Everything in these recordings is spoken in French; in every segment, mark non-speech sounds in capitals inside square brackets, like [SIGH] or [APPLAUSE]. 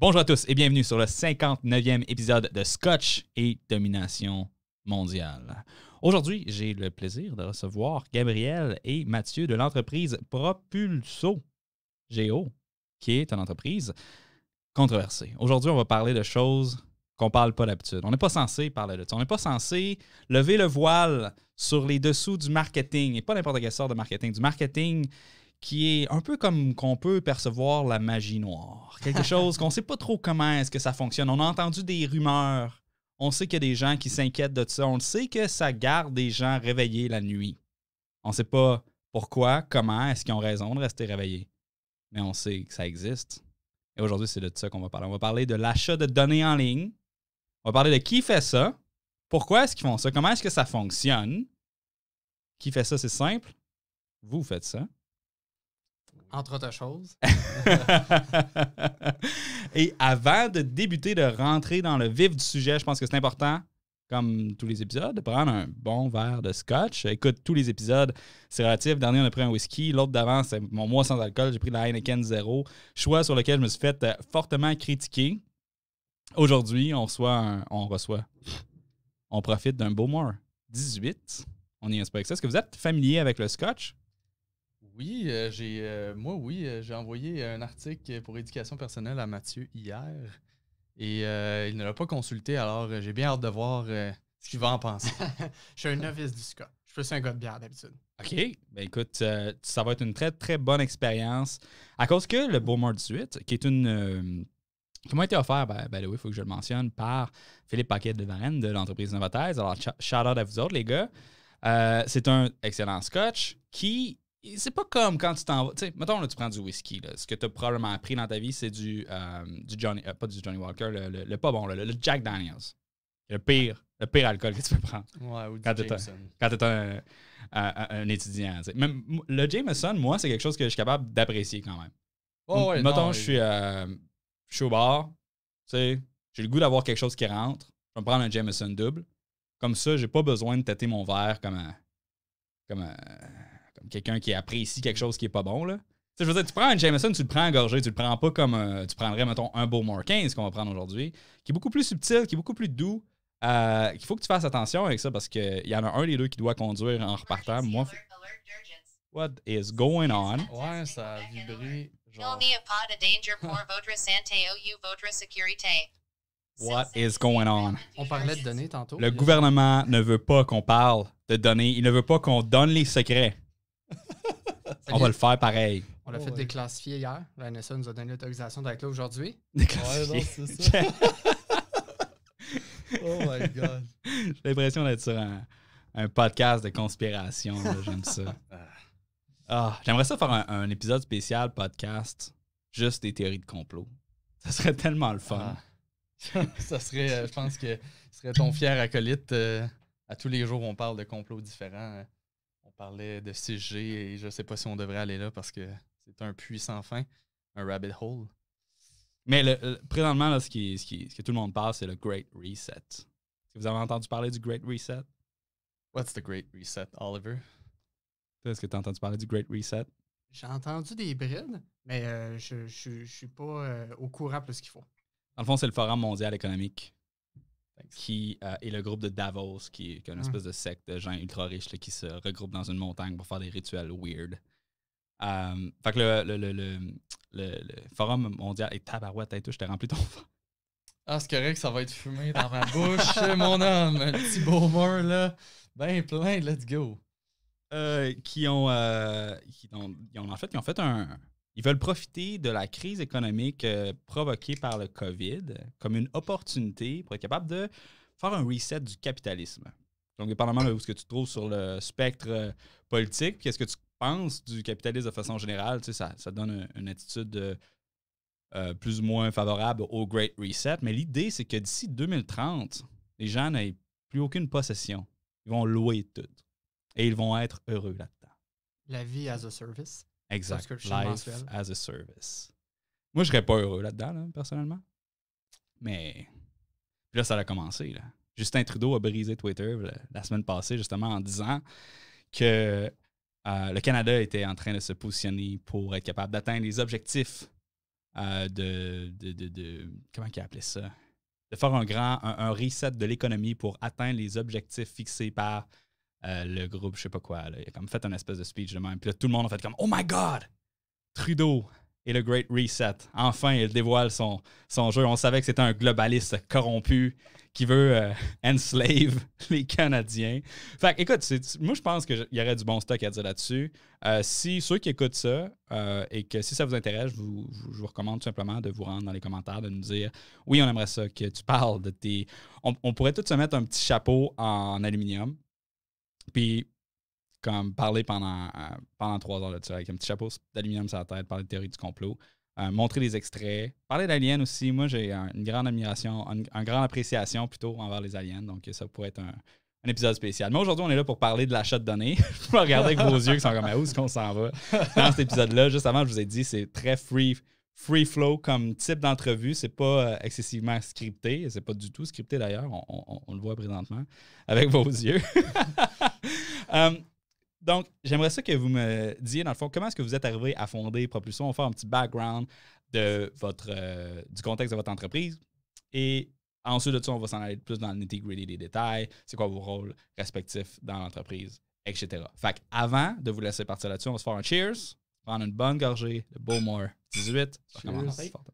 Bonjour à tous et bienvenue sur le 59e épisode de Scotch et Domination mondiale. Aujourd'hui, j'ai le plaisir de recevoir Gabriel et Mathieu de l'entreprise Propulso Géo, qui est une entreprise controversée. Aujourd'hui, on va parler de choses qu'on ne parle pas d'habitude. On n'est pas censé parler de ça. On n'est pas censé lever le voile sur les dessous du marketing et pas n'importe quelle sort de marketing, du marketing qui est un peu comme qu'on peut percevoir la magie noire. Quelque [LAUGHS] chose qu'on ne sait pas trop comment est-ce que ça fonctionne. On a entendu des rumeurs. On sait qu'il y a des gens qui s'inquiètent de ça. On sait que ça garde des gens réveillés la nuit. On ne sait pas pourquoi, comment, est-ce qu'ils ont raison de rester réveillés. Mais on sait que ça existe. Et aujourd'hui, c'est de ça qu'on va parler. On va parler de l'achat de données en ligne. On va parler de qui fait ça. Pourquoi est-ce qu'ils font ça? Comment est-ce que ça fonctionne? Qui fait ça? C'est simple. Vous faites ça. Entre autres choses. [LAUGHS] [LAUGHS] Et avant de débuter, de rentrer dans le vif du sujet, je pense que c'est important, comme tous les épisodes, de prendre un bon verre de scotch. Écoute, tous les épisodes, c'est relatif. Dernier, on a pris un whisky. L'autre d'avant, c'est mon mois sans alcool. J'ai pris de la Heineken Zero. Choix sur lequel je me suis fait euh, fortement critiquer. Aujourd'hui, on reçoit on reçoit. On profite d'un Beaumont 18. On y inspecte ça. Est-ce que vous êtes familier avec le scotch? Oui, euh, j'ai euh, moi oui, euh, j'ai envoyé un article pour éducation personnelle à Mathieu hier et il ne l'a pas consulté, alors j'ai bien hâte de voir ce qu'il va en penser. [LAUGHS] je suis un novice du Scott. Je fais ça un gars de bière d'habitude. OK. Ben écoute, ça va être une très très bonne expérience. À cause que le Beaumont 18, qui est une qui m'a été offert, ben, ben oui, il faut que je le mentionne, par Philippe Paquet de Varenne de l'entreprise Novataise. Alors, shout-out à vous autres, les gars. c'est un excellent scotch qui c'est pas comme quand tu t'en vas. sais, mettons, là, tu prends du whisky. Ce que tu as probablement appris dans ta vie, c'est du, euh, Johnny. Euh, pas du Johnny Walker, le, pas bon, le, Jack Daniels. Le pire, le pire alcool que tu peux prendre. Ouais, ou quand tu es un, euh, un, étudiant. le Jameson, moi, c'est quelque chose que je suis capable d'apprécier quand même. mettons, je, suis, je suis au bar. J'ai le goût d'avoir quelque chose qui rentre. Je vais me prendre un Jameson double. Comme ça, j'ai pas besoin de tâter mon verre comme Comme un quelqu'un qui apprécie quelque chose qui est pas bon, là. je veux dire, tu prends un Jameson, tu le prends engorgé, tu le prends pas comme tu prendrais, mettons, un beau 15 qu'on va prendre aujourd'hui, qui est beaucoup plus subtil, qui est beaucoup plus doux. Euh, il faut que tu fasses attention avec ça parce qu'il y en a un des deux qui doit conduire en repartant. Moi, What is going on? Ouais, ça a vibré. [LAUGHS] What is going on? On parlait de données tantôt. Le gouvernement ne veut pas qu'on parle de données. Il ne veut pas qu'on donne les secrets. On va le faire pareil. On l'a oh, fait déclassifier hier. Vanessa nous a donné l'autorisation d'être là aujourd'hui. [LAUGHS] Déclassifié. [LAUGHS] oh my God. J'ai l'impression d'être sur un, podcast de conspiration. J'aime ça. Ah. ah, J'aimerais ça faire un, épisode spécial podcast, juste des théories de complot. Ça serait tellement le fun. Ah. [LAUGHS] ça serait, euh, je pense que ce serait ton fier acolyte. Euh, à tous les jours, on parle de complots différents. Hein parlait de CG et je sais pas si on devrait aller là parce que c'est un puits sans fin, un rabbit hole. Mais présentement, ce, ce, que tout le monde parle, c'est le Great Reset. Vous avez entendu parler du Great Reset? What's the Great Reset, Oliver? Est-ce que tu as entendu parler du Great Reset? J'ai entendu des brides, mais euh, je ne suis pas euh, au courant de ce qu'il faut. Dans le fond, c'est le Forum mondial économique qui euh, est le groupe de Davos, qui est, une mm. espèce de secte de gens ultra riches qui se regroupent dans une montagne pour faire des rituels weird. Euh, fait que le, le, le, forum mondial. est tabarouette, et tout, je t'ai rempli ton. Ah, c'est correct, ça va être fumé dans ma bouche, [LAUGHS] mon homme. Un petit boomer, là. Ben plein, let's go. Euh, qui ont. qui ont, ils ont en fait, ils ont fait un, ils veulent profiter de la crise économique euh, provoquée par le COVID comme une opportunité pour être capable de faire un reset du capitalisme. Donc, dépendamment de ce que tu trouves sur le spectre euh, politique, qu'est-ce que tu penses du capitalisme de façon générale, ça, donne une, attitude euh, plus ou moins favorable au Great Reset. Mais l'idée, c'est que d'ici 2030, les gens n'aient plus aucune possession. Ils vont louer tout. Et ils vont être heureux là-dedans. La vie as a service. Exact. Life as a service. Moi, je serais pas heureux là-dedans, personnellement. Mais. là, ça a commencé. Là. Justin Trudeau a brisé Twitter la semaine passée, justement, en disant que euh, le Canada était en train de se positionner pour être capable d'atteindre les objectifs euh, de, de, de, de, Comment il appelait ça De faire un grand. un reset de l'économie pour atteindre les objectifs fixés par euh, le groupe, je sais pas quoi, il a comme fait un espèce de speech de même. Puis là, tout le monde a fait comme Oh my God! Trudeau et le Great Reset. Enfin, il dévoile son, son jeu. On savait que c'était un globaliste corrompu qui veut euh, enslave [LAUGHS] les Canadiens. Fait écoute, moi je pense qu'il y aurait du bon stock à dire là-dessus. Euh, si ceux qui écoutent ça et que si ça vous intéresse, je vous, recommande tout simplement de vous rendre dans les commentaires, de nous dire oui, on aimerait ça que tu parles de tes. On, pourrait tous se mettre un petit chapeau en aluminium puis, comme parler pendant, euh, pendant trois heures de ça, avec un petit chapeau d'aluminium sur la tête, parler de théorie du complot, euh, montrer des extraits, parler d'aliens aussi. Moi, j'ai une grande admiration, une, grande appréciation plutôt envers les aliens, donc ça pourrait être un, épisode spécial. Mais aujourd'hui, on est là pour parler de l'achat de données. [LAUGHS] je regarder avec vos yeux qui sont comme, à ah, où est-ce qu'on s'en va dans cet épisode-là? Juste avant, je vous ai dit, c'est très free free flow comme type d'entrevue. C'est pas euh, excessivement scripté. C'est pas du tout scripté d'ailleurs. On, le voit présentement [LAUGHS] avec vos yeux. [LAUGHS] Euh, donc, j'aimerais ça que vous me disiez, dans le fond, comment est-ce que vous êtes arrivé à fonder Propulsion? On va faire un petit background de votre, euh, du contexte de votre entreprise. Et ensuite de ça, on va s'en aller plus dans le nitty-gritty des détails. C'est quoi vos rôles respectifs dans l'entreprise, etc. Fait avant de vous laisser partir là-dessus, on va se faire un cheers prendre une bonne gorgée de Bowmore 18. Ça commence fort.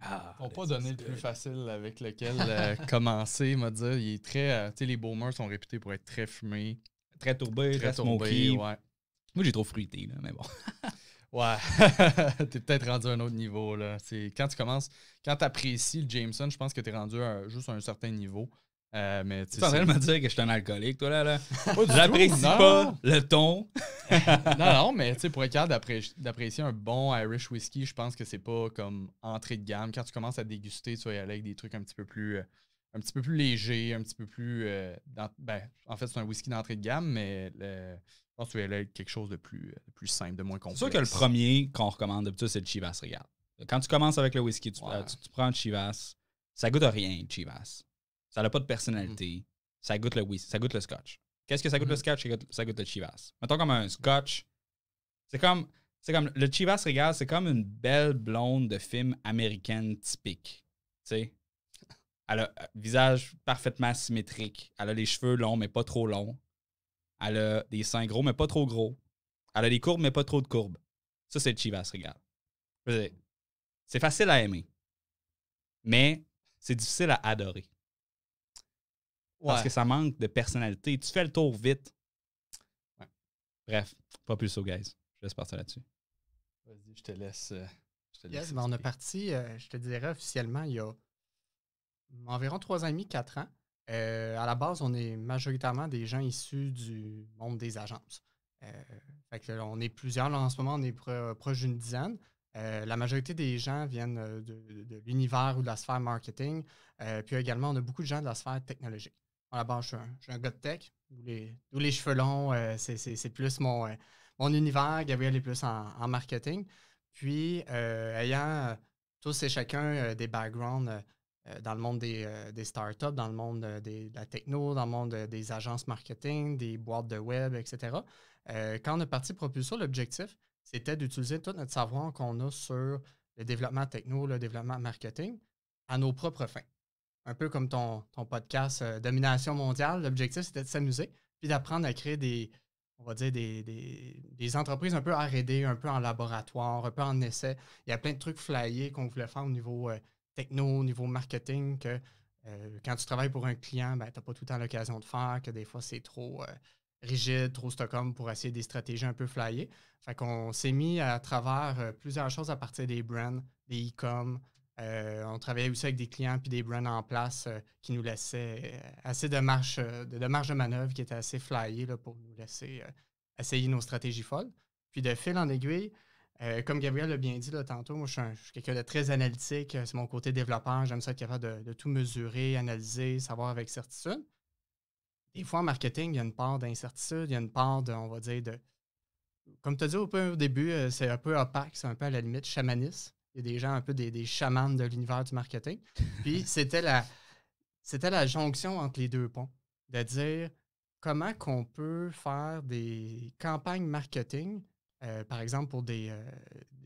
Ah, ben, pas donner le plus facile avec lequel euh, [LAUGHS] commencer, m'a dit. Il est très. Euh, les boomers sont réputés pour être très fumés. Très tourbés, très, très Moi, j'ai trop fruité, là, mais bon. [LAUGHS] ouais. [LAUGHS] t'es peut-être rendu à un autre niveau, là. C'est quand tu commences, quand t'apprécies le Jameson, je pense que tu es rendu juste à un certain niveau. Euh, mais tu es en de me dire que je suis un alcoolique, toi, là. là. J'apprécie pas le ton. [LAUGHS] non, non, mais tu sais, pour être capable d'apprécier un bon Irish whiskey, je pense que c'est pas comme entrée de gamme. Quand tu commences à déguster, tu vas y aller avec des trucs un petit peu plus, euh, un petit peu plus légers, un petit peu plus. Euh, ben, en fait, c'est un whisky d'entrée de gamme, mais je pense que tu vas y aller avec quelque chose de plus, plus simple, de moins complexe. C'est sûr que le premier qu'on recommande d'habitude, c'est le Chivas Regarde. Quand tu commences avec le whisky, tu, prends le Chivas. Ça goûte à rien, Chivas ça n'a pas de personnalité, mm. ça goûte le whisky. ça goûte le scotch. Qu'est-ce que ça goûte le mm-hmm. scotch? Ça goûte, le Chivas. Mettons comme un scotch. C'est comme, c'est comme le Chivas, regarde, c'est comme une belle blonde de film américaine typique. Tu sais? Elle a un euh, visage parfaitement symétrique. Elle a les cheveux longs, mais pas trop longs. Elle a des seins gros, mais pas trop gros. Elle a des courbes, mais pas trop de courbes. Ça, c'est le Chivas, regarde. C'est facile à aimer, mais c'est difficile à adorer. Parce que ça manque de personnalité. Tu fais le tour vite. Bref, pas plus au guys. Je laisse partir là-dessus. Vas-y, je te laisse. Euh, ben, on a parti, euh, je te dirais officiellement, il y a environ trois ans et demi, quatre ans. Euh, à la base, on est majoritairement des gens issus du monde des agences. on est plusieurs. Là, en ce moment, on est proche d'une dizaine. la majorité des gens viennent de l'univers ou de la sphère marketing. puis également, on a beaucoup de gens de la sphère technologique la base, je suis, un, je un, gars de tech. les, les, cheveux longs, euh, c'est plus mon, euh, mon univers. Gabriel est plus en, marketing. Puis, euh, ayant tous et chacun des backgrounds dans le monde des, des, startups, dans le monde de la techno, dans le monde des agences marketing, des boîtes de web, etc., quand on est parti Propulsor, l'objectif, c'était d'utiliser tout notre savoir qu'on a sur le développement techno, le développement marketing à nos propres fins un peu comme ton, podcast euh, Domination mondiale, l'objectif c'était de s'amuser, puis d'apprendre à créer des, on va dire, des, entreprises un peu RD, un peu en laboratoire, un peu en essai. Il y a plein de trucs flyés qu'on voulait faire au niveau euh, techno, au niveau marketing, que euh, quand tu travailles pour un client, ben, tu n'as pas tout le temps l'occasion de faire, que des fois c'est trop rigide, trop Stockholm pour essayer des stratégies un peu flyées. Fait qu'on s'est mis à travers plusieurs choses à partir des brands, des e-com, euh, on travaillait aussi avec des clients puis des brands en place euh, qui nous laissaient euh, assez de marge, de, marge de manœuvre qui était assez flyée pour nous laisser essayer nos stratégies folles. Puis de fil en aiguille, comme Gabriel l'a bien dit tantôt, moi je suis, quelqu'un de très analytique, c'est mon côté développeur, j'aime ça être capable de, de, tout mesurer, analyser, savoir avec certitude. Des fois en marketing, il y a une part d'incertitude, il y a une part de, on va dire, de. Comme tu as dit au, au début, c'est un peu opaque, c'est un peu à la limite chamanisme des gens un peu des, chamans de l'univers du marketing. Puis [LAUGHS] c'était la, c'était la jonction entre les deux ponts, de dire comment qu'on peut faire des campagnes marketing, euh, par exemple pour des, euh,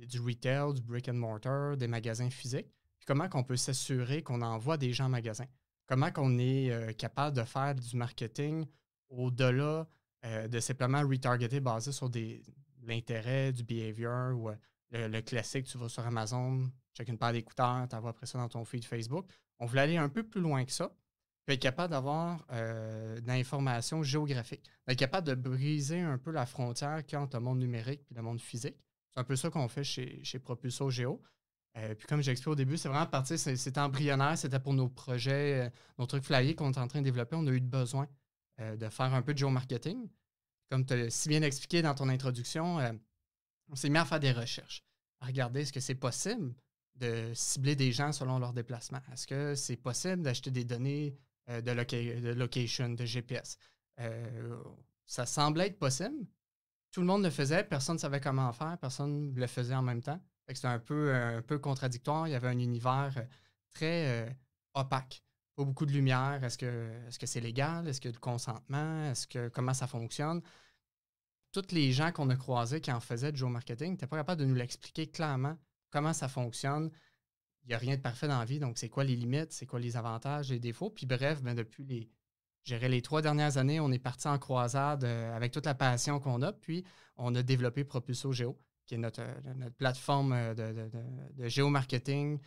du retail, du brick and mortar, des magasins physiques, comment qu'on peut s'assurer qu'on envoie des gens en magasin, comment qu'on est euh, capable de faire du marketing au-delà de simplement retargeter basé sur des, l'intérêt, du behavior ou le, classique, tu vas sur Amazon, chacune une paire d'écouteurs, tu après ça dans ton feed Facebook. On voulait aller un peu plus loin que ça, être capable d'avoir euh, de d'être capable de briser un peu la frontière entre le monde numérique et le monde physique. C'est un peu ça qu'on fait chez, chez Propulso Géo. Euh, puis comme j'expliquais au début, c'est vraiment parti, c'est embryonnaire, c'était pour nos projets, euh, nos trucs flyers qu'on est en train de développer. On a eu besoin euh, de faire un peu de géomarketing. Comme tu as si bien expliqué dans ton introduction, on s'est mis à faire des recherches regarder est-ce que c'est possible de cibler des gens selon leur déplacement. Est-ce que c'est possible d'acheter des données euh, de, location, de GPS? Euh, ça semblait être possible. Tout le monde le faisait, personne ne savait comment faire, personne ne le faisait en même temps. C'était un peu, contradictoire. Il y avait un univers très euh, opaque. Pas beaucoup de lumière. Est-ce que c'est légal? Est-ce que du consentement? Est-ce que comment ça fonctionne? tous les gens qu'on a croisés qui en faisaient du marketing n'étaient pas capables de nous l'expliquer clairement comment ça fonctionne. Il n'y a rien de parfait dans la vie, donc c'est quoi les limites, c'est quoi les avantages, les défauts. Puis bref, ben, depuis les, les trois dernières années, on est parti en croisade euh, avec toute la passion qu'on a, puis on a développé Propulso Géo, qui est notre, euh, plateforme euh, de, géomarketing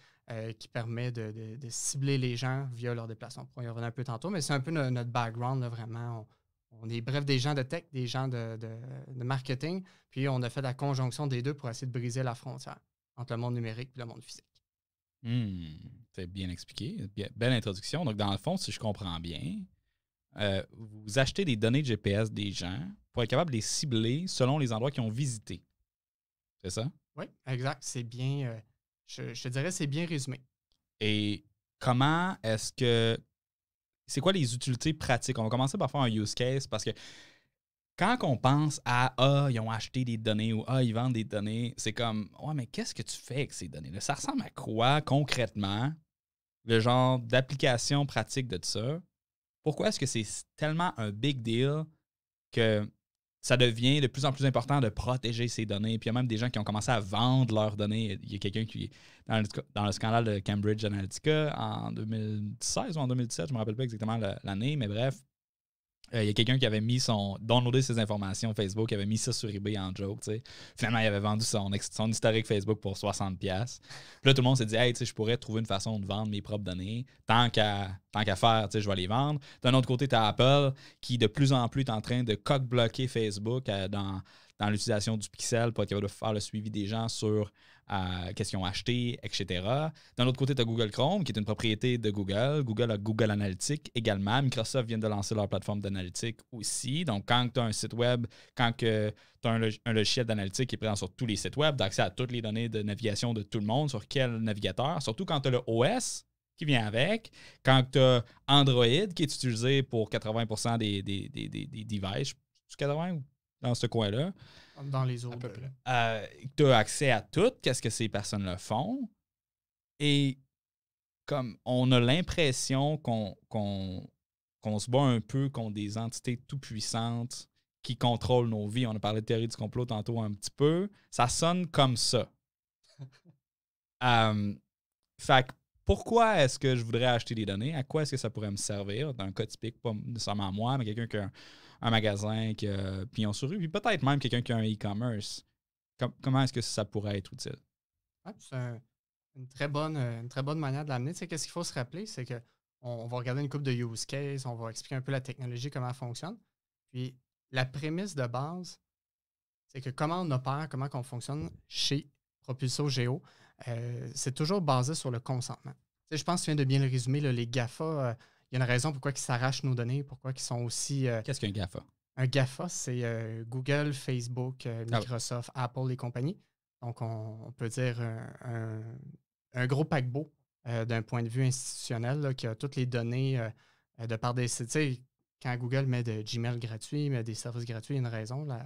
qui permet de, cibler les gens via leur déplacement. On y revenir un peu tantôt, mais c'est un peu notre background, vraiment on est bref des gens de tech, des gens de, marketing, puis on a fait la conjonction des deux pour essayer de briser la frontière entre le monde numérique et le monde physique. Hum, c'est bien expliqué. belle introduction. Donc, dans le fond, si je comprends bien, euh, vous achetez des données de GPS des gens pour être capable de les cibler selon les endroits qu'ils ont visités. C'est ça? Oui, exact. C'est bien, euh, je, je, dirais, c'est bien résumé. Et comment est-ce que, c'est quoi les utilités pratiques? On va commencer par faire un use case parce que quand on pense à Ah, ils ont acheté des données ou Ah, ils vendent des données, c'est comme Ouais, mais qu'est-ce que tu fais avec ces données Ça ressemble à quoi concrètement? Le genre d'application pratique de tout ça? Pourquoi est-ce que c'est tellement un big deal que ça devient de plus en plus important de protéger ces données. Puis il y a même des gens qui ont commencé à vendre leurs données. Il y a quelqu'un qui, dans le, dans le, scandale de Cambridge Analytica en 2016 ou en 2017, je ne me rappelle pas exactement l'année, mais bref, il euh, y a quelqu'un qui avait mis son. downloadé ses informations Facebook, qui avait mis ça sur eBay en joke, tu sais. Finalement, il avait vendu son, son historique Facebook pour 60$. Puis là, tout le monde s'est dit, hey, tu sais, je pourrais trouver une façon de vendre mes propres données. Tant qu'à qu'à faire, tu sais, je vais les vendre. D'un autre côté, tu as Apple qui, de plus en plus, est en train de coque bloquer Facebook euh, dans, dans l'utilisation du pixel pour qu'il capable de faire le suivi des gens sur à qu'est-ce qu'ils ont acheté, etc. D'un autre côté, tu as Google Chrome, qui est une propriété de Google. Google a Google Analytics également. Microsoft vient de lancer leur plateforme d'analytique aussi. Donc, quand tu as un site web, quand tu as un, logiciel d'analytique qui est présent sur tous les sites web, d'accès à toutes les données de navigation de tout le monde, sur quel navigateur, surtout quand tu as le OS, qui vient avec. Quand tu as Android, qui est utilisé pour 80% des, des, des, des, devices, 80 dans ce coin-là, dans les autres. tu euh, as accès à tout, qu'est-ce que ces personnes le font. Et comme on a l'impression qu'on se bat un peu contre des entités tout-puissantes qui contrôlent nos vies. On a parlé de théorie du complot tantôt un petit peu. Ça sonne comme ça. [LAUGHS] Euh, fait pourquoi est-ce que je voudrais acheter des données? À quoi est-ce que ça pourrait me servir? Dans un cas typique, pas nécessairement moi, mais quelqu'un qui a un magasin qui a pignon sur rue, puis peut-être même quelqu'un qui a un e-commerce. comment est-ce que ça pourrait être utile? Ah, c'est une, très bonne, euh, une très bonne manière de l'amener. qu'est-ce qu'il faut se rappeler, c'est que on, va regarder une coupe de use case, on va expliquer un peu la technologie, comment elle fonctionne. Puis la prémisse de base, c'est que comment on opère, comment on fonctionne chez Propulso Géo, euh, c'est toujours basé sur le consentement. je pense que tu viens de bien le résumer, les GAFA. Euh, il y a une raison pourquoi ils s'arrachent nos données, pourquoi ils sont aussi. Euh, Qu'est-ce qu'un GAFA? Un GAFA, c'est euh, Google, Facebook, euh, ah Microsoft, Apple et compagnie. Donc, on, peut dire un, gros paquebot d'un point de vue institutionnel qui a toutes les données de par des. Tu sais, quand Google met de Gmail gratuit, met des services gratuits, il y a une raison. La,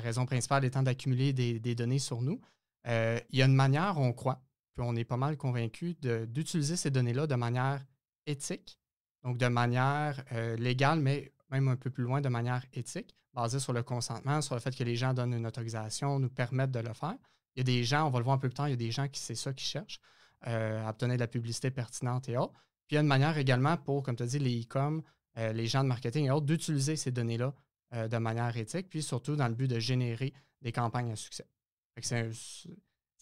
raison principale étant d'accumuler des, données sur nous. il y a une manière, on croit, puis on est pas mal convaincu d'utiliser ces données-là de manière éthique donc de manière euh, légale, mais même un peu plus loin, de manière éthique, basée sur le consentement, sur le fait que les gens donnent une autorisation, nous permettent de le faire. Il y a des gens, on va le voir un peu plus tard, il y a des gens qui c'est ça qui cherchent, euh, à obtenir de la publicité pertinente et autres. Puis il y a une manière également pour, comme tu as dit, les e-com, euh, les gens de marketing et autres, d'utiliser ces données-là de manière éthique, puis surtout dans le but de générer des campagnes à succès. C'est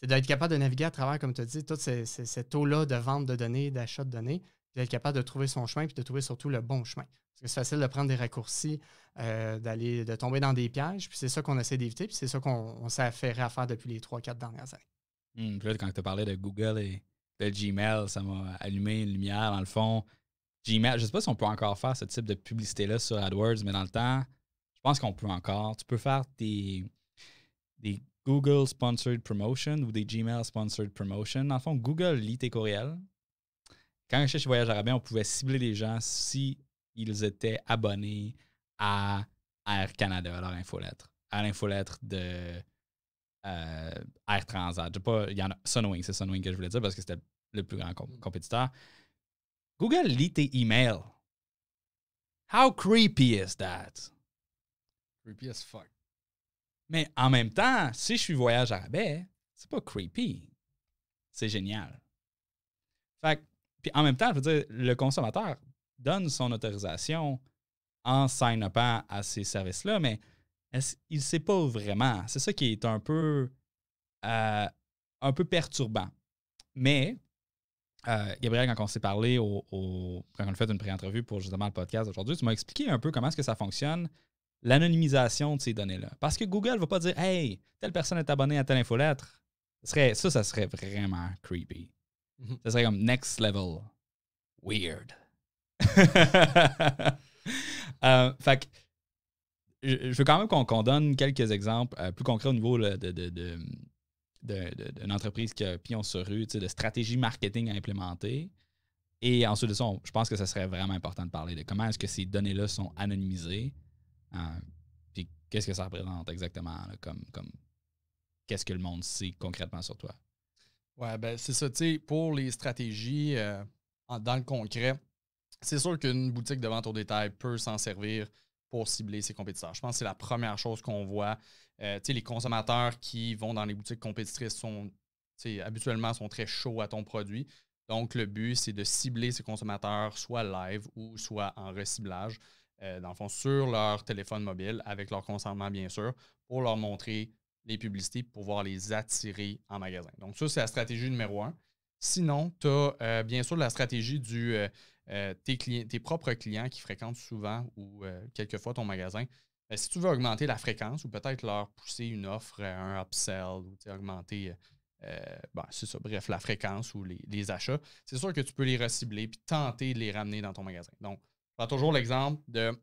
d'être capable de naviguer à travers, comme tu as dit, toute cette eau-là de vente de données, d'achat de données, d'être capable de trouver son chemin, puis de trouver surtout le bon chemin. Parce que c'est facile de prendre des raccourcis, euh, d'aller, de tomber dans des pièges, puis c'est ça qu'on essaie d'éviter, puis c'est ça qu'on s'est affairé à faire depuis les 3-4 dernières années. Hum, quand tu as parlé de Google et de Gmail, ça m'a allumé une lumière dans le fond. Gmail, je ne sais pas si on peut encore faire ce type de publicité-là sur AdWords, mais dans le temps, je pense qu'on peut encore. Tu peux faire des, des Google Sponsored Promotion ou des Gmail Sponsored Promotion. Dans le fond, Google lit tes courriels, quand je chez Voyage Arabien, on pouvait cibler les gens si étaient abonnés à Air Canada, à leur infolettre, à l'infolettre de euh, Air Transat. Pas, il y en a Sunwing, c'est Sunwing que je voulais dire parce que c'était le plus grand mm. compétiteur. Google lit tes emails. How creepy is that? Creepy as fuck. Mais en même temps, si je suis voyage à c'est pas creepy. C'est génial. Fait que puis en même temps, je dire, le consommateur donne son autorisation en sign à ces services-là, mais il ne sait pas vraiment. C'est ça qui est un peu, euh, un peu perturbant. Mais euh, Gabriel, quand on s'est parlé, au, quand on a fait une pré-entrevue pour justement le podcast aujourd'hui, tu m'as expliqué un peu comment est-ce que ça fonctionne, l'anonymisation de ces données-là. Parce que Google ne va pas dire Hey, telle personne est abonnée à telle infolettre. ça, ça serait vraiment creepy. Mm-hmm. Ça serait comme next level weird. [LAUGHS] Euh, fait je, veux quand même qu'on donne quelques exemples euh, plus concrets au niveau de, d'une entreprise qui a pion sur rue, de stratégie marketing à implémenter. Et ensuite de ça, je pense que ce serait vraiment important de parler de comment est-ce que ces données-là sont anonymisées, euh, puis qu'est-ce que ça représente exactement, comme, comme qu'est-ce que le monde sait concrètement sur toi. Ouais, ben c'est ça, tu sais, pour les stratégies euh, dans le concret, c'est sûr qu'une boutique de vente au détail peut s'en servir pour cibler ses compétiteurs. Je pense que c'est la première chose qu'on voit. Euh, tu sais, les consommateurs qui vont dans les boutiques compétitrices sont, habituellement, sont très chauds à ton produit. Donc, le but, c'est de cibler ces consommateurs soit live ou soit en reciblage, euh, dans le fond, sur leur téléphone mobile, avec leur consentement, bien sûr, pour leur montrer les publicités pour pouvoir les attirer en magasin. Donc, ça, c'est la stratégie numéro un. Sinon, tu as euh, bien sûr la stratégie de euh, euh, tes, propres clients qui fréquentent souvent ou quelquefois ton magasin. si tu veux augmenter la fréquence ou peut-être leur pousser une offre, un upsell ou augmenter ben, c'est ça, bref, la fréquence ou les, achats, c'est sûr que tu peux les recibler puis tenter de les ramener dans ton magasin. Donc, je prends toujours l'exemple d'une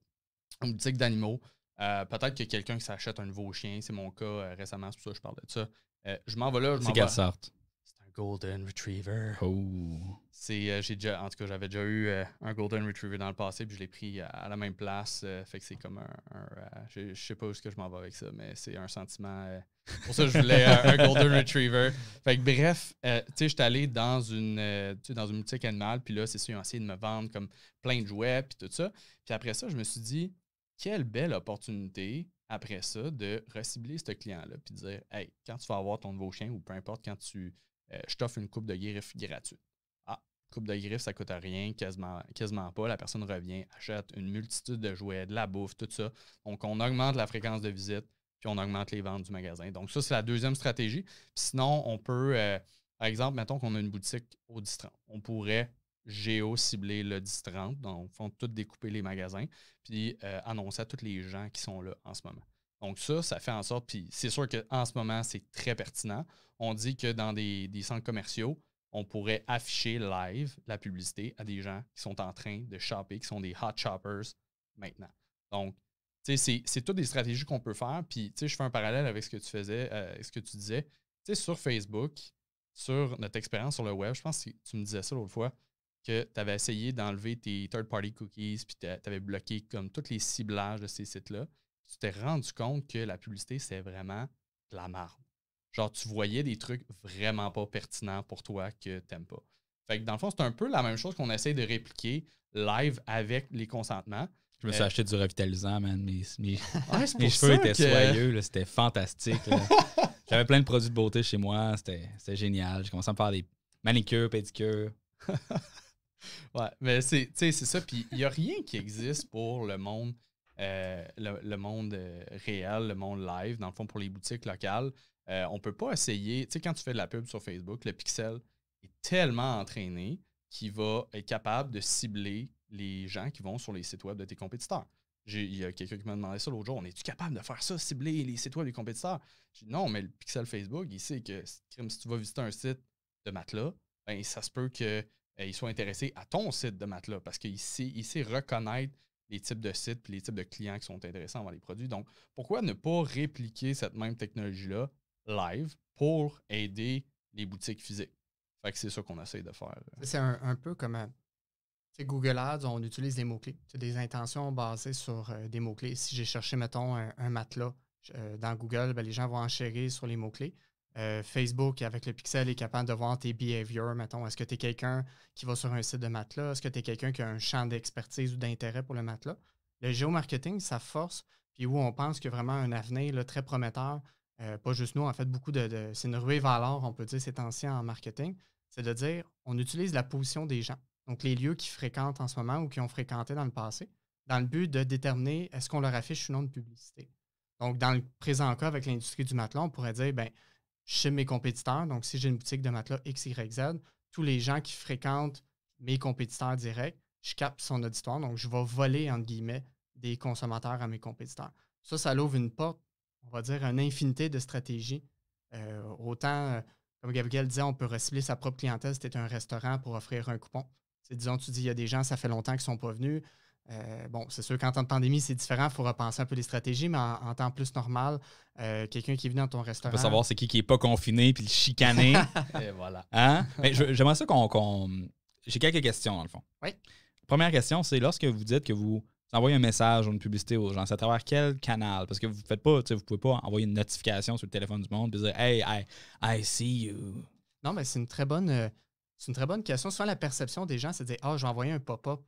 boutique d'animaux. Euh, peut-être que quelqu'un qui s'achète un nouveau chien, c'est mon cas euh, récemment, c'est pour ça que je parlais de ça. Euh, je m'en vais là, je m'en C'est C'est un Golden Retriever. Oh. C'est, j'ai déjà, en tout cas, j'avais déjà eu un Golden Retriever dans le passé, puis je l'ai pris à la même place. fait que c'est comme un. je, ne sais pas où ce que je m'en vais avec ça, mais c'est un sentiment. pour ça, je voulais un Golden Retriever. Fait que bref, tu sais, j'étais allé dans une, dans une boutique animale, puis là, c'est sûr, ils ont essayé de me vendre comme plein de jouets, puis tout ça. Puis après ça, je me suis dit quelle belle opportunité après ça de recibler ce client-là puis dire Hey, quand tu vas avoir ton nouveau chien ou peu importe, quand tu. Euh, je t'offre une coupe de griffes gratuite. Ah, coupe de griffes, ça coûte rien, quasiment, quasiment pas. La personne revient, achète une multitude de jouets, de la bouffe, tout ça. Donc, on augmente la fréquence de visite puis on augmente les ventes du magasin. Donc, ça, c'est la deuxième stratégie. sinon, on peut. Euh, par exemple, mettons qu'on a une boutique au distran. On pourrait géo-ciblé le 10-30, donc font tout découper les magasins, puis euh, annoncer à tous les gens qui sont là en ce moment. Donc ça, ça fait en sorte, puis c'est sûr qu'en ce moment, c'est très pertinent. On dit que dans des, centres commerciaux, on pourrait afficher live la publicité à des gens qui sont en train de shopper, qui sont des hot shoppers maintenant. Donc, c'est toutes des stratégies qu'on peut faire. Puis, tu sais, je fais un parallèle avec ce que tu faisais, euh, ce que tu disais. Tu sais, sur Facebook, sur notre expérience sur le web, je pense que tu me disais ça l'autre fois, que tu avais essayé d'enlever tes third-party cookies, puis tu avais bloqué comme tous les ciblages de ces sites-là. Tu t'es rendu compte que la publicité, c'est vraiment de la marde. Genre, tu voyais des trucs vraiment pas pertinents pour toi que t'aimes pas. Fait que dans le fond, c'est un peu la même chose qu'on essaie de répliquer live avec les consentements. Je me suis euh, acheté du revitalisant, man. Mes, [LAUGHS] cheveux étaient soyeux, c'était fantastique. [LAUGHS] J'avais plein de produits de beauté chez moi, c'était génial. J'ai commencé à me faire des manicures, pédicures. [LAUGHS] ouais, mais c'est ça. Puis il n'y a rien qui existe pour le monde, euh, le, monde euh, réel, le monde live, dans le fond, pour les boutiques locales. Euh, on ne peut pas essayer. Tu sais, quand tu fais de la pub sur Facebook, le pixel est tellement entraîné qu'il va être capable de cibler les gens qui vont sur les sites web de tes compétiteurs. Il y a quelqu'un qui m'a demandé ça l'autre jour. On est-tu capable de faire ça, cibler les sites web des compétiteurs? J'ai non, mais le pixel Facebook, il sait que si tu vas visiter un site de matelas, ben, ça se peut que euh, ils soient intéressés à ton site de matelas parce qu'il sait, reconnaître les types de sites et les types de clients qui sont intéressants dans les produits. Donc, pourquoi ne pas répliquer cette même technologie-là live pour aider les boutiques physiques? c'est ça qu'on essaie de faire. C'est un, un, peu comme euh, Google Ads, on utilise des mots-clés. C'est des intentions basées sur euh, des mots-clés. Si j'ai cherché, mettons, un, matelas dans Google, ben, les gens vont enchérir sur les mots-clés. Euh, Facebook avec le pixel est capable de voir tes behaviors, mettons. Est-ce que tu es quelqu'un qui va sur un site de matelas? Est-ce que tu es quelqu'un qui a un champ d'expertise ou d'intérêt pour le matelas? Le géomarketing, ça force, puis où on pense qu'il y a vraiment un avenir très prometteur, euh, pas juste nous, en fait, beaucoup de. c'est une ruée valeur on peut dire, c'est ancien en marketing. C'est de dire, on utilise la position des gens, donc les lieux qu'ils fréquentent en ce moment ou qui ont fréquenté dans le passé, dans le but de déterminer est-ce qu'on leur affiche une non de publicité. Donc, dans le présent cas avec l'industrie du matelas, on pourrait dire, ben, chez mes compétiteurs. Donc, si j'ai une boutique de matelas XYZ, tous les gens qui fréquentent mes compétiteurs directs, je capte son auditoire. Donc, je vais voler, entre guillemets, des consommateurs à mes compétiteurs. Ça, ça l'ouvre une porte, on va dire, une infinité de stratégies. Euh, autant, euh, comme Gabriel disait, on peut recycler sa propre clientèle. C'était un restaurant pour offrir un coupon. Disons, tu dis, il y a des gens, ça fait longtemps qu'ils ne sont pas venus. Euh, bon, c'est sûr qu'en temps de pandémie, c'est différent. Il faut repenser un peu les stratégies, mais en, temps plus normal, euh, quelqu'un qui est venu dans ton restaurant. On savoir c'est qui qui n'est pas confiné puis le chicaner. [LAUGHS] Et voilà. Hein? j'aimerais ça qu'on. J'ai quelques questions, dans le fond. Oui. Première question, c'est lorsque vous dites que vous envoyez un message ou une publicité aux gens, c'est à travers quel canal? Parce que vous faites pas, vous pouvez pas envoyer une notification sur le téléphone du monde et dire Hey, I, see you. Non, mais c'est une très bonne. Euh, c'est une très bonne question. Souvent, la perception des gens, c'est de dire Ah, je vais envoyer un pop-up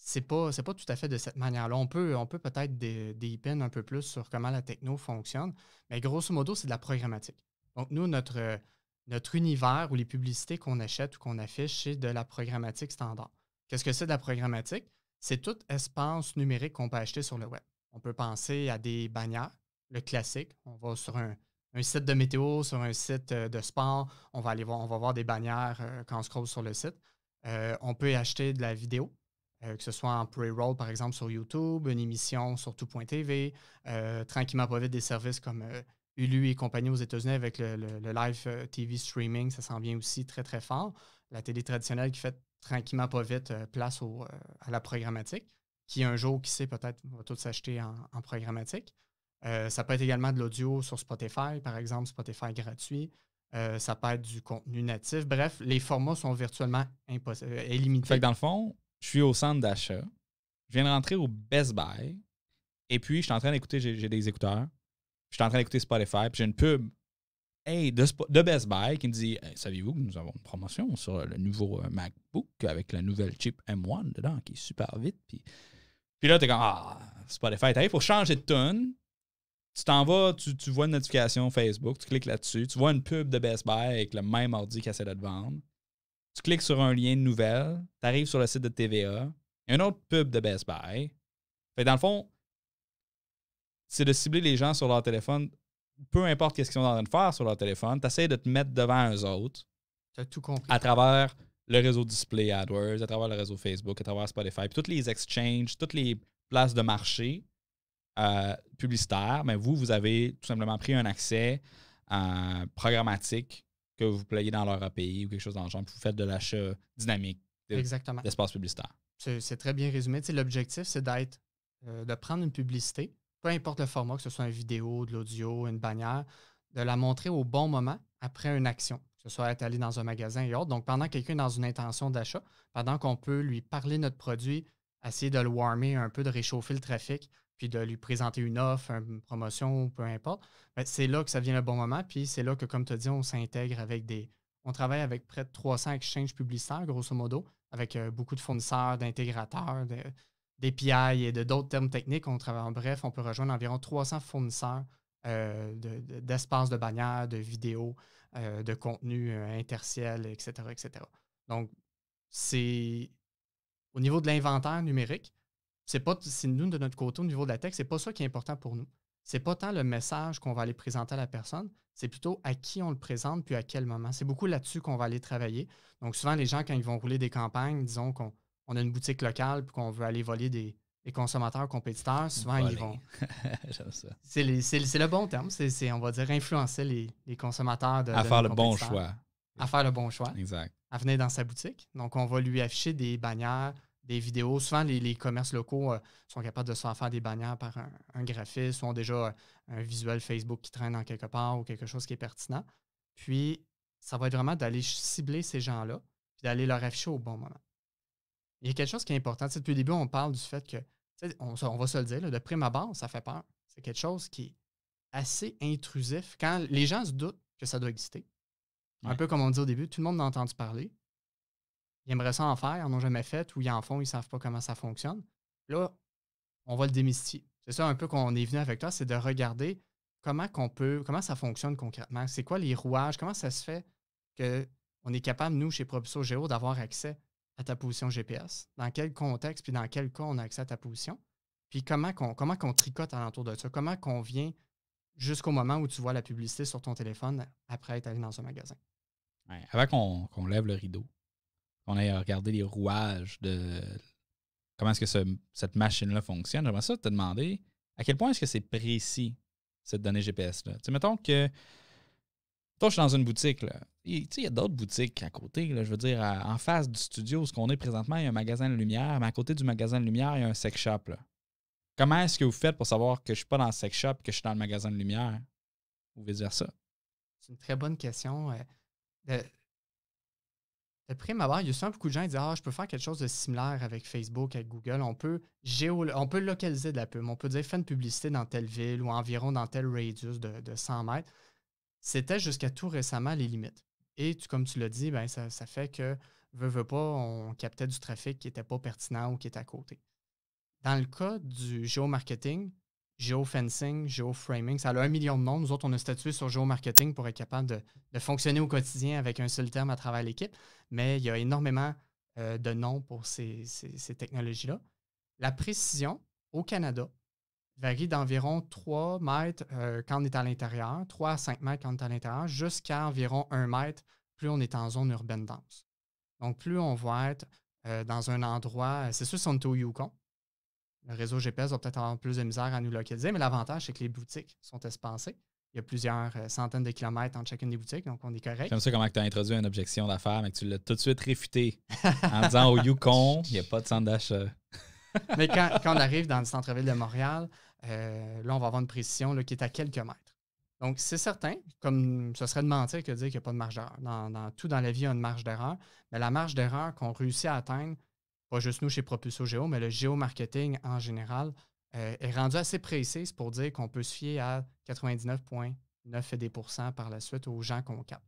c'est pas, pas tout à fait de cette manière-là. On peut, on peut être des, des un peu plus sur comment la techno fonctionne, mais grosso modo, c'est de la programmatique. Donc, nous, notre, notre univers ou les publicités qu'on achète ou qu'on affiche, c'est de la programmatique standard. Qu'est-ce que c'est de la programmatique? C'est tout espace numérique qu'on peut acheter sur le web. On peut penser à des bannières, le classique. On va sur un, site de météo, sur un site euh, de sport, on va aller voir, on va voir des bannières euh, quand on scroll sur le site. Euh, on peut acheter de la vidéo, euh, que ce soit en pre-roll, par exemple, sur YouTube, une émission sur tout.tv, euh, tranquillement pas vite des services comme euh, ULU et compagnie aux États-Unis avec le, live TV streaming, ça s'en vient aussi très, très fort. La télé traditionnelle qui fait tranquillement pas vite place à la programmatique, qui un jour, qui sait, peut-être va tout s'acheter en, programmatique. ça peut être également de l'audio sur Spotify, par exemple, Spotify gratuit. ça peut être du contenu natif. Bref, les formats sont virtuellement illimités. Fait dans le fond, je suis au centre d'achat, je viens de rentrer au Best Buy, et puis je suis en train d'écouter, j'ai des écouteurs, je suis en train d'écouter Spotify, puis j'ai une pub de, Best Buy qui me dit Saviez-vous que nous avons une promotion sur le nouveau euh, MacBook avec la nouvelle chip M1 dedans qui est super vite Puis, puis là, es comme Ah, Spotify, il faut changer de tonne. » Tu t'en vas, tu, vois une notification Facebook, tu cliques là-dessus, tu vois une pub de Best Buy avec le même ordi qu'elle essaie de te vendre. Tu cliques sur un lien de nouvelles, tu arrives sur le site de TVA, un autre pub de Best Buy. dans le fond, c'est de cibler les gens sur leur téléphone, peu importe qu'est-ce qu'ils sont en train de faire sur leur téléphone, tu essaies de te mettre devant eux autres. À travers le réseau Display AdWords, à travers le réseau Facebook, à travers Spotify, puis toutes les exchanges, toutes les places de marché euh, publicitaires, mais vous, vous avez tout simplement pris un accès euh, programmatique que vous playez dans leur API ou quelque chose dans le genre, vous faites de l'achat dynamique d'espace publicitaire. C'est très bien résumé. L'objectif, c'est d'être, euh, de prendre une publicité, peu importe le format, que ce soit une vidéo, de l'audio, une bannière, de la montrer au bon moment après une action, que ce soit être allé dans un magasin et autres. Donc, pendant que quelqu'un est dans une intention d'achat, pendant qu'on peut lui parler notre produit, essayer de le warmer un peu, de réchauffer le trafic, puis de lui présenter une offre, une promotion, peu importe, c'est là que ça vient le bon moment. Puis c'est là que, comme tu as dit, on s'intègre avec des. On travaille avec près de 300 exchanges publicitaires, grosso modo, avec euh, beaucoup de fournisseurs, d'intégrateurs, d'API et de d'autres termes techniques. On travaille, en bref, on peut rejoindre environ 300 fournisseurs euh, d'espaces de, de, bannières, de vidéos, euh, de contenu intertiel, etc., etc. Donc, c'est au niveau de l'inventaire numérique, c'est pas, c'est nous, de notre côté, au niveau de la tech, c'est pas ça qui est important pour nous. C'est pas tant le message qu'on va aller présenter à la personne, c'est plutôt à qui on le présente puis à quel moment. C'est beaucoup là-dessus qu'on va aller travailler. Donc, souvent, les gens, quand ils vont rouler des campagnes, disons qu'on on a une boutique locale puis qu'on veut aller voler des, consommateurs compétiteurs, souvent, ils vont. [LAUGHS] c'est le bon terme. C'est, on va dire, influencer les, consommateurs de. À faire le bon choix. À faire le bon choix. Exact. À venir dans sa boutique. Donc, on va lui afficher des bannières, des vidéos. Souvent, les, commerces locaux euh, sont capables de se faire des bannières par un, graphiste ou ont déjà euh, un visuel Facebook qui traîne en quelque part ou quelque chose qui est pertinent. Puis, ça va être vraiment d'aller cibler ces gens-là, puis d'aller leur afficher au bon moment. Il y a quelque chose qui est important. C'est depuis le début, on parle du fait que, on, va se le dire, de prime abord, ça fait peur. C'est quelque chose qui est assez intrusif. Quand les gens se doutent que ça doit exister, un peu comme on dit au début, tout le monde en entendu parler, ils aimeraient ça en faire, ils n'en ont jamais fait, ou ils en font, ils ne savent pas comment ça fonctionne. Là, on va le démystifier. C'est ça un peu qu'on est venu avec toi, c'est de regarder comment qu'on peut, comment ça fonctionne concrètement, c'est quoi les rouages, comment ça se fait qu'on est capable, nous, chez Propuso Géo, d'avoir accès à ta position GPS, dans quel contexte, puis dans quel cas on a accès à ta position, puis comment qu'on comment qu'on tricote alentour de ça, comment qu'on vient jusqu'au moment où tu vois la publicité sur ton téléphone après être allé dans un magasin. avant qu'on lève le rideau, on a regarder les rouages de comment est-ce que cette machine-là fonctionne. J'aimerais ça te demander à quel point est-ce que c'est précis, cette donnée GPS-là. Tu sais, mettons que toi, je suis dans une boutique. Là. il y a d'autres boutiques à côté. Là, je veux dire, en face du studio, où ce qu'on est présentement, il y a un magasin de lumière, mais à côté du magasin de lumière, il y a un sex shop. Là. Comment est-ce que vous faites pour savoir que je ne suis pas dans le sex shop, que je suis dans le magasin de lumière? Ou dire ça. C'est une très bonne question. Euh, après il y a souvent beaucoup de gens qui disent Ah, je peux faire quelque chose de similaire avec Facebook, avec Google. On peut, géo on peut localiser de la pub. On peut dire Fais une publicité dans telle ville ou environ dans tel radius de, 100 mètres. C'était jusqu'à tout récemment les limites. Et comme tu l'as dit, ben, ça, fait que, veut, veut pas, on captait du trafic qui n'était pas pertinent ou qui était à côté. Dans le cas du géomarketing, geo géoframing. Ça a un million de noms. Nous autres, on a statué sur Geo-marketing pour être capable de, fonctionner au quotidien avec un seul terme à travers l'équipe. Mais il y a énormément euh, de noms pour ces, technologies-là. La précision au Canada varie d'environ 3 mètres euh, quand on est à l'intérieur, 3 à 5 mètres quand on est à l'intérieur, jusqu'à environ 1 mètre plus on est en zone urbaine dense. Donc, plus on va être euh, dans un endroit, c'est sûr si on est au Yukon, le réseau GPS va peut-être avoir plus de misère à nous localiser, mais l'avantage, c'est que les boutiques sont espacées. Il y a plusieurs euh, centaines de kilomètres entre chacune des boutiques, donc on est correct. J'aime ça comment tu as introduit une objection d'affaires, mais que tu l'as tout de suite réfuté en disant au Yukon, il n'y a pas de centre d'achat. [LAUGHS] mais quand, on arrive dans le centre-ville de Montréal, euh, là, on va avoir une précision qui est à quelques mètres. Donc, c'est certain, comme ce serait de mentir que de dire qu'il n'y a pas de marge d'erreur. dans, tout dans la vie, il y a une marge d'erreur, mais la marge d'erreur qu'on réussit à atteindre pas juste nous chez Propulso Géo, mais le géomarketing en général euh, est rendu assez précis pour dire qu'on peut se fier à 99,9 par la suite aux gens qu'on capte.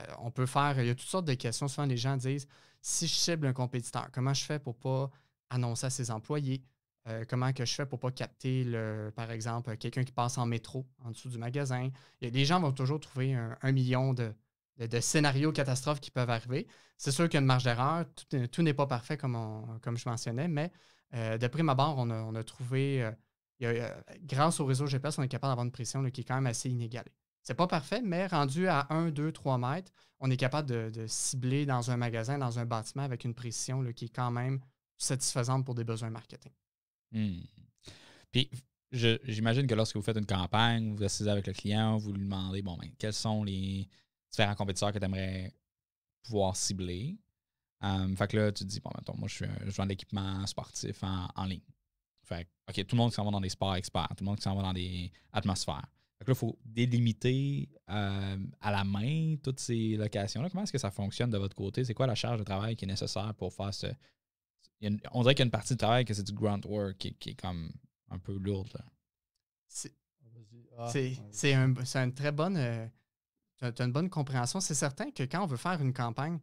Euh, on peut faire, il y a toutes sortes de questions. Souvent, les gens disent si je cible un compétiteur, comment je fais pour pas annoncer à ses employés euh, Comment que je fais pour pas capter, le, par exemple, quelqu'un qui passe en métro en dessous du magasin Les gens vont toujours trouver un million de, de, scénarios catastrophes qui peuvent arriver. C'est sûr qu'il y a une marge d'erreur, tout, n'est pas parfait comme, comme je mentionnais, mais euh, de prime abord, on a, trouvé, euh, euh, grâce au réseau GPS, on est capable d'avoir une pression qui est quand même assez inégalée. C'est pas parfait, mais rendu à 1, 2, 3 mètres, on est capable de, cibler dans un magasin, dans un bâtiment avec une précision qui est quand même satisfaisante pour des besoins marketing. Hmm. Puis, j'imagine que lorsque vous faites une campagne, vous assisez avec le client, vous lui demandez, bon, ben, quels sont les, différents compétiteurs que tu aimerais pouvoir cibler. fait que là, tu te dis, bon, mettons, moi, je, suis, un joueur d'équipement sportif en, ligne. Fait que, OK, tout le monde qui s'en va dans des sports experts, tout le monde qui s'en va dans des atmosphères. Fait que là, il faut délimiter à la main toutes ces locations-là. Comment est-ce que ça fonctionne de votre côté? C'est quoi la charge de travail qui est nécessaire pour faire ce. on dirait qu'il y a une partie du travail que c'est du grunt work qui, est comme un peu lourde. Ah, ah, c'est un, très bonne. Euh, tu as, une bonne compréhension. C'est certain que quand on veut faire une campagne,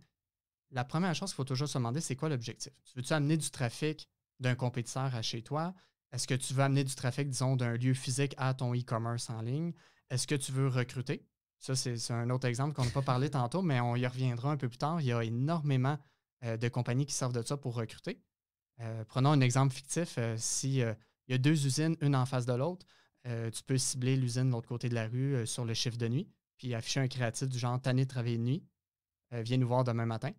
la première chose qu'il faut toujours se demander, c'est quoi l'objectif? Veux-tu amener du trafic d'un compétiteur à chez toi? Est-ce que tu veux amener du trafic, disons, d'un lieu physique à ton e-commerce en ligne? Est-ce que tu veux recruter? Ça, c'est un autre exemple qu'on n'a pas parlé tantôt, mais on y reviendra un peu plus tard. Il y a énormément euh, de compagnies qui servent de ça pour recruter. Euh, prenons un exemple fictif. S'il euh, si il y a deux usines, une en face de l'autre, tu peux cibler l'usine de l'autre côté de la rue sur le chiffre de nuit puis afficher un créatif du genre tanné de travailler de nuit, euh, viens nous voir demain matin.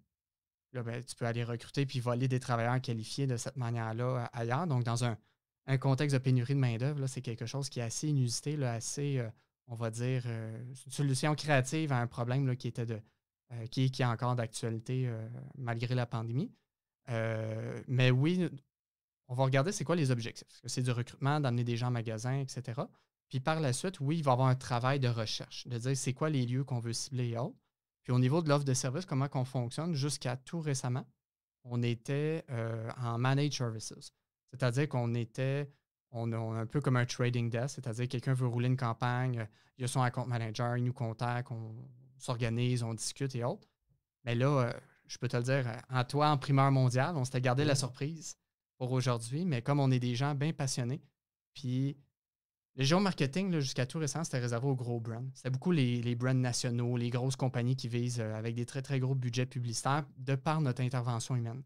Ben, tu peux aller recruter puis voler des travailleurs qualifiés de cette manière-là euh, ailleurs. Donc, dans un, contexte de pénurie de main-d'œuvre, c'est quelque chose qui est assez inusité, là, assez, euh, on va dire, une solution créative à un problème qui était de. Qui, est encore d'actualité malgré la pandémie. mais oui, on va regarder c'est quoi les objectifs. est que c'est du recrutement, d'amener des gens en magasin, etc. Puis par la suite, oui, il va y avoir un travail de recherche, de dire c'est quoi les lieux qu'on veut cibler et autres. Puis au niveau de l'offre de service, comment qu'on fonctionne, jusqu'à tout récemment, on était euh, en managed services. C'est-à-dire qu'on était on a un peu comme un trading desk, c'est-à-dire quelqu'un veut rouler une campagne, il y a son account manager, il nous contacte, on s'organise, on discute et autres. Mais là, euh, je peux te le dire, en toi, en primeur mondiale, on s'était gardé la surprise pour aujourd'hui, mais comme on est des gens bien passionnés, puis le géomarketing, jusqu'à tout récent, c'était réservé aux gros brands. C'était beaucoup les, les, brands nationaux, les grosses compagnies qui visent euh, avec des très, très gros budgets publicitaires de par notre intervention humaine.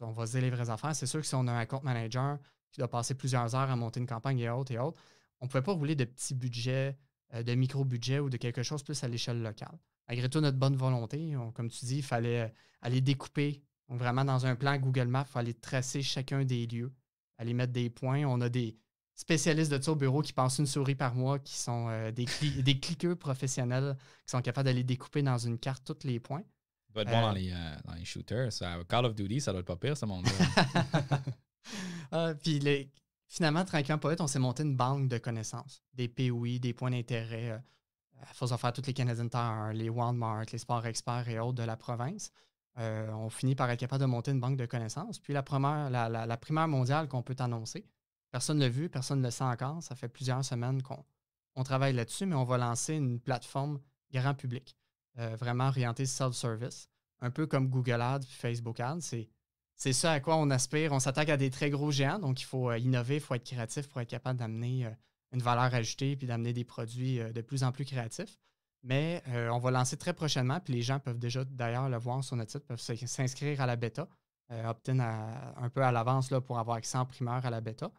On va se dire les vraies affaires. C'est sûr que si on a un compte manager qui doit passer plusieurs heures à monter une campagne et autres et autres, on ne pouvait pas rouler de petits budgets, euh, de micro-budgets ou de quelque chose plus à l'échelle locale. Malgré tout, notre bonne volonté, comme tu dis, il fallait euh, aller découper. Donc vraiment, dans un plan Google Maps, il fallait tracer chacun des lieux, aller mettre des points. On a des spécialistes de tout au bureau qui pensent une souris par mois, qui sont euh, des, [LAUGHS] des cliqueurs professionnels qui sont capables d'aller découper dans une carte tous les points. Euh, euh, dans les, shooters. Call of Duty, ça doit être pas pire, ce monde-là. [LAUGHS] Ah, puis finalement, tranquillement, poète, on s'est monté une banque de connaissances. Des POI, des points d'intérêt. faut se faire toutes les Canadian Tire, les Walmart, les sports experts et autres de la province. on finit par être capable de monter une banque de connaissances. Puis la, première, la, la primaire mondiale qu'on peut annoncer, Personne ne l'a vu, personne ne le sent encore. Ça fait plusieurs semaines qu'on travaille là-dessus, mais on va lancer une plateforme grand public, euh, vraiment orientée self-service, un peu comme Google Ads puis Facebook Ads. C'est, c'est ça à quoi on aspire. On s'attaque à des très gros géants, donc il faut euh, innover, il faut être créatif pour être capable d'amener euh, une valeur ajoutée puis d'amener des produits de plus en plus créatifs. Mais on va lancer très prochainement, puis les gens peuvent déjà d'ailleurs le voir sur notre site, peuvent s'inscrire à la bêta, obtenir un peu à l'avance pour avoir accès en primeur à la bêta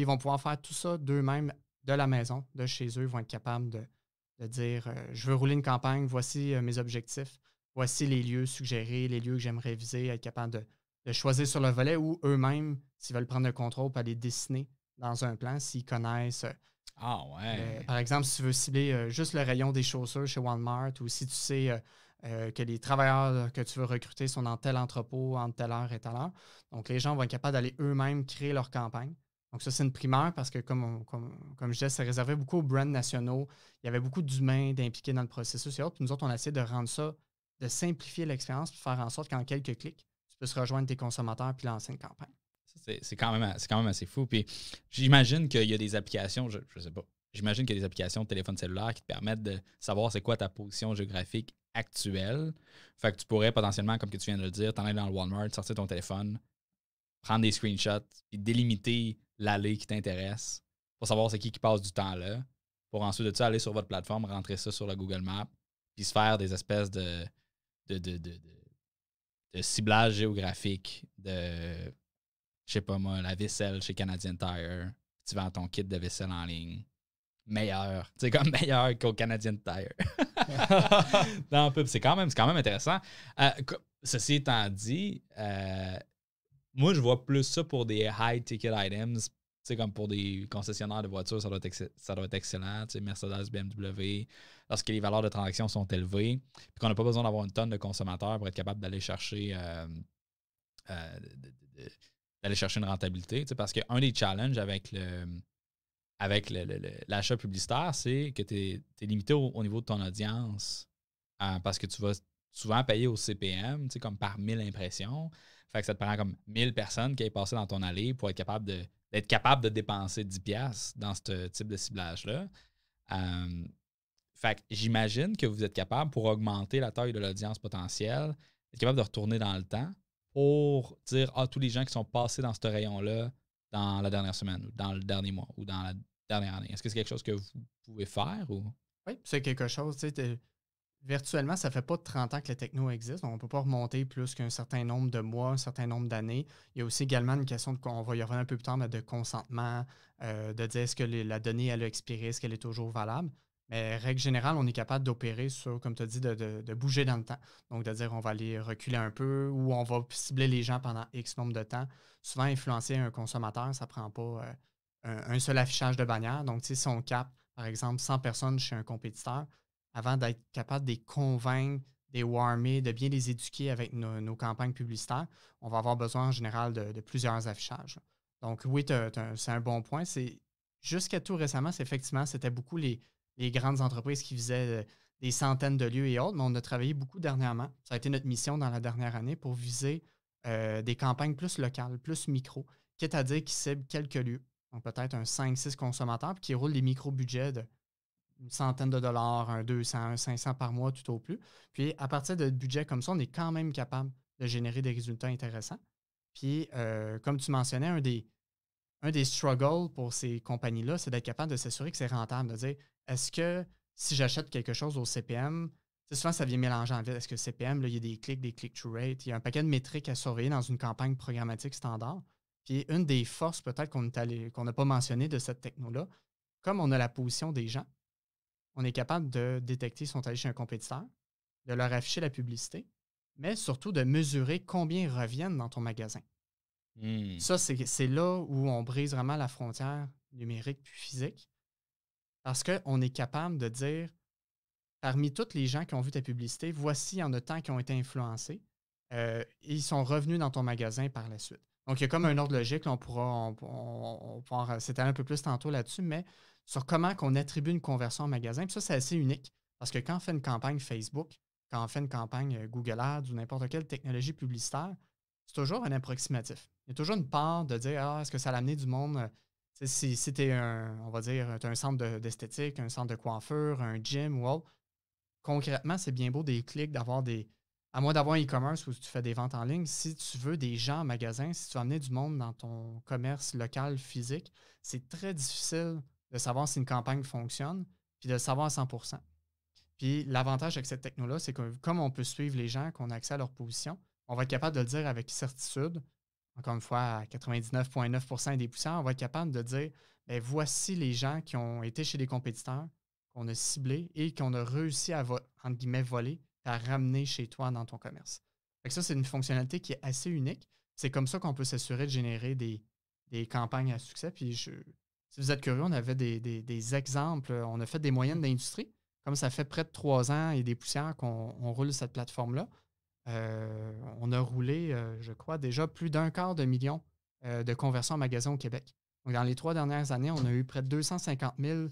ils vont pouvoir faire tout ça d'eux-mêmes, de la maison, de chez eux. Ils vont être capables de, dire euh, je veux rouler une campagne, voici euh, mes objectifs, voici les lieux suggérés, les lieux que j'aimerais viser, être capable de, choisir sur le volet ou eux-mêmes, s'ils veulent prendre le contrôle, pour aller dessiner dans un plan, s'ils connaissent. Euh, ah ouais. par exemple, si tu veux cibler juste le rayon des chaussures chez Walmart ou si tu sais que les travailleurs que tu veux recruter sont dans tel entrepôt entre telle heure et telle heure. Donc, les gens vont être capables d'aller eux-mêmes créer leur campagne. Donc, ça, c'est une primeur parce que, comme, comme, je disais, ça réservait beaucoup aux brands nationaux. Il y avait beaucoup d'humains impliqués dans le processus et autres. Puis nous autres, on a essayé de rendre ça, de simplifier l'expérience pour faire en sorte qu'en quelques clics, tu puisses rejoindre tes consommateurs puis lancer une campagne. C'est quand, même, quand même assez fou. Puis j'imagine qu'il y a des applications, je ne sais pas, j'imagine qu'il y a des applications de téléphone cellulaire qui te permettent de savoir c'est quoi ta position géographique actuelle. Fait que tu pourrais potentiellement, comme que tu viens de le dire, t'en aller dans le Walmart, sortir ton téléphone, prendre des screenshots, et délimiter l'allée qui t'intéresse pour savoir c'est qui qui passe du temps là, pour ensuite de ça aller sur votre plateforme, rentrer ça sur la Google Map, puis se faire des espèces de, de, de, de, ciblage géographique de, je sais pas moi, la vaisselle chez Canadian Tire, tu vends ton kit de vaisselle en ligne. Meilleur. C'est comme [LAUGHS] meilleur qu'au Canadian Tire. [LAUGHS] non c'est quand même, quand même intéressant. Euh, ceci étant dit, euh, moi, je vois plus ça pour des high-ticket items. c'est comme pour des concessionnaires de voitures, ça doit être, excellent. Mercedes, BMW, lorsque les valeurs de transaction sont élevées, puis qu'on n'a pas besoin d'avoir une tonne de consommateurs pour être capable d'aller chercher euh, euh, d'aller chercher une rentabilité. Parce qu'un des challenges avec le avec l'achat publicitaire, c'est que tu es, limité au, niveau de ton audience euh, parce que tu vas souvent payer au CPM, comme par 1000 impressions. Fait que ça te prend comme 1000 personnes qui aient passé dans ton allée pour être capable de, capable de dépenser 10$ dans ce type de ciblage-là. Euh, fait j'imagine que vous êtes capable, pour augmenter la taille de l'audience potentielle, d'être capable de retourner dans le temps pour dire à ah, tous les gens qui sont passés dans ce rayon-là dans la dernière semaine ou dans le dernier mois ou dans la dernière année. Est-ce que c'est quelque chose que vous pouvez faire ou? Oui, c'est quelque chose, tu Virtuellement, ça fait pas 30 ans que la techno existe. on ne peut pas remonter plus qu'un certain nombre de mois, un certain nombre d'années. Il y a aussi également une question, de, va y revenir un peu plus tard, mais de consentement, euh, de dire est-ce que la donnée, a expiré, est-ce qu'elle est toujours valable. Mais règle générale, on est capable d'opérer sur, comme tu as dit, de, bouger dans le temps. Donc, de dire on va aller reculer un peu ou on va cibler les gens pendant X nombre de temps. Souvent, influencer un consommateur, ça ne prend pas euh, un, un, seul affichage de bannière. Donc, si on capte, par exemple, 100 personnes chez un compétiteur, avant d'être capable de les convaincre, de les warmer, de bien les éduquer avec nos, campagnes publicitaires, on va avoir besoin en général de, plusieurs affichages. Donc oui, c'est un bon point. Jusqu'à tout récemment, effectivement, c'était beaucoup les, grandes entreprises qui visaient euh, des centaines de lieux et autres, mais on a travaillé beaucoup dernièrement. Ça a été notre mission dans la dernière année pour viser euh, des campagnes plus locales, plus micro, cest à dire qui ciblent quelques lieux, donc peut-être un 5-6 consommateurs, qui roulent des micro-budgets de une centaine de dollars, un 200, un 500 par mois tout au plus. Puis à partir de budgets comme ça, on est quand même capable de générer des résultats intéressants. Puis euh, comme tu mentionnais, un des, un des struggles pour ces compagnies-là, c'est d'être capable de s'assurer que c'est rentable, de dire est-ce que si j'achète quelque chose au CPM, souvent ça vient mélanger en fait. Est-ce que CPM, là, il y a des clics, des clics through rate, il y a un paquet de métriques à surveiller dans une campagne programmatique standard. Puis une des forces peut-être qu'on n'a pas mentionné de cette techno-là, comme on a la position des gens, on est capable de détecter si on chez un compétiteur, de leur afficher la publicité, mais surtout de mesurer combien ils reviennent dans ton magasin. Hmm. Ça, c'est là où on brise vraiment la frontière numérique puis physique, parce qu'on est capable de dire, parmi toutes les gens qui ont vu ta publicité, voici en a tant qui ont été influencés, euh, ils sont revenus dans ton magasin par la suite. Donc, il y a comme hmm. un ordre logique, on pourra, on, s'étaler un peu plus tantôt là-dessus, mais sur comment on attribue une conversion en magasin. ça, c'est assez unique parce que quand on fait une campagne Facebook, quand on fait une campagne euh, Google Ads ou n'importe quelle technologie publicitaire, c'est toujours un approximatif. Il y a toujours une part de dire Ah, est-ce que ça a amené du monde euh, Si, tu un, on va dire, un centre d'esthétique, un centre de coiffure, un gym ou concrètement, c'est bien beau des clics, d'avoir des. À moins d'avoir un e-commerce où tu fais des ventes en ligne, si tu veux des gens en magasin, si tu veux amener du monde dans ton commerce local physique, c'est très difficile de savoir si une campagne fonctionne, puis de le savoir à 100 Puis l'avantage avec cette techno-là, c'est que comme on peut suivre les gens, qu'on a accès à leur position, on va être capable de le dire avec certitude, encore une fois, à 99,9 des poussières, on va être capable de dire bien, voici les gens qui ont été chez des compétiteurs, qu'on a ciblés et qu'on a réussi à voler » guillemets, voler, à ramener chez toi dans ton commerce. Fait ça, c'est une fonctionnalité qui est assez unique. C'est comme ça qu'on peut s'assurer de générer des, des, campagnes à succès. Puis je, si vous êtes curieux, on avait des, exemples. On a fait des moyennes d'industrie. Comme ça fait près de trois ans et des poussières qu'on roule cette plateforme-là, euh, on a roulé, euh, je crois, déjà plus d'un quart de million euh, de conversions en magasin au Québec. Donc, dans les trois dernières années, on a eu près de 250 000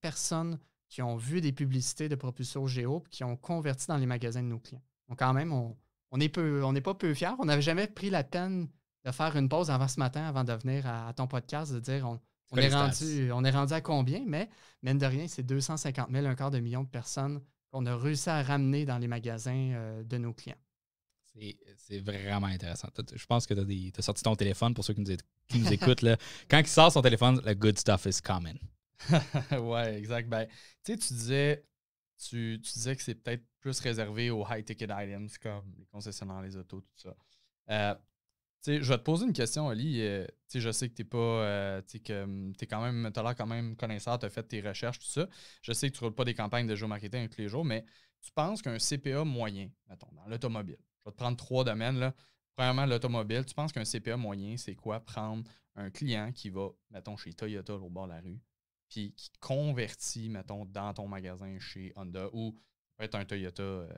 personnes qui ont vu des publicités de propulsion géo qui ont converti dans les magasins de nos clients. Donc, quand même, on n'est on pas peu fiers. On n'avait jamais pris la peine de faire une pause avant ce matin, avant de venir à, à ton podcast, de dire on, on est, rendu, on est rendu à combien, mais même de rien, c'est 250 000, un quart de million de personnes qu'on a réussi à ramener dans les magasins euh, de nos clients. C'est vraiment intéressant. Je pense que tu as, sorti ton téléphone pour ceux qui nous, écoutent. Là, [LAUGHS] quand il sort son téléphone, le good stuff is coming. [LAUGHS] ouais, exact. Ben, tu disais, tu, disais que c'est peut-être plus réservé aux high-ticket items comme les concessionnaires, les autos, tout ça. Euh, je vais te poser une question, Oli. Euh, je sais que euh, tu pas. Hum, tu quand même. As l'air quand même connaisseur, tu as fait tes recherches, tout ça. Je sais que tu ne roules pas des campagnes de marketing tous les jours, mais tu penses qu'un CPA moyen, mettons, dans l'automobile, je vais te prendre trois domaines. Là. Premièrement, l'automobile, tu penses qu'un CPA moyen, c'est quoi prendre un client qui va, mettons, chez Toyota au bord de la rue, puis qui convertit, mettons, dans ton magasin chez Honda ou peut-être un Toyota, euh,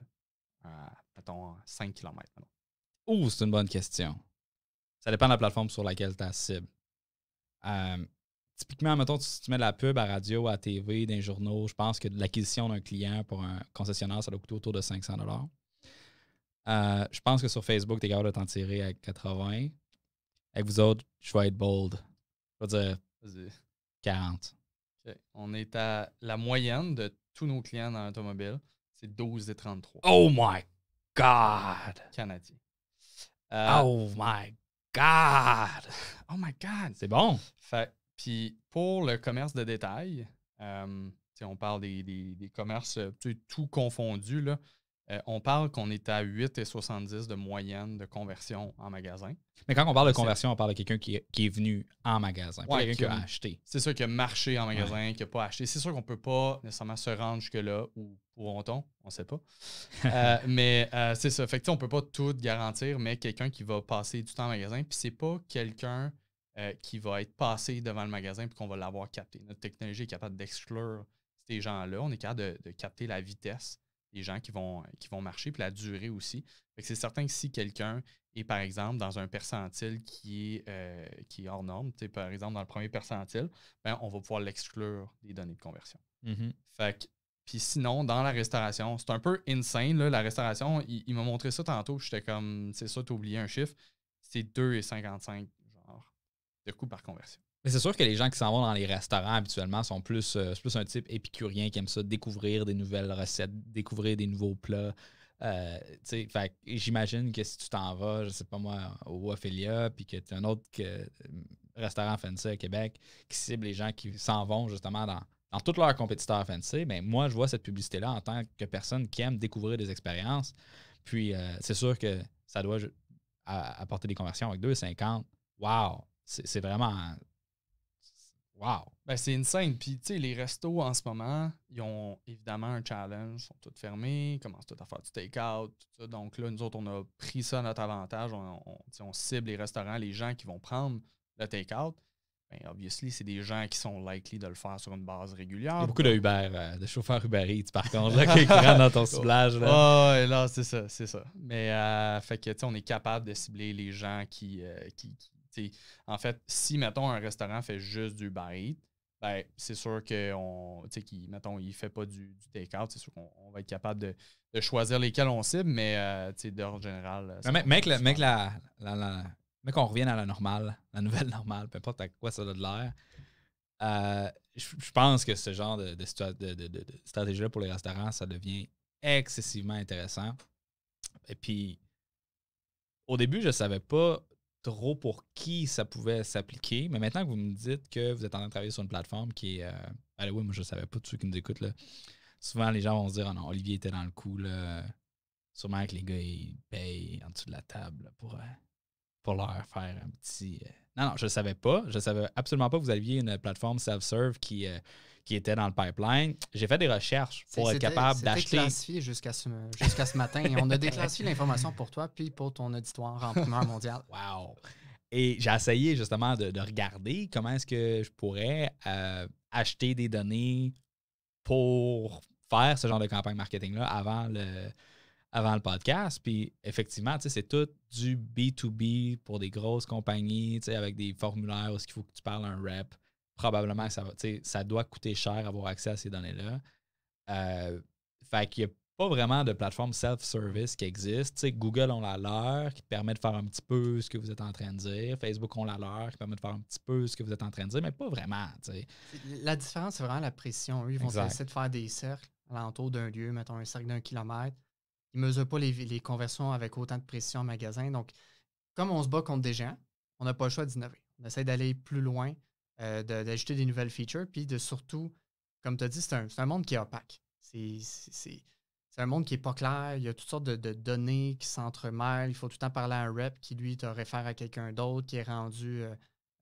à, mettons, 5 km. c'est une bonne question. Ça dépend de la plateforme sur laquelle tu as cible. Euh, typiquement, mettons, si tu mets de la pub à radio, à TV, dans les journaux, je pense que l'acquisition d'un client pour un concessionnaire, ça doit coûter autour de 500 euh, Je pense que sur Facebook, tu es capable de t'en tirer à 80. Avec vous autres, je vais être bold. Je vais dire 40. On est à la moyenne de tous nos clients dans l'automobile. C'est 12 et 33. Oh my God! Canadien. Euh, oh my God! Oh my God! C'est bon! puis pour le commerce de détail, euh, si on parle des, commerces tout confondus, là, euh, on parle qu'on est à 8,70 de moyenne de conversion en magasin. Mais quand on parle de conversion, on parle de quelqu'un qui, est venu en magasin, quelqu'un qui a acheté. C'est sûr qu'il a marché en magasin, qu'il n'a pas acheté. C'est sûr qu'on ne peut pas nécessairement se rendre jusque-là ou pourront-on, on ne sait pas. [LAUGHS] Euh, mais euh, c'est ça. Fait on ne peut pas tout garantir, mais quelqu'un qui va passer du temps en magasin, puis c'est pas quelqu'un qui va être passé devant le magasin puis qu'on va l'avoir capté. Notre technologie est capable d'exclure ces gens-là. On est capable de, de capter la vitesse les gens qui vont, qui vont marcher, puis la durée aussi. C'est certain que si quelqu'un est, par exemple, dans un percentile qui est, euh, qui est hors norme, par exemple, dans le premier percentile, ben, on va pouvoir l'exclure des données de conversion. Mm-hmm. puis sinon, dans la restauration, c'est un peu insane, la restauration, il, m'a montré ça tantôt, j'étais comme, c'est ça, t'as oublié un chiffre, c'est 2,55 de coup, par conversion. Mais c'est sûr que les gens qui s'en vont dans les restaurants habituellement sont plus, euh, plus un type épicurien qui aime ça découvrir des nouvelles recettes, découvrir des nouveaux plats. Euh, j'imagine que si tu t'en vas, je sais pas moi, au Ophelia, puis que tu as un autre euh, restaurant fancy à Québec qui cible les gens qui s'en vont justement dans, dans tous leurs compétiteurs fancy, ben, moi, je vois cette publicité-là en tant que personne qui aime découvrir des expériences. Puis c'est sûr que ça doit apporter des conversions avec 2,50. waouh! c'est vraiment. Wow! Ben, c'est insane. Puis, tu sais, les restos en ce moment, ils ont évidemment un challenge, ils sont tous fermés, ils commencent tous à faire du take-out, tout ça. Donc là, nous autres, on a pris ça à notre avantage. On, on, cible les restaurants, les gens qui vont prendre le take-out. Bien, obviously, c'est des gens qui sont likely de le faire sur une base régulière. Il y a beaucoup de Uber, euh, de chauffeurs Uber Eats, par [LAUGHS] contre, là, qui rentrent dans ton ciblage. Là. là, c'est ça, c'est ça. Mais, euh, fait que, tu sais, on est capable de cibler les gens qui, euh, qui en fait, si, mettons, un restaurant fait juste du bite, ben, c'est sûr qu'on, qu'il, mettons, il fait pas du, take-out, c'est sûr qu'on va être capable de, choisir lesquels on cible, mais, euh, tu d'ordre général. Euh, mais, mec, le, revient à la normale, la nouvelle [LAUGHS] normale, peu importe à quoi ça a de l'air. Euh, je pense que ce genre de, de, de stratégie-là pour les restaurants, ça devient excessivement intéressant. Et puis, au début, je ne savais pas trop pour qui ça pouvait s'appliquer. Mais maintenant que vous me dites que vous êtes en train de travailler sur une plateforme qui est. Euh, allez, oui, moi, je ne savais pas, de ceux qui nous écoutent, là, souvent, les gens vont se dire Oh non, Olivier était dans le coup. Là. Sûrement que les gars, ils payent en dessous de la table pour, euh, pour leur faire un petit. Euh, non, non, je ne savais pas. Je ne savais absolument pas que vous aviez une plateforme self-serve qui qui était dans le pipeline. J'ai fait des recherches pour être capable d'acheter. classifié jusqu'à ce, jusqu'à ce matin. On a déclassifié l'information pour toi puis pour ton auditoire en primaire mondiale. [LAUGHS] Wow! Et j'ai essayé justement de, regarder comment est-ce que je pourrais euh, acheter des données pour faire ce genre de campagne marketing-là avant le, avant le podcast. Puis effectivement, c'est tout du B2B pour des grosses compagnies, avec des formulaires où il faut que tu parles à un rep probablement que ça va, ça doit coûter cher avoir accès à ces données-là. Euh, fait qu'il n'y a pas vraiment de plateforme self-service qui existe. Google ont la leur qui permet de faire un petit peu ce que vous êtes en train de dire. Facebook ont la leur qui permet de faire un petit peu ce que vous êtes en train de dire, mais pas vraiment. La différence, c'est vraiment la pression. Eux, ils vont essayer de faire des cercles alentour d'un lieu, mettons un cercle d'un kilomètre. Ils ne mesurent pas les, conversions avec autant de pression en magasin. Donc, comme on se bat contre des gens, on n'a pas le choix d'innover. On essaie d'aller plus loin, euh, d'ajouter des nouvelles features, puis de surtout, comme tu as dit, c'est un, monde qui est opaque. C'est un monde qui n'est pas clair. Il y a toutes sortes de, données qui s'entremêlent. Il faut tout le temps parler à un rep qui, lui, te réfère à quelqu'un d'autre qui est rendu euh,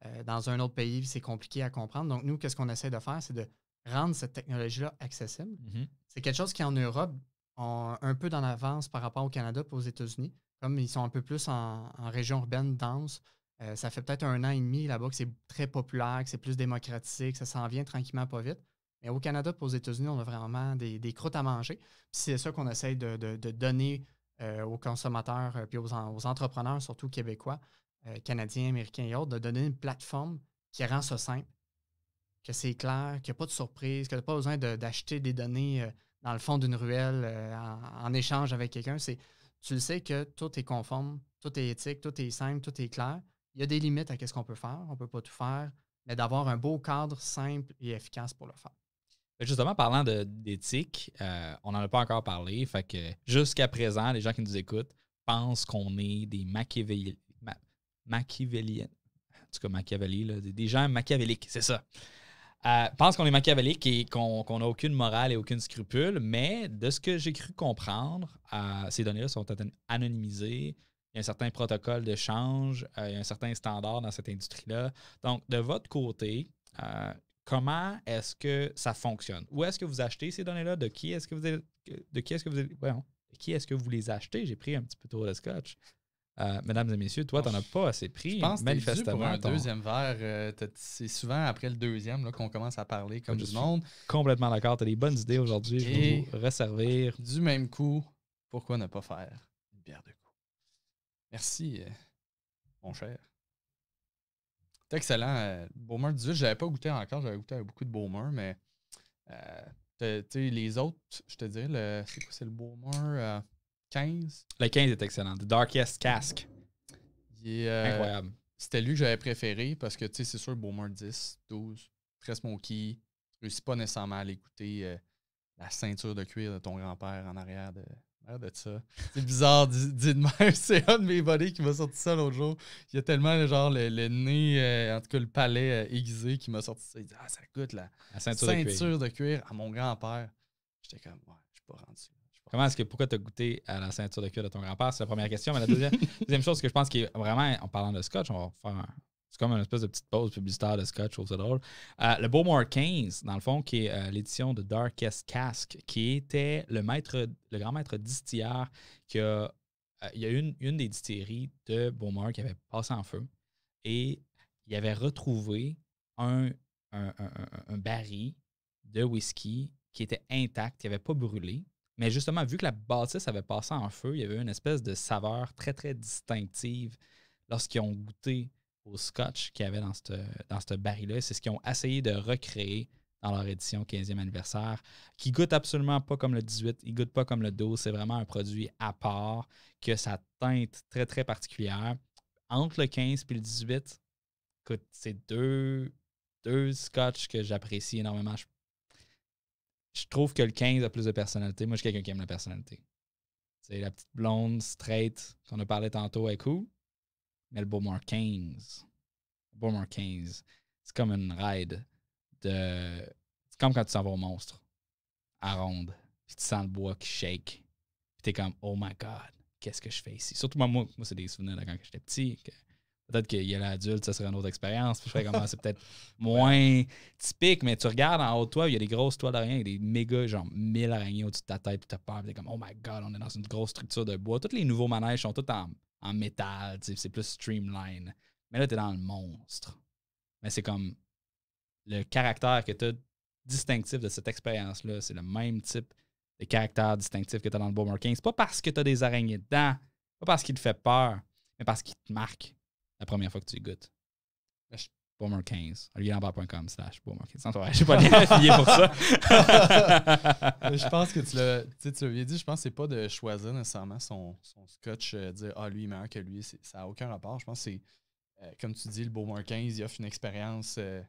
euh, dans un autre pays. C'est compliqué à comprendre. Donc, nous, qu'est-ce qu'on essaie de faire? C'est de rendre cette technologie-là accessible. Mm-hmm. C'est quelque chose qui, en Europe, on, un peu dans l'avance par rapport au Canada et aux États-Unis. Comme ils sont un peu plus en région urbaine dense, euh, ça fait peut-être un an et demi là-bas que c'est très populaire, que c'est plus démocratique, ça s'en vient tranquillement pas vite. Mais au Canada, pour aux États-Unis, on a vraiment des, des croûtes à manger. C'est ça qu'on essaye de, donner euh, aux consommateurs euh, puis aux, entrepreneurs, surtout québécois, canadiens, américains et autres, de donner une plateforme qui rend ça simple, que c'est clair, qu'il n'y a pas de surprise, que tu a pas besoin d'acheter des données dans le fond d'une ruelle en, en, échange avec quelqu'un. Tu le sais que tout est conforme, tout est éthique, tout est simple, tout est clair il y a des limites à ce qu'on peut faire, on ne peut pas tout faire, mais d'avoir un beau cadre simple et efficace pour le faire. Ben, justement, parlant d'éthique, euh, on n'en a pas encore parlé. Fait que jusqu'à présent, les gens qui nous écoutent pensent qu'on est des machiavéliens. En tout cas, des gens machiavéliques, c'est ça. Euh, pensent qu'on est machiavéliques et qu'on n'a aucune morale et aucune scrupule, mais de ce que j'ai cru comprendre, euh, ces données-là sont anonymisées il y a un certain protocole de change, euh, il y a un certain standard dans cette industrie-là. Donc, de votre côté, euh, comment est-ce que ça fonctionne? Où est-ce que vous achetez ces données-là? De qui est-ce que vous de qui est-ce que vous qui est-ce que vous les achetez? J'ai pris un petit peu trop de scotch. Euh, mesdames et messieurs, toi, t'en as pas assez pris. Je pense manifestement. Pour un deuxième verre, c'est souvent après le deuxième qu'on commence à parler comme du monde. Complètement d'accord. as des bonnes idées aujourd'hui. Je vais vous resservir. Du même coup, pourquoi ne pas faire une bière de Merci, euh, mon cher. C'est excellent. Boomer 18, je n'avais pas goûté encore. J'avais goûté beaucoup de Boomer, mais euh, les autres, je te dirais, le, c'est quoi, c'est le Boomer euh, 15? Le 15 est excellent. The Darkest Cask. Incroyable. C'était lui que j'avais préféré parce que, tu sais, c'est sûr, Boomer 10, 12, très smoky. Tu réussis pas nécessairement à l'écouter la ceinture de cuir de ton grand-père en arrière de, de ça. C'est bizarre, dit, moi [LAUGHS] C'est un de mes buddies qui m'a sorti ça l'autre jour. Il y a tellement, genre, le, nez, euh, en tout cas, le palais euh, aiguisé qui m'a sorti ça. Il dit Ah, ça goûte la, ceinture, de, cuir. à mon grand-père. J'étais comme Ouais, je suis pas rendu. Comment est-ce que pourquoi tu as goûté à la ceinture de cuir de ton grand-père? C'est la première question. Mais la deuxième, [LAUGHS] deuxième chose que je pense qui est vraiment, en parlant de scotch, on va faire un, comme une espèce de petite pause publicitaire de Scotch, je drôle. Euh, le Beaumont 15, dans le fond, qui est euh, l'édition de Darkest Cask, qui était le maître, le grand maître distillaire, qui a. Euh, il y a une, une des distilleries de Beaumont qui avait passé en feu et il avait retrouvé un, un, un baril de whisky qui était intact, qui n'avait pas brûlé. Mais justement, vu que la bâtisse avait passé en feu, il y avait une espèce de saveur très, très distinctive lorsqu'ils ont goûté scotch qu'il y avait dans ce dans baril-là. C'est ce qu'ils ont essayé de recréer dans leur édition 15e anniversaire, qui goûte absolument pas comme le 18, il goûte pas comme le 12, c'est vraiment un produit à part, que sa teinte très, très particulière. Entre le 15 et le 18, c'est deux, deux scotch que j'apprécie énormément. Je, trouve que le 15 a plus de personnalité. Moi, je suis quelqu'un qui aime la personnalité. C'est la petite blonde, straight, qu'on a parlé tantôt, avec cool mais le Beaumont 15. Beaumont 15, c'est comme une ride de. C'est comme quand tu sors vos au monstre, à ronde, puis tu sens le bois qui shake, puis t'es comme, oh my god, qu'est-ce que je fais ici? Surtout moi, moi, c'est des souvenirs de quand j'étais petit. Peut-être qu'il y a l'adulte, ça serait une autre expérience. Je ferais comment ah, c'est peut-être [LAUGHS] moins typique, mais tu regardes en haut de toi, il y a des grosses toiles d'araignées, des méga, genre mille araignées au-dessus de ta tête, puis t'as peur, puis t'es comme, oh my god, on est dans une grosse structure de bois. Tous les nouveaux manèges sont tous en en métal, c'est plus streamline. Mais là, t'es dans le monstre. Mais c'est comme le caractère que t'as distinctif de cette expérience-là, c'est le même type de caractère distinctif que t'as dans le Bomber King. C'est pas parce que tu as des araignées dedans, pas parce qu'il te fait peur, mais parce qu'il te marque la première fois que tu goûtes. Ben, je Boomer15. OlivierLambert.com slash Boomer15. Je sais pas bien [LAUGHS] pour ça. je pense que tu l'as tu l'avais dit, je pense que c'est pas de choisir nécessairement son, son scotch, euh, dire Ah, lui, il meilleur que lui. Ça n'a aucun rapport. Je pense que c'est, euh, comme tu dis, le Boomer15, il offre une expérience euh,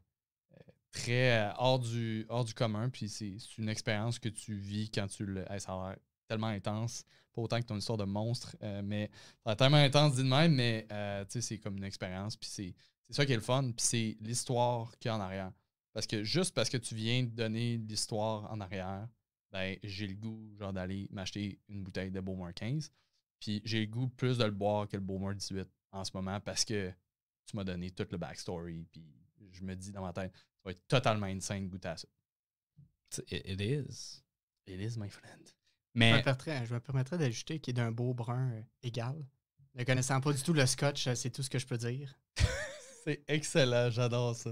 très hors, du, hors du commun. Puis c'est, une expérience que tu vis quand tu le. ça a l'air tellement intense. Pas autant que ton histoire de monstre, mais tellement intense, dit de même, mais tu sais, c'est comme une expérience. Puis c'est c'est ça qui est le fun, puis c'est l'histoire qu'il y en arrière. Parce que juste parce que tu viens de donner l'histoire en arrière, ben j'ai le goût genre d'aller m'acheter une bouteille de Beaumont 15. Puis j'ai le goût plus de le boire que le Beaumont 18 en ce moment parce que tu m'as donné toute le backstory. Puis je me dis dans ma tête, ça va être totalement insane de goûter à ça. It, is. It is, my friend. Mais... Je, me je me permettrais d'ajouter qu'il est d'un beau brun euh, égal. Ne connaissant pas du tout le scotch, euh, c'est tout ce que je peux dire. C'est excellent, j'adore ça.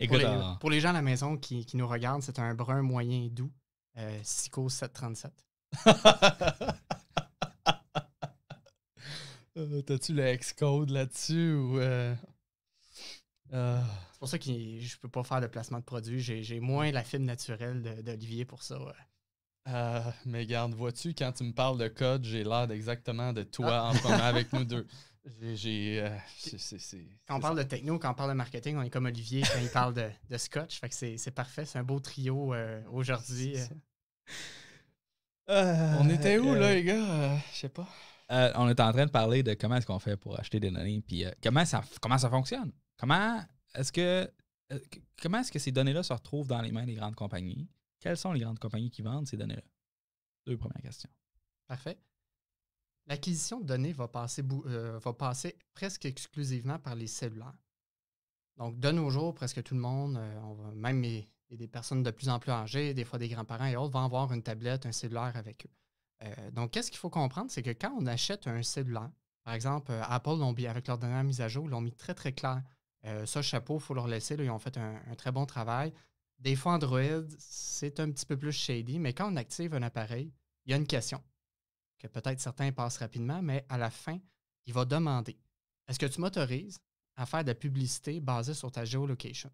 Écoute, pour, les, gens à la maison qui, nous regardent, c'est un brun moyen doux, euh, Sico 737. [LAUGHS] Euh, t'as-tu le Xcode code là-dessus ou. Euh, ah. C'est pour ça que je peux pas faire de placement de produit. J'ai moins la fibre naturelle d'Olivier pour ça. Ah, mais garde, vois-tu, quand tu me parles de code, j'ai l'air exactement de toi ah. en train avec nous deux. [LAUGHS] Euh, quand on parle de techno, quand on parle de marketing, on est comme Olivier quand il parle de, scotch. Fait que c'est parfait. C'est un beau trio euh, aujourd'hui. Euh. on était où, là, les gars Je sais pas. on était en train de parler de comment est-ce qu'on fait pour acheter des données, puis comment, ça, comment ça fonctionne. Comment est-ce que. Comment est-ce que ces données-là se retrouvent dans les mains des grandes compagnies? Quelles sont les grandes compagnies qui vendent ces données-là? Deux premières questions. Parfait. L'acquisition de données euh, va passer, presque exclusivement par les cellulaires. Donc, de nos jours, presque tout le monde, euh, on va, même des personnes de plus en plus âgées, des fois des grands-parents et autres, vont avoir une tablette, un cellulaire avec eux. Euh, donc, qu'est-ce qu'il faut comprendre, c'est que quand on achète un cellulaire, par exemple, Apple, avec leur dernière mise à jour, l'ont mis très, très clair. ça, chapeau, il faut leur laisser. ils ont fait un, un très bon travail. Des fois, Android, c'est un petit peu plus shady, mais quand on active un appareil, il y a une question que peut-être certains passent rapidement, mais à la fin, il va demander Est-ce que tu m'autorises à faire de la publicité basée sur ta géolocation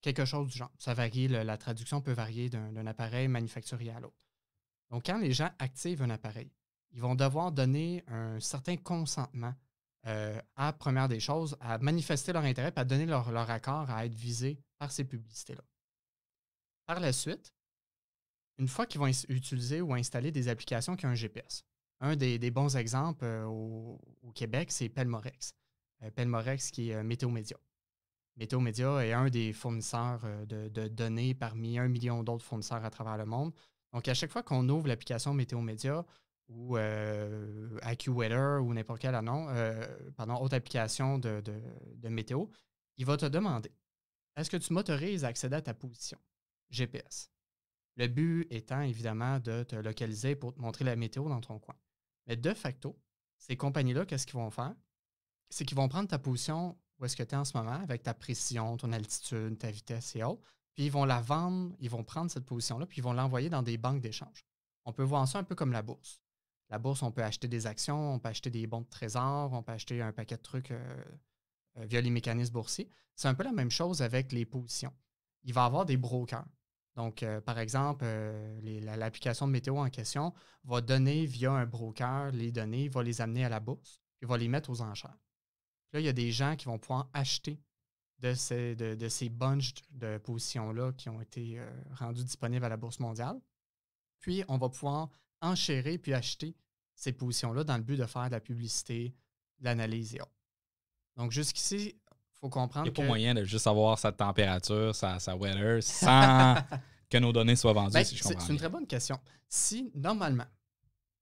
Quelque chose du genre. Ça varie, la traduction peut varier d'un appareil manufacturier à l'autre. Donc, quand les gens activent un appareil, ils vont devoir donner un certain consentement euh, à, première des choses, à manifester leur intérêt, et à donner leur, accord à être visé par ces publicités-là. Par la suite, une fois qu'ils vont utiliser ou installer des applications qui ont un GPS, un des, bons exemples euh, au, Québec, c'est Pelmorex. Euh, Pelmorex qui est euh, Météo Média. Météo est un des fournisseurs de, données parmi un million d'autres fournisseurs à travers le monde. Donc, à chaque fois qu'on ouvre l'application Météo Média ou AccuWeather ou n'importe quelle pardon, autre application de, de, météo, il va te demander est-ce que tu m'autorises à accéder à ta position GPS le but étant évidemment de te localiser pour te montrer la météo dans ton coin. Mais de facto, ces compagnies-là, qu'est-ce qu'ils vont faire? C'est qu'ils vont prendre ta position où est-ce que tu es en ce moment, avec ta pression, ton altitude, ta vitesse et autres, puis ils vont la vendre, ils vont prendre cette position-là, puis ils vont l'envoyer dans des banques d'échange. On peut voir ça un peu comme la bourse. La bourse, on peut acheter des actions, on peut acheter des bons de trésor, on peut acheter un paquet de trucs euh, euh, via les mécanismes boursiers. C'est un peu la même chose avec les positions. Il va y avoir des brokers. Donc, euh, par exemple, euh, l'application de météo en question va donner via un broker les données, va les amener à la bourse, et va les mettre aux enchères. là, il y a des gens qui vont pouvoir acheter de ces, de, de ces bunches de positions-là qui ont été euh, rendues disponibles à la bourse mondiale. Puis, on va pouvoir enchérer puis acheter ces positions-là dans le but de faire de la publicité, de l'analyse et autres. Donc, jusqu'ici, faut comprendre. Il n'y a pas moyen de juste avoir sa température, sa, weather, sans [LAUGHS] que nos données soient vendues, ben, C'est une très bonne question. Si, normalement,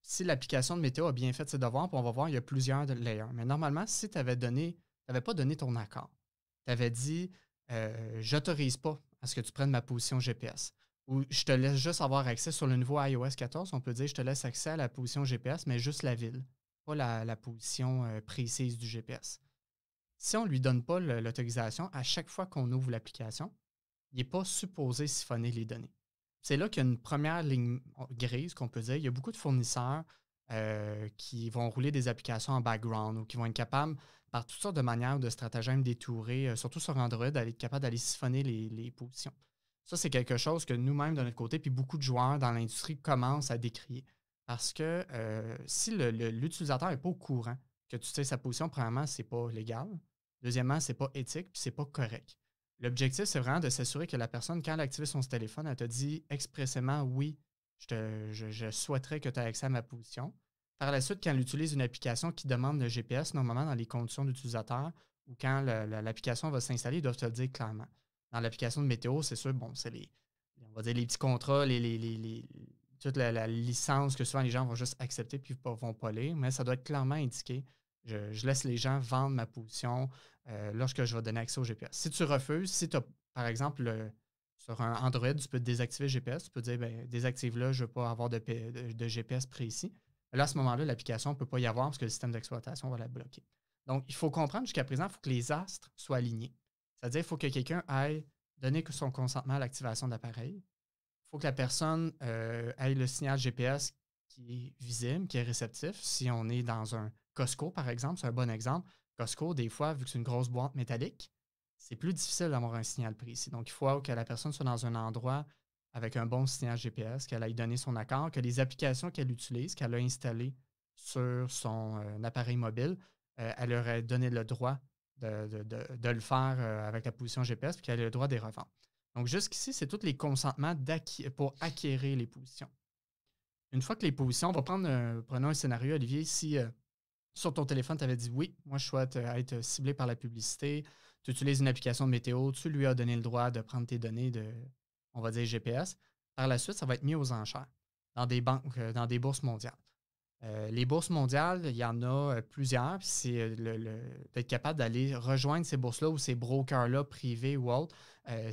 si l'application de météo a bien fait ses devoirs, puis on va voir, il y a plusieurs layers. Mais normalement, si tu n'avais donné, avais pas donné ton accord, tu avais dit je euh, j'autorise pas à ce que tu prennes ma position GPS ou je te laisse juste avoir accès sur le nouveau iOS 14, on peut dire je te laisse accès à la position GPS, mais juste la ville, pas la, position euh, précise du GPS. Si on ne lui donne pas l'autorisation, à chaque fois qu'on ouvre l'application, il n'est pas supposé siphonner les données. C'est là qu'il y a une première ligne grise qu'on peut dire. Il y a beaucoup de fournisseurs euh, qui vont rouler des applications en background ou qui vont être capables, par toutes sortes de manières de stratagèmes détourés, euh, surtout sur Android, d'être capable d'aller siphonner les, positions. Ça, c'est quelque chose que nous-mêmes, de notre côté, puis beaucoup de joueurs dans l'industrie commencent à décrier. Parce que euh, si l'utilisateur n'est pas au courant que tu sais sa position, premièrement, n'est pas légal. Deuxièmement, ce n'est pas éthique, puis n'est pas correct. L'objectif, c'est vraiment de s'assurer que la personne, quand elle active son téléphone, elle te dit expressément oui, je, souhaiterais que tu aies accès à ma position. Par la suite, quand elle utilise une application qui demande le GPS, normalement dans les conditions d'utilisateur ou quand l'application va s'installer, ils doivent te le dire clairement. Dans l'application de météo, c'est sûr, bon, c'est les, on va dire les petits contrats, toute la, licence que souvent les gens vont juste accepter puis ne vont pas lire, mais ça doit être clairement indiqué je, laisse les gens vendre ma position euh, lorsque je vais donner accès au GPS. Si tu refuses, si tu as, par exemple, sur un Android, tu peux désactiver le GPS, tu peux dire ben, désactive-le, je ne veux pas avoir de, GPS précis. Là, à ce moment-là, l'application ne peut pas y avoir parce que le système d'exploitation va la bloquer. Donc, il faut comprendre jusqu'à présent, il faut que les astres soient alignés. C'est-à-dire, il faut que quelqu'un aille donner son consentement à l'activation de l'appareil. Il faut que la personne euh, aille le signal GPS qui est visible, qui est réceptif, si on est dans un Costco, par exemple, c'est un bon exemple. Costco, des fois, vu que c'est une grosse boîte métallique, c'est plus difficile d'avoir un signal précis. Donc, il faut que la personne soit dans un endroit avec un bon signal GPS, qu'elle aille donner son accord, que les applications qu'elle utilise, qu'elle a installées sur son euh, appareil mobile, euh, elle aurait donné le droit de, le faire euh, avec la position GPS, puis qu'elle ait le droit des revendre. Donc, jusqu'ici, c'est tous les consentements pour acquérir les positions. Une fois que les positions, on va prendre, prenons un scénario, Olivier, si sur ton téléphone, tu avais dit oui, moi je souhaite euh, être ciblé par la publicité, tu utilises une application de météo, tu lui as donné le droit de prendre tes données de, on va dire, GPS. Par la suite, ça va être mis aux enchères dans des banques, euh, dans des bourses mondiales. Euh, les bourses mondiales, il y en a plusieurs. C'est d'être capable d'aller rejoindre ces bourses-là ou ces brokers-là privés ou autres,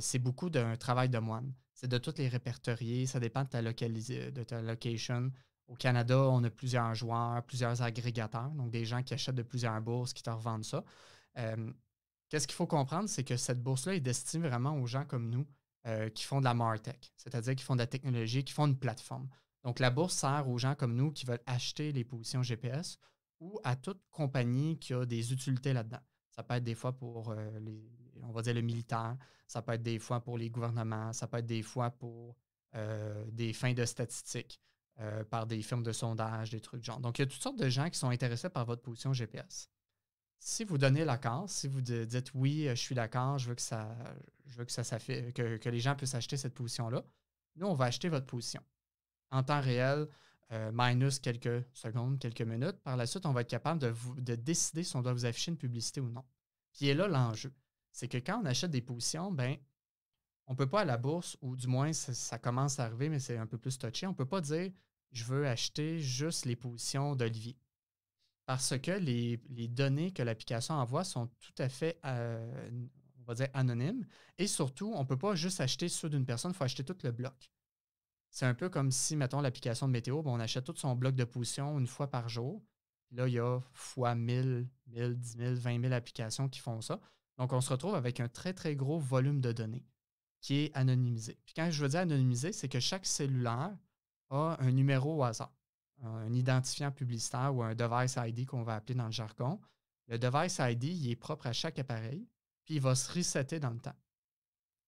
c'est beaucoup d'un travail de moine. C'est de toutes les répertoriés. ça dépend de ta, de ta location, au Canada, on a plusieurs joueurs, plusieurs agrégateurs, donc des gens qui achètent de plusieurs bourses, qui te revendent ça. Euh, qu'est-ce qu'il faut comprendre, c'est que cette bourse-là est destinée vraiment aux gens comme nous euh, qui font de la MarTech, c'est-à-dire qui font de la technologie, qui font une plateforme. Donc, la bourse sert aux gens comme nous qui veulent acheter les positions GPS ou à toute compagnie qui a des utilités là-dedans. Ça peut être des fois pour, euh, les, on va dire, le militaire, ça peut être des fois pour les gouvernements, ça peut être des fois pour des fins de statistiques. Euh, par des firmes de sondage, des trucs genre. Donc, il y a toutes sortes de gens qui sont intéressés par votre position GPS. Si vous donnez l'accord, si vous dites oui, euh, je suis d'accord, je veux que ça, je veux que ça, ça fait, que, les gens puissent acheter cette position-là, nous, on va acheter votre position. En temps réel, euh, minus quelques secondes, quelques minutes. Par la suite, on va être capable de, décider si on doit vous afficher une publicité ou non. Puis est là l'enjeu. C'est que quand on achète des positions, ben, on peut pas à la bourse, ou du moins ça, commence à arriver, mais c'est un peu plus touché, on peut pas dire je veux acheter juste les positions d'Olivier. Parce que les, données que l'application envoie sont tout à fait, euh, on va dire, anonymes. Et surtout, on ne peut pas juste acheter ceux d'une personne, il faut acheter tout le bloc. C'est un peu comme si, mettons, l'application de météo, ben, on achète tout son bloc de positions une fois par jour. Là, il y a fois 1000, 1000, 10 000, 20 000 applications qui font ça. Donc, on se retrouve avec un très, très gros volume de données qui est anonymisé. Puis quand je veux dire anonymisé, c'est que chaque cellulaire a un numéro au hasard, un identifiant publicitaire ou un device ID qu'on va appeler dans le jargon. Le device ID, il est propre à chaque appareil, puis il va se resetter dans le temps.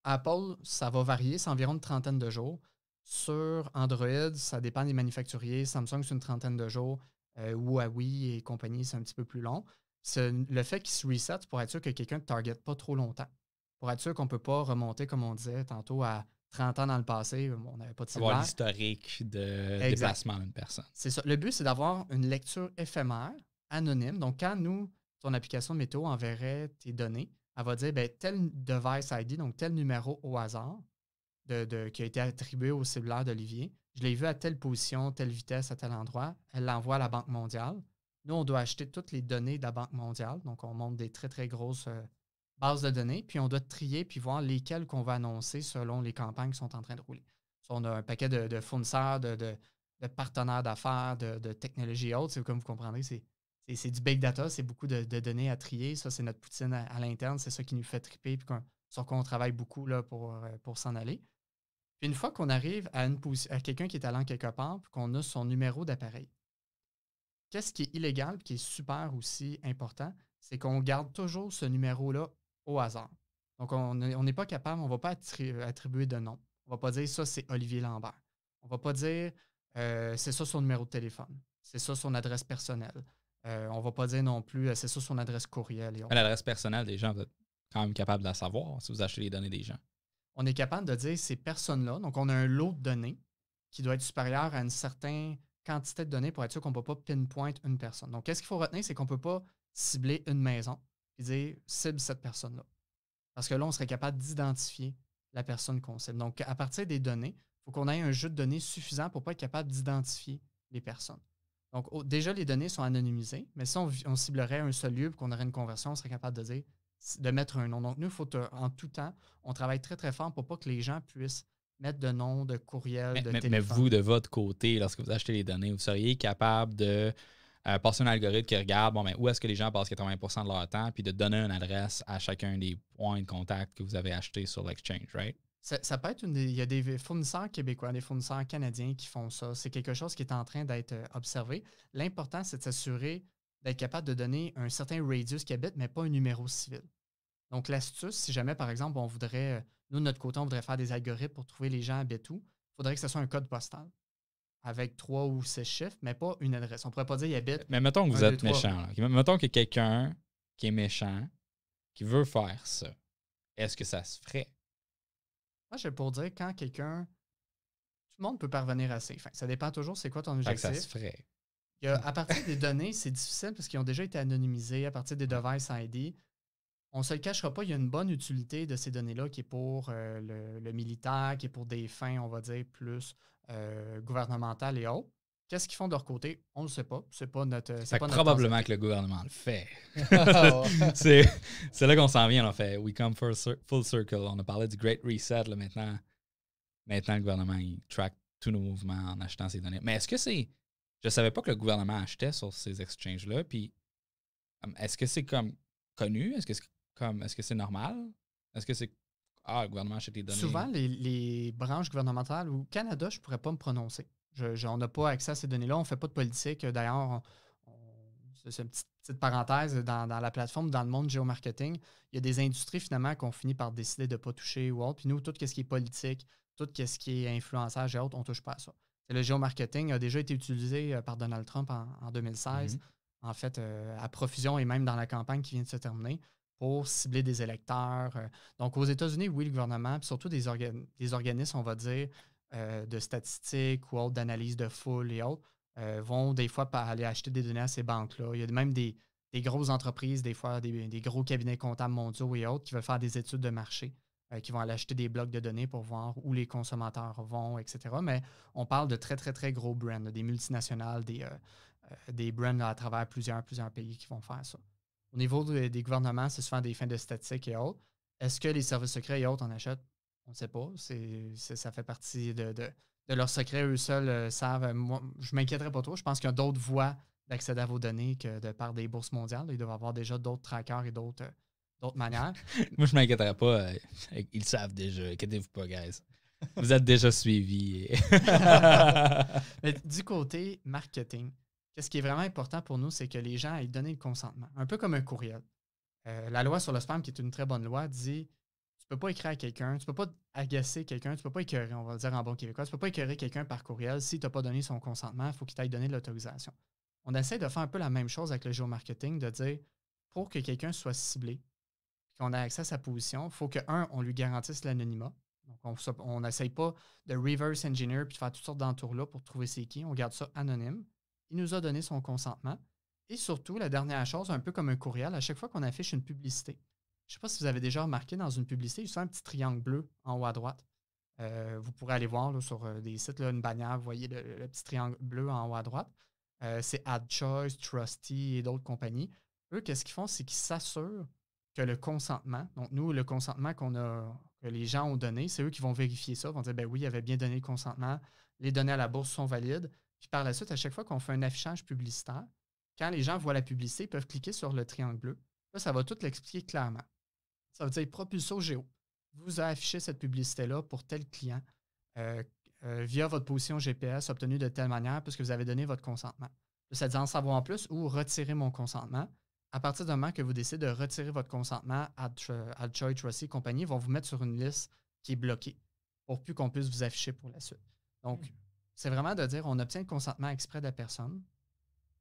Apple, ça va varier, c'est environ une trentaine de jours. Sur Android, ça dépend des manufacturiers. Samsung, c'est une trentaine de jours. Euh, Huawei et compagnie, c'est un petit peu plus long. Le fait qu'il se reset pour être sûr que quelqu'un ne target pas trop longtemps pour être sûr qu'on ne peut pas remonter, comme on disait tantôt, à 30 ans dans le passé, on n'avait pas de cellulaire. Avoir l'historique de déplacement d'une personne. C'est ça. Le but, c'est d'avoir une lecture éphémère, anonyme. Donc, quand nous, ton application de météo enverrait tes données, elle va dire ben, tel device ID, donc tel numéro au hasard de, qui a été attribué au cellulaire d'Olivier, je l'ai vu à telle position, telle vitesse, à tel endroit. Elle l'envoie à la Banque mondiale. Nous, on doit acheter toutes les données de la Banque mondiale. Donc, on monte des très, très grosses euh, base de données, puis on doit trier puis voir lesquels qu'on va annoncer selon les campagnes qui sont en train de rouler. on a un paquet de, fournisseurs, de, partenaires d'affaires, de, technologies et autres. Comme vous comprendrez, c'est, du big data, c'est beaucoup de, données à trier. Ça, c'est notre poutine à, l'interne, c'est ça qui nous fait triper puis sur quoi on travaille beaucoup là, pour, euh, pour s'en aller. Puis une fois qu'on arrive à, à quelqu'un qui est allant quelque part, puis qu'on a son numéro d'appareil, qu'est-ce qui est illégal, puis qui est super aussi important, c'est qu'on garde toujours ce numéro-là au hasard. Donc, on n'est pas capable, on ne va pas attribuer de nom. On ne va pas dire ça, c'est Olivier Lambert. On ne va pas dire euh, c'est ça son numéro de téléphone. C'est ça son adresse personnelle. Euh, on ne va pas dire non plus euh, c'est ça son adresse courriel. L'adresse personnelle des gens, vous êtes quand même capable de la savoir si vous achetez les données des gens. On est capable de dire ces personnes-là. Donc, on a un lot de données qui doit être supérieur à une certaine quantité de données pour être sûr qu'on ne peut pas pinpoint une personne. Donc, qu'est-ce qu'il faut retenir, c'est qu'on ne peut pas cibler une maison dire cible cette personne-là. Parce que là, on serait capable d'identifier la personne qu'on cible. Donc, à partir des données, il faut qu'on ait un jeu de données suffisant pour ne pas être capable d'identifier les personnes. Donc, déjà, les données sont anonymisées, mais si on, ciblerait un seul lieu, qu'on aurait une conversion, on serait capable de dire, de mettre un nom. Donc, nous, faut en tout temps, on travaille très, très fort pour pas que les gens puissent mettre de nom, de courriel, de mais, Mais vous, de votre côté, lorsque vous achetez les données, vous seriez capable de euh, passer un algorithme qui regarde bon, ben, où est-ce que les gens passent 80 de leur temps, puis de donner une adresse à chacun des points de contact que vous avez achetés sur l'exchange, right? Ça, peut être une Il y a des fournisseurs québécois, des fournisseurs canadiens qui font ça. C'est quelque chose qui est en train d'être euh, observé. L'important, c'est de s'assurer d'être capable de donner un certain radius qui habite, mais pas un numéro civil. Donc, l'astuce, si jamais, par exemple, on voudrait, euh, nous, de notre côté, on voudrait faire des algorithmes pour trouver les gens à Bétou, il faudrait que ce soit un code postal avec trois ou six chiffres, mais pas une adresse. On pourrait pas dire il habite. Mais mettons que vous êtes méchant. Mettons que quelqu'un qui est méchant, qui veut faire ça, est-ce que ça se ferait? Moi, j'ai pour dire quand quelqu'un. Tout le monde peut parvenir à ça. Enfin, Ça dépend toujours c'est quoi ton objectif. Ça, se ferait. à partir des données, c'est difficile parce qu'ils ont déjà été anonymisés à partir des devices ID. On ne se le cachera pas, il y a une bonne utilité de ces données-là qui est pour euh, le, militaire, qui est pour des fins, on va dire, plus euh, gouvernemental et autres. Qu'est-ce qu'ils font de leur côté? On ne le sait pas. C'est pas notre. C'est probablement que le gouvernement le fait. [LAUGHS] [LAUGHS] c'est là qu'on s'en vient, en fait. We come full, full circle. On a parlé du Great Reset. maintenant, maintenant, le gouvernement, il track tous nos mouvements en achetant ces données. Mais est-ce que c'est. Je ne savais pas que le gouvernement achetait sur ces exchanges-là. Puis, est-ce que c'est comme connu? Est-ce que c'est comme. Est-ce que c'est normal? Est-ce que c'est ah, le gouvernement achète des données. Souvent, les, branches gouvernementales ou Canada, je ne pourrais pas me prononcer. on n'a pas accès à ces données-là, on ne fait pas de politique. D'ailleurs, c'est une petite, parenthèse dans, la plateforme, dans le monde géomarketing, il y a des industries finalement qu'on finit par décider de ne pas toucher ou autre. Puis nous, tout ce qui est politique, tout ce qui est influençage et autres, on ne touche pas à ça. Le géomarketing a déjà été utilisé euh, par Donald Trump en, 2016, mm-hmm. en fait, euh, à profusion et même dans la campagne qui vient de se terminer pour cibler des électeurs. Euh, donc, aux États-Unis, oui, le gouvernement, puis surtout des, des organismes, on va dire, euh, de statistiques ou autres, d'analyse de foule et autres, euh, vont des fois aller acheter des données à ces banques-là. Il y a même des, grosses entreprises, des fois des, gros cabinets comptables mondiaux et autres, qui veulent faire des études de marché, qui vont aller acheter des blocs de données pour voir où les consommateurs vont, etc. Mais on parle de très, très, très gros brands, des multinationales, des, des brands à travers plusieurs, plusieurs pays qui vont faire ça. Au niveau des gouvernements, c'est souvent des fins de statistiques et autres. Est-ce que les services secrets et autres en achètent? On ne sait pas. C'est, ça fait partie de, de, leurs secrets. Eux seuls euh, savent. Euh, je ne m'inquiéterais pas trop. Je pense qu'il y a d'autres voies d'accéder à vos données que de par des bourses mondiales. Ils doivent avoir déjà d'autres trackers et d'autres euh, manières. [LAUGHS] Moi, je ne m'inquiéterais pas. Ils savent déjà. Inquiétez-vous pas, guys. Vous êtes déjà suivis. [LAUGHS] [LAUGHS] du côté marketing, ce qui est vraiment important pour nous, c'est que les gens aillent donner le consentement, un peu comme un courriel. Euh, la loi sur le spam, qui est une très bonne loi, dit tu ne peux pas écrire à quelqu'un, tu ne peux pas agacer quelqu'un, tu ne peux pas écœurer, on va le dire en bon québécois, tu peux pas écœurer quelqu'un par courriel si tu n'as pas donné son consentement, il faut qu'il t'aille donner l'autorisation. On essaie de faire un peu la même chose avec le géomarketing, de dire pour que quelqu'un soit ciblé, qu'on ait accès à sa position, il faut que, un, on lui garantisse l'anonymat. Donc, on n'essaye pas de reverse engineer puis de faire toutes sortes d'entours-là pour trouver c'est qui. On garde ça anonyme il nous a donné son consentement. Et surtout, la dernière chose, un peu comme un courriel, à chaque fois qu'on affiche une publicité, je ne sais pas si vous avez déjà remarqué dans une publicité, il y a un petit triangle bleu en haut à droite. Euh, vous pourrez aller voir là, sur euh, des sites, une bannière, vous voyez le, petit triangle bleu en haut à droite. Euh, c'est c'est Choice, Trusty et d'autres compagnies. Eux, qu'est-ce qu'ils font? C'est qu'ils s'assurent que le consentement, donc nous, le consentement qu'on a, que les gens ont donné, c'est eux qui vont vérifier ça, vont dire, ben oui, il avait bien donné le consentement, les données à la bourse sont valides, puis par la suite, à chaque fois qu'on fait un affichage publicitaire, quand les gens voient la publicité, ils peuvent cliquer sur le triangle bleu. Là, ça va tout l'expliquer clairement. Ça veut dire Propulso Géo vous a affiché cette publicité-là pour tel client euh, euh, via votre position GPS obtenue de telle manière puisque vous avez donné votre consentement. Ça dit en savoir en plus ou retirer mon consentement. À partir du moment que vous décidez de retirer votre consentement, Choice, Trusty et compagnie vont vous mettre sur une liste qui est bloquée pour plus qu'on puisse vous afficher pour la suite. Donc, hmm. C'est vraiment de dire on obtient le consentement exprès de la personne.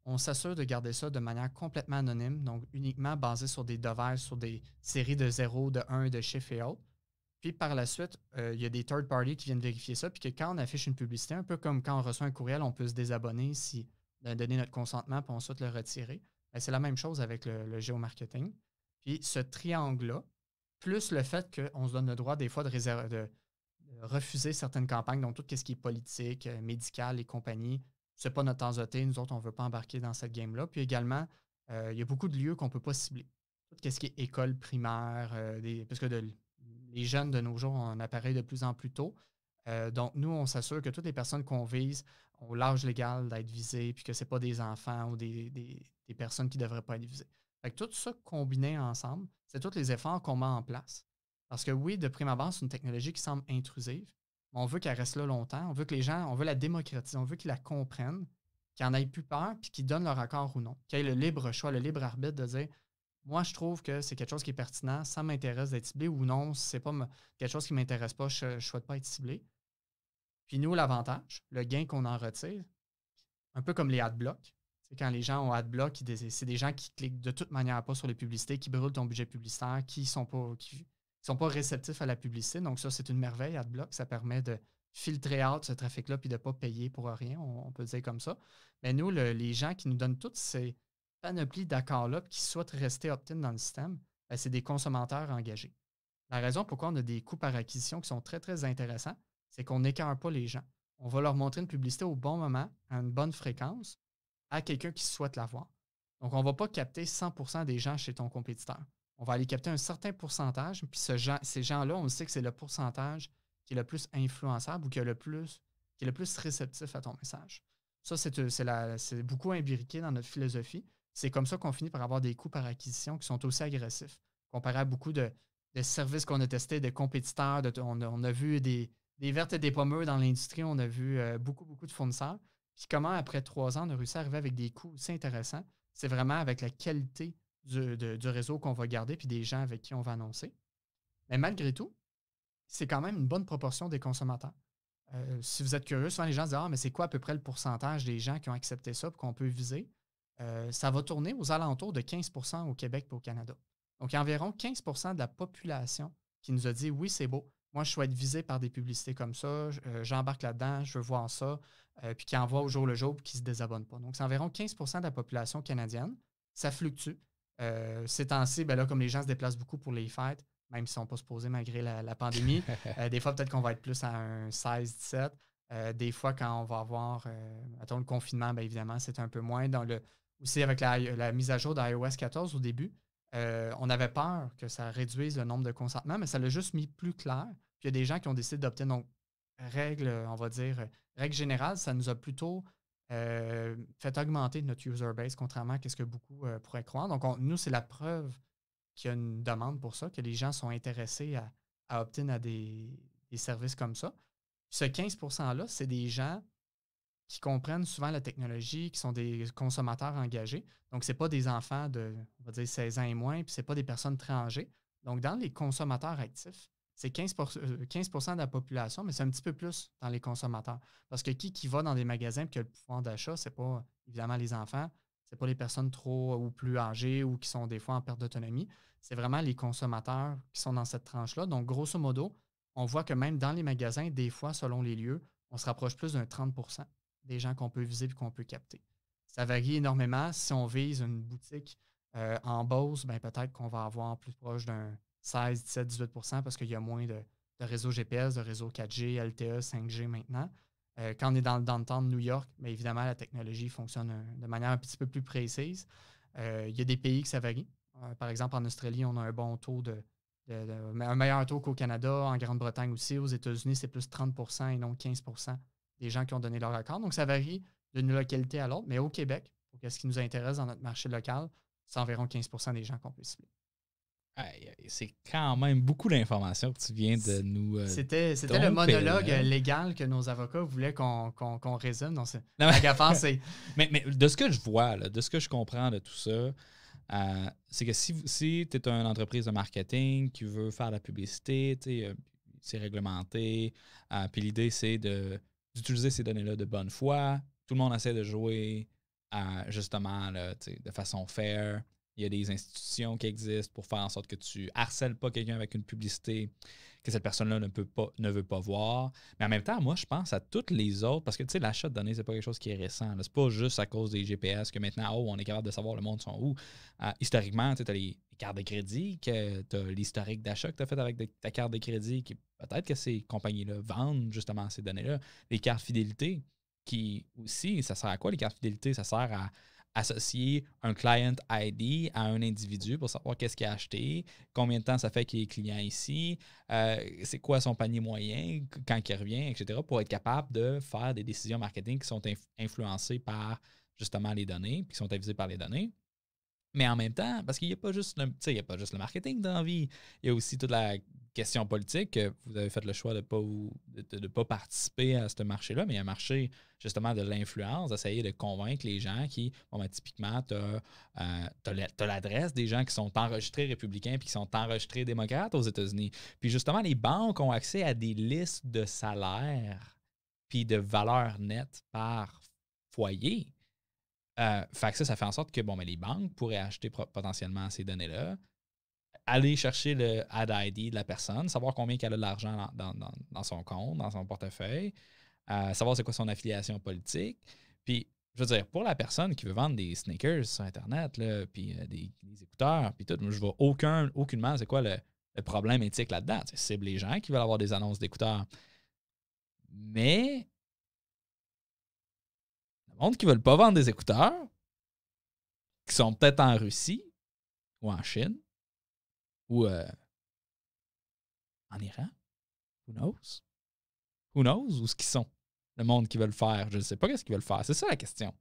On s'assure de garder ça de manière complètement anonyme, donc uniquement basé sur des devers, sur des séries de 0, de 1, de chiffres et autres. Puis par la suite, euh, il y a des third parties qui viennent vérifier ça, puis que quand on affiche une publicité, un peu comme quand on reçoit un courriel, on peut se désabonner si on euh, a donné notre consentement, pour ensuite le retirer. Ben, c'est la même chose avec le, géomarketing. Puis ce triangle-là, plus le fait qu'on se donne le droit des fois de, réserver, de, euh, refuser certaines campagnes, donc tout ce qui est politique, euh, médical et compagnie. Ce n'est pas notre temps Nous autres, on ne veut pas embarquer dans cette game-là. Puis également, euh, il y a beaucoup de lieux qu'on ne peut pas cibler. Tout ce qui est école primaire, parce que les jeunes de nos jours ont apparaissent de plus en plus tôt. donc, nous, on s'assure que toutes les personnes qu'on vise ont l'âge légal d'être visées, puis que ce pas des enfants ou des, personnes qui ne devraient pas être visées. tout ça combiné ensemble, c'est tous les efforts qu'on met en place parce que oui, de prime abord, c'est une technologie qui semble intrusive, mais on veut qu'elle reste là longtemps, on veut que les gens, on veut la démocratiser, on veut qu'ils la comprennent, qu'ils en aient plus peur, puis qu'ils donnent leur accord ou non, qu'ils aient le libre choix, le libre arbitre de dire moi, je trouve que c'est quelque chose qui est pertinent, ça m'intéresse d'être ciblé ou non, c'est pas quelque chose qui ne m'intéresse pas, je ne souhaite pas être ciblé. Puis nous, l'avantage, le gain qu'on en retire, un peu comme les adblocks, c'est quand les gens ont adblock, c'est des gens qui cliquent de toute manière pas sur les publicités, qui brûlent ton budget publicitaire, qui sont pas, sont pas réceptifs à la publicité. Donc, ça, c'est une merveille, AdBlock. Ça permet de filtrer out ce trafic-là puis de ne pas payer pour rien, on, peut dire comme ça. Mais nous, les gens qui nous donnent toutes ces panoplies d'accords-là qui souhaitent rester opt-in dans le système, ben, c'est des consommateurs engagés. La raison pourquoi on a des coûts par acquisition qui sont très, très intéressants, c'est qu'on n'écarte pas les gens. On va leur montrer une publicité au bon moment, à une bonne fréquence, à quelqu'un qui souhaite la voir. Donc, on ne va pas capter 100 des gens chez ton compétiteur on va aller capter un certain pourcentage, puis ces gens-là, on sait que c'est le pourcentage qui est le plus influençable ou qui est le plus, qui est le plus réceptif à ton message. Ça, euh, c'est beaucoup imbriqué dans notre philosophie. C'est comme ça qu'on finit par avoir des coûts par acquisition qui sont aussi agressifs, comparé à beaucoup de, services qu'on a testés, de compétiteurs. De, on, a vu des, vertes et des pommeux dans l'industrie, on a vu euh, beaucoup, beaucoup de fournisseurs. Puis comment, après trois ans, on a réussi à arriver avec des coûts aussi intéressants, c'est vraiment avec la qualité du, de, réseau qu'on va garder puis des gens avec qui on va annoncer. Mais malgré tout, c'est quand même une bonne proportion des consommateurs. Euh, si vous êtes curieux, souvent les gens disent Ah, mais c'est quoi à peu près le pourcentage des gens qui ont accepté ça qu'on peut viser euh, Ça va tourner aux alentours de 15 au Québec et au Canada. Donc, il y a environ 15 de la population qui nous a dit Oui, c'est beau, moi, je souhaite viser par des publicités comme ça, euh, j'embarque là-dedans, je veux voir ça, puis qui envoie au jour le jour, puis qui ne se désabonne pas. Donc, c'est environ 15 de la population canadienne. Ça fluctue c'est euh, ces temps-ci, ben là, comme les gens se déplacent beaucoup pour les fêtes, même s'ils ne sont pas supposés malgré la, pandémie, [LAUGHS] euh, des fois, peut-être qu'on va être plus à un 16-17. Euh, des fois, quand on va avoir, attends, le confinement, ben évidemment, c'est un peu moins. Dans le, aussi, avec la, mise à jour d'iOS 14 au début, on avait peur que ça réduise le nombre de consentements, mais ça l'a juste mis plus clair. il y a des gens qui ont décidé d'opter, donc, règle, on va dire, règle générale, ça nous a plutôt euh, fait augmenter notre user base, contrairement à ce que beaucoup euh, pourraient croire. Donc, nous, c'est la preuve qu'il y a une demande pour ça, que les gens sont intéressés à, à opt-in à des, services comme ça. Ce 15 %-là, c'est des gens qui comprennent souvent la technologie, qui sont des consommateurs engagés. Donc, ce pas des enfants de, 16 ans et moins, puis ce pas des personnes très âgées. Donc, dans les consommateurs actifs, c'est 15, euh, de la population, mais c'est un petit peu plus dans les consommateurs. Parce que qui qui va dans des magasins et qui a le pouvoir d'achat, c'est pas évidemment les enfants, c'est pas les personnes trop ou plus âgées ou qui sont des fois en perte d'autonomie. C'est vraiment les consommateurs qui sont dans cette tranche-là. Donc, grosso modo, on voit que même dans les magasins, des fois, selon les lieux, on se rapproche plus d'un 30 des gens qu'on peut viser et qu'on peut capter. Ça varie énormément. Si on vise une boutique euh, en Beauce, ben peut-être qu'on va avoir plus proche d'un 16, 17, 18 parce qu'il y a moins de, réseaux GPS, de réseaux 4G, LTE, 5G maintenant. Euh, quand on est dans le downtown de New York, mais évidemment, la technologie fonctionne euh, de manière un petit peu plus précise. Euh, il y a des pays que ça varie. par exemple, en Australie, on a un bon taux de. un meilleur taux qu'au Canada, en Grande-Bretagne aussi. Aux États-Unis, c'est plus 30 et non 15 des gens qui ont donné leur accord. Donc, ça varie d'une localité à l'autre. Mais au Québec, ce qui nous intéresse dans notre marché local, c'est environ 15 des gens qu'on peut cibler. C'est quand même beaucoup d'informations que tu viens de nous. Euh, c'était le monologue légal que nos avocats voulaient qu'on qu résume. [LAUGHS] mais, de ce que je vois, de ce que je comprends de tout ça, euh, c'est que si, tu es une entreprise de marketing qui veut faire de la publicité, euh, c'est réglementé. Puis l'idée, c'est d'utiliser ces données-là de bonne foi. Tout le monde essaie de jouer justement de façon fair. Il y a des institutions qui existent pour faire en sorte que tu harcèles pas quelqu'un avec une publicité que cette personne-là ne peut pas, ne veut pas voir. Mais en même temps, moi, je pense à toutes les autres, parce que tu sais, l'achat de données, c'est pas quelque chose qui est récent. C'est pas juste à cause des GPS que maintenant, oh, on est capable de savoir le monde sont où. Ah, historiquement, tu as les cartes de crédit, que tu as l'historique d'achat que tu as fait avec ta carte de crédit, qui peut-être que ces compagnies-là vendent justement ces données-là. Les cartes fidélité, qui aussi, ça sert à quoi les cartes fidélité? Ça sert à associer un client ID à un individu pour savoir qu'est-ce qu'il a acheté, combien de temps ça fait qu'il est client ici, euh, c'est quoi son panier moyen quand il revient, etc., pour être capable de faire des décisions marketing qui sont influencées par justement les données, puis qui sont avisées par les données. Mais en même temps, parce qu'il n'y a, pas juste le, il y a pas juste le marketing dans la vie, il y a aussi toute la question politique. Vous avez fait le choix de ne pas, de, pas participer à ce marché-là, mais il y a un marché justement de l'influence, d'essayer de convaincre les gens qui, ben, typiquement, tu as, euh, l'adresse des gens qui sont enregistrés républicains puis qui sont enregistrés démocrates aux États-Unis. Puis justement, les banques ont accès à des listes de salaires puis de valeurs nettes par foyer. Euh, fait ça, fait en sorte que bon, mais ben, les banques pourraient acheter potentiellement ces données-là, aller chercher le ad ID de la personne, savoir combien qu'elle a de l'argent dans, son compte, dans son portefeuille, euh, savoir c'est quoi son affiliation politique. Puis, je veux dire, pour la personne qui veut vendre des sneakers sur Internet, là, puis euh, des, écouteurs, puis tout, je vois aucun, aucunement c'est quoi le, problème éthique là-dedans. C'est les gens qui veulent avoir des annonces d'écouteurs. Mais le monde qui ne veulent pas vendre des écouteurs, qui sont peut-être en Russie ou en Chine ou euh, en Iran. Who knows? Who knows Ou ce qu'ils sont? Le monde veut veulent faire. Je ne sais pas ce qu'ils veulent faire. C'est ça la question.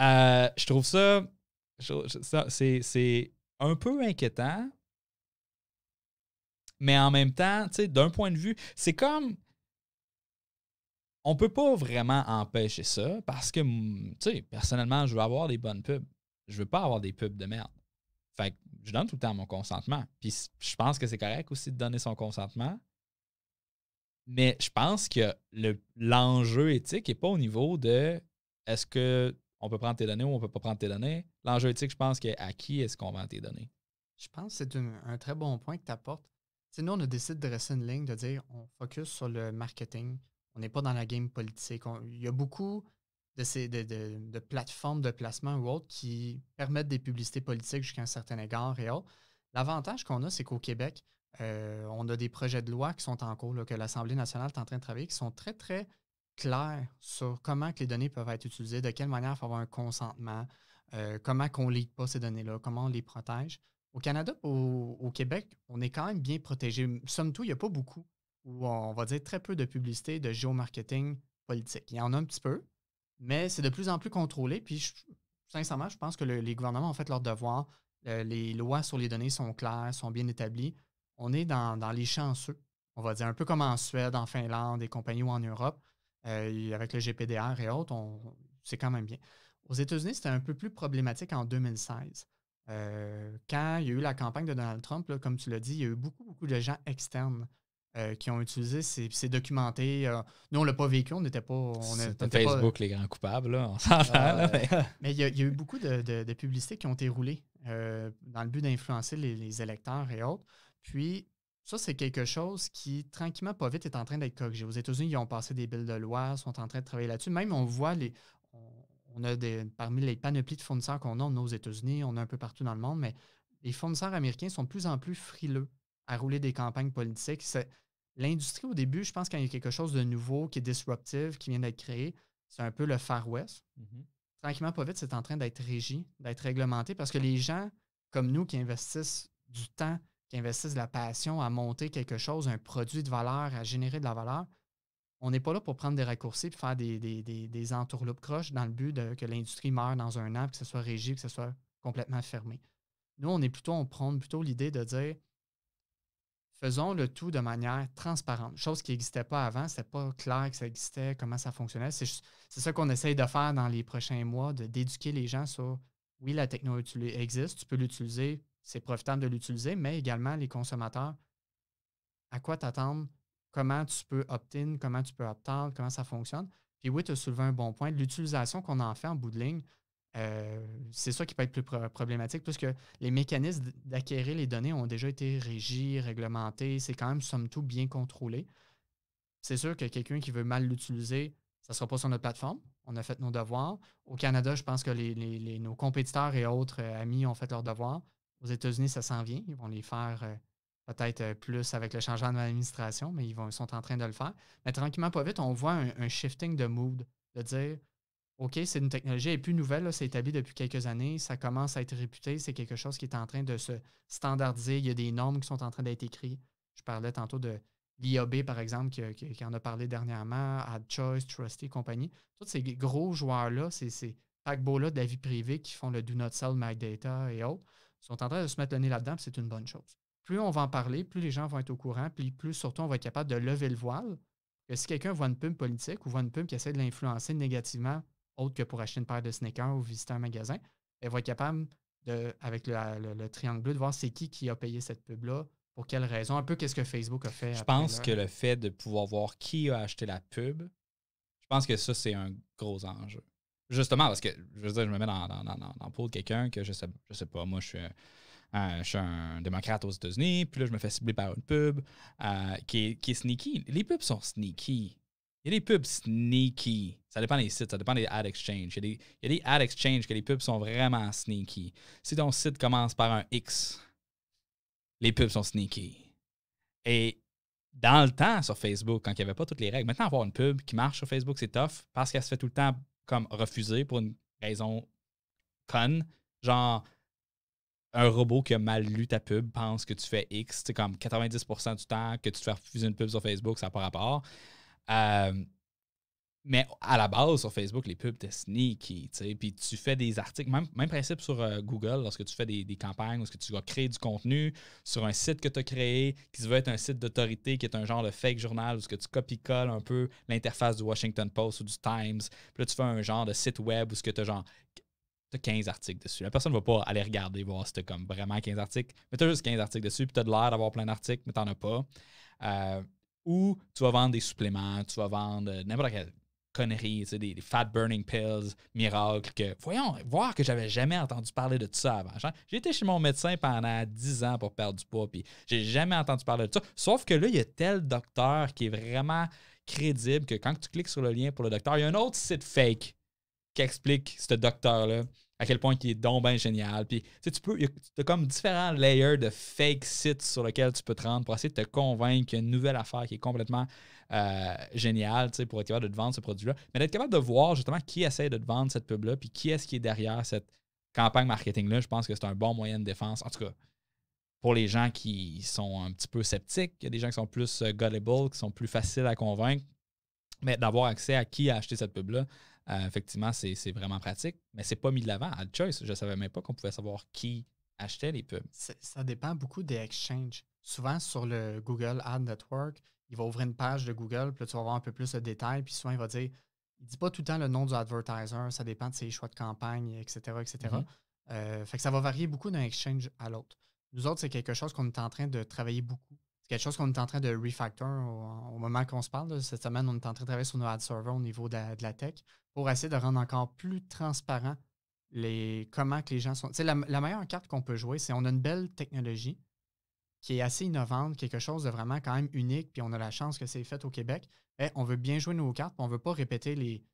Euh, je trouve ça, ça c'est un peu inquiétant. Mais en même temps, d'un point de vue, c'est comme on peut pas vraiment empêcher ça parce que, mm, tu sais, personnellement, je veux avoir des bonnes pubs. Je veux pas avoir des pubs de merde. Fait que je donne tout le temps mon consentement. Puis je pense que c'est correct aussi de donner son consentement. Mais je pense que l'enjeu éthique n'est pas au niveau de est-ce que on peut prendre tes données ou on peut pas prendre tes données. L'enjeu éthique, je pense, que à qui est-ce qu'on vend tes données? Je pense que c'est un, très bon point que tu apportes. sinon nous, on a décidé de dresser une ligne, de dire on focus sur le marketing, on n'est pas dans la game politique. Il y a beaucoup de, plateformes de placement ou autres qui permettent des publicités politiques jusqu'à un certain égard et autres. L'avantage qu'on a, c'est qu'au Québec, euh, on a des projets de loi qui sont en cours, que l'Assemblée nationale est en train de travailler, qui sont très, très clairs sur comment que les données peuvent être utilisées, de quelle manière il faut avoir un consentement, euh, comment qu'on ne pas ces données-là, comment on les protège. Au Canada, au, Québec, on est quand même bien protégé. Somme tout, il n'y a pas beaucoup où on va dire très peu de publicité de géomarketing politique. Il y en a un petit peu, mais c'est de plus en plus contrôlé. Puis, sincèrement, je pense que les gouvernements ont fait leur devoir. les lois sur les données sont claires, sont bien établies. On est dans, les chanceux, on va dire, un peu comme en Suède, en Finlande et compagnie ou en Europe, euh, avec le GPDR et autres, c'est quand même bien. Aux États-Unis, c'était un peu plus problématique en 2016. Euh, quand il y a eu la campagne de Donald Trump, comme tu l'as dit, il y a eu beaucoup, beaucoup de gens externes euh, qui ont utilisé, c'est documenté. Euh, nous, on ne l'a pas vécu, on n'était pas. Facebook, les grands coupables, là, on mais [LAUGHS] il y, a eu beaucoup de, publicités qui ont été roulées euh, dans le but d'influencer les, électeurs et autres. Puis, ça, c'est quelque chose qui, tranquillement, pas vite, est en train d'être corrigé. Aux États-Unis, ils ont passé des billes de loi, sont en train de travailler là-dessus. Même, on voit les. On, a des, parmi les panoplies de fournisseurs qu'on a, on a aux États-Unis, on a un peu partout dans le monde, mais les fournisseurs américains sont de plus en plus frileux à rouler des campagnes politiques. L'industrie, au début, je pense, quand il y a quelque chose de nouveau, qui est disruptive, qui vient d'être créé, c'est un peu le Far West. Mm-hmm. Tranquillement, pas vite, c'est en train d'être régi, d'être réglementé, parce que les gens comme nous qui investissent du temps, qui investissent de la passion à monter quelque chose, un produit de valeur, à générer de la valeur, on n'est pas là pour prendre des raccourcis et faire des, des, entourloupes croches dans le but de, que l'industrie meure dans un an, que ce soit régi, que ce soit complètement fermé. Nous, on est plutôt, on prend plutôt l'idée de dire faisons le tout de manière transparente, chose qui n'existait pas avant, n'était pas clair que ça existait, comment ça fonctionnait. C'est ça qu'on essaye de faire dans les prochains mois, d'éduquer les gens sur oui, la technologie existe, tu peux l'utiliser, c'est profitable de l'utiliser, mais également les consommateurs, à quoi t'attendre, comment tu peux opt-in, comment tu peux opt-out, comment ça fonctionne. Puis oui, tu as soulevé un bon point. L'utilisation qu'on en fait en bout de ligne, euh, c'est ça qui peut être plus problématique, puisque les mécanismes d'acquérir les données ont déjà été régis, réglementés, c'est quand même, somme tout bien contrôlé. C'est sûr que quelqu'un qui veut mal l'utiliser, ça ne sera pas sur notre plateforme. On a fait nos devoirs. Au Canada, je pense que nos compétiteurs et autres euh, amis ont fait leurs devoirs. Aux États-Unis, ça s'en vient. Ils vont les faire euh, peut-être plus avec le changement de l'administration, mais ils, sont en train de le faire. Mais tranquillement, pas vite, on voit un shifting de mood, de dire OK, c'est une technologie, plus nouvelle, c'est établi depuis quelques années, ça commence à être réputé, c'est quelque chose qui est en train de se standardiser, il y a des normes qui sont en train d'être écrites. Je parlais tantôt de l'IAB, par exemple, qui, en a parlé dernièrement, Choice, Trusty, compagnie. Tous ces gros joueurs-là, ces, paquebots-là de la vie privée qui font le Do Not Sell My Data et autres, sont en train de se mettre le nez là-dedans, c'est une bonne chose. Plus on va en parler, plus les gens vont être au courant, puis plus surtout on va être capable de lever le voile. Que si quelqu'un voit une pub politique ou voit une pub qui essaie de l'influencer négativement autre que pour acheter une paire de sneakers ou visiter un magasin, elle va être capable, de, avec le, triangle bleu, de voir c'est qui qui a payé cette pub-là, pour quelle raison un peu qu'est-ce que Facebook a fait. Je pense que le fait de pouvoir voir qui a acheté la pub, je pense que ça, c'est un gros enjeu. Justement, parce que, je veux dire, je me mets dans, le pot de quelqu'un que je sais, je sais pas, moi, je suis... je un démocrate aux États-Unis, puis là, je me fais cibler par une pub euh, qui, qui, est, sneaky. Les pubs sont sneaky. Il y a des pubs sneaky. Ça dépend des sites, ça dépend des ad exchanges. Il y, a des, ad exchanges que les pubs sont vraiment sneaky. Si ton site commence par un X, les pubs sont sneaky. Et dans le temps, sur Facebook, quand il n'y avait pas toutes les règles, maintenant, avoir une pub qui marche sur Facebook, c'est tough parce qu'elle se fait tout le temps comme refuser pour une raison conne. Genre, un robot qui a mal lu ta pub pense que tu fais X. C'est comme 90% du temps que tu te fais refuser une pub sur Facebook, ça n'a pas rapport. Euh, mais à la base, sur Facebook, les pubs, t'es sneaky, tu Puis tu fais des articles, même, même principe sur euh, Google, lorsque tu fais des, des campagnes, que tu vas créer du contenu sur un site que tu as créé, qui se veut être un site d'autorité, qui est un genre de fake journal, où ce que tu copie-colles un peu l'interface du Washington Post ou du Times. Puis là, tu fais un genre de site web où ce que tu as genre t'as 15 articles dessus. La personne ne va pas aller regarder, voir si tu comme vraiment 15 articles, mais tu juste 15 articles dessus, puis tu de l'air d'avoir plein d'articles, mais tu as pas. Euh, ou tu vas vendre des suppléments, tu vas vendre euh, n'importe quelle connerie, tu des, fat burning pills, miracles, que voyons, voir que j'avais jamais entendu parler de tout ça avant. J'ai été chez mon médecin pendant 10 ans pour perdre du poids, puis j'ai jamais entendu parler de ça. Sauf que là, il y a tel docteur qui est vraiment crédible que quand tu cliques sur le lien pour le docteur, il y a un autre site fake qui explique ce docteur-là à quel point il est donc bien génial. Puis, tu peux, as comme différents layers de fake sites sur lesquels tu peux te rendre pour essayer de te convaincre qu'il une nouvelle affaire qui est complètement euh, géniale, tu sais, pour être capable de te vendre ce produit-là. Mais d'être capable de voir justement qui essaie de te vendre cette pub-là, puis qui est-ce qui est derrière cette campagne marketing-là, je pense que c'est un bon moyen de défense. En tout cas, pour les gens qui sont un petit peu sceptiques, il y a des gens qui sont plus euh, gullible, qui sont plus faciles à convaincre, mais d'avoir accès à qui a acheté cette pub-là, euh, effectivement, c'est vraiment pratique, mais c'est pas mis de l'avant. AdChoice, je ne savais même pas qu'on pouvait savoir qui achetait les pubs. Ça dépend beaucoup des exchanges. Souvent, sur le Google Ad Network, il va ouvrir une page de Google, puis là, tu vas avoir un peu plus de détails, puis souvent, il va dire il dit pas tout le temps le nom du advertiser, ça dépend de ses choix de campagne, etc. etc. Mm-hmm. Euh, fait que ça va varier beaucoup d'un exchange à l'autre. Nous autres, c'est quelque chose qu'on est en train de travailler beaucoup c'est quelque chose qu'on est en train de refactor au, moment qu'on se parle. Cette semaine, on est en train de travailler sur nos ad servers au niveau de, la, tech pour essayer de rendre encore plus transparent les, comment que les gens sont. La, la meilleure carte qu'on peut jouer, c'est qu'on a une belle technologie qui est assez innovante, quelque chose de vraiment quand même unique, puis on a la chance que c'est fait au Québec. Et eh, on veut bien jouer nos cartes, puis on ne veut pas répéter les,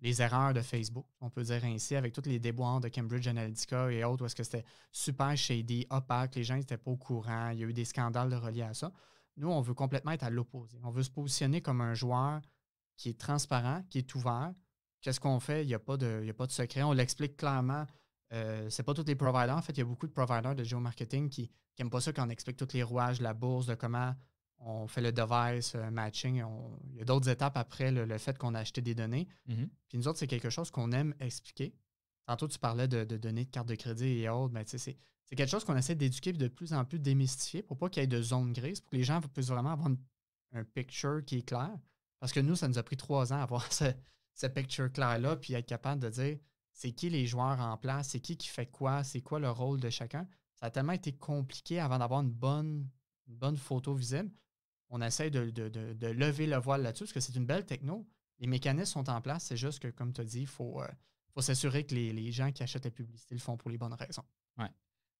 les erreurs de Facebook, on peut dire ainsi, avec tous les déboires de Cambridge Analytica et autres, où est-ce que c'était super shady, opaque, les gens n'étaient pas au courant, il y a eu des scandales reliés à ça. Nous, on veut complètement être à l'opposé. On veut se positionner comme un joueur qui est transparent, qui est ouvert. Qu'est-ce qu'on fait? Il n'y a, pas de, pas de secret. On l'explique clairement. Ce euh, c'est pas tous les providers. En fait, il y a beaucoup de providers de géomarketing qui n'aiment pas ça quand on explique tous les rouages la bourse, de comment on fait le device, euh, matching. il y a d'autres étapes après le, fait qu'on a acheté des données. Mhm. Puis nous autres, c'est quelque chose qu'on aime expliquer. Tantôt, tu parlais de, données de carte de crédit et autres. sais, c'est quelque chose qu'on essaie d'éduquer de plus en plus démystifier pour pas qu'il y ait de zone grise, pour que les gens puissent vraiment avoir un picture qui est clair. Parce que nous, ça nous a pris trois ans à avoir [LAUGHS] ce, picture clair-là, puis être capable de dire c'est qui les joueurs en place, c'est qui qui fait quoi, c'est quoi le rôle de chacun. Ça a tellement été compliqué avant d'avoir une bonne, une bonne photo visible on essaie de, lever le voile là-dessus, parce que c'est une belle techno. Les mécanismes sont en place, c'est juste que, comme tu as dit, il faut, euh, faut s'assurer que les, gens qui achètent la publicité le font pour les bonnes raisons. Ouais.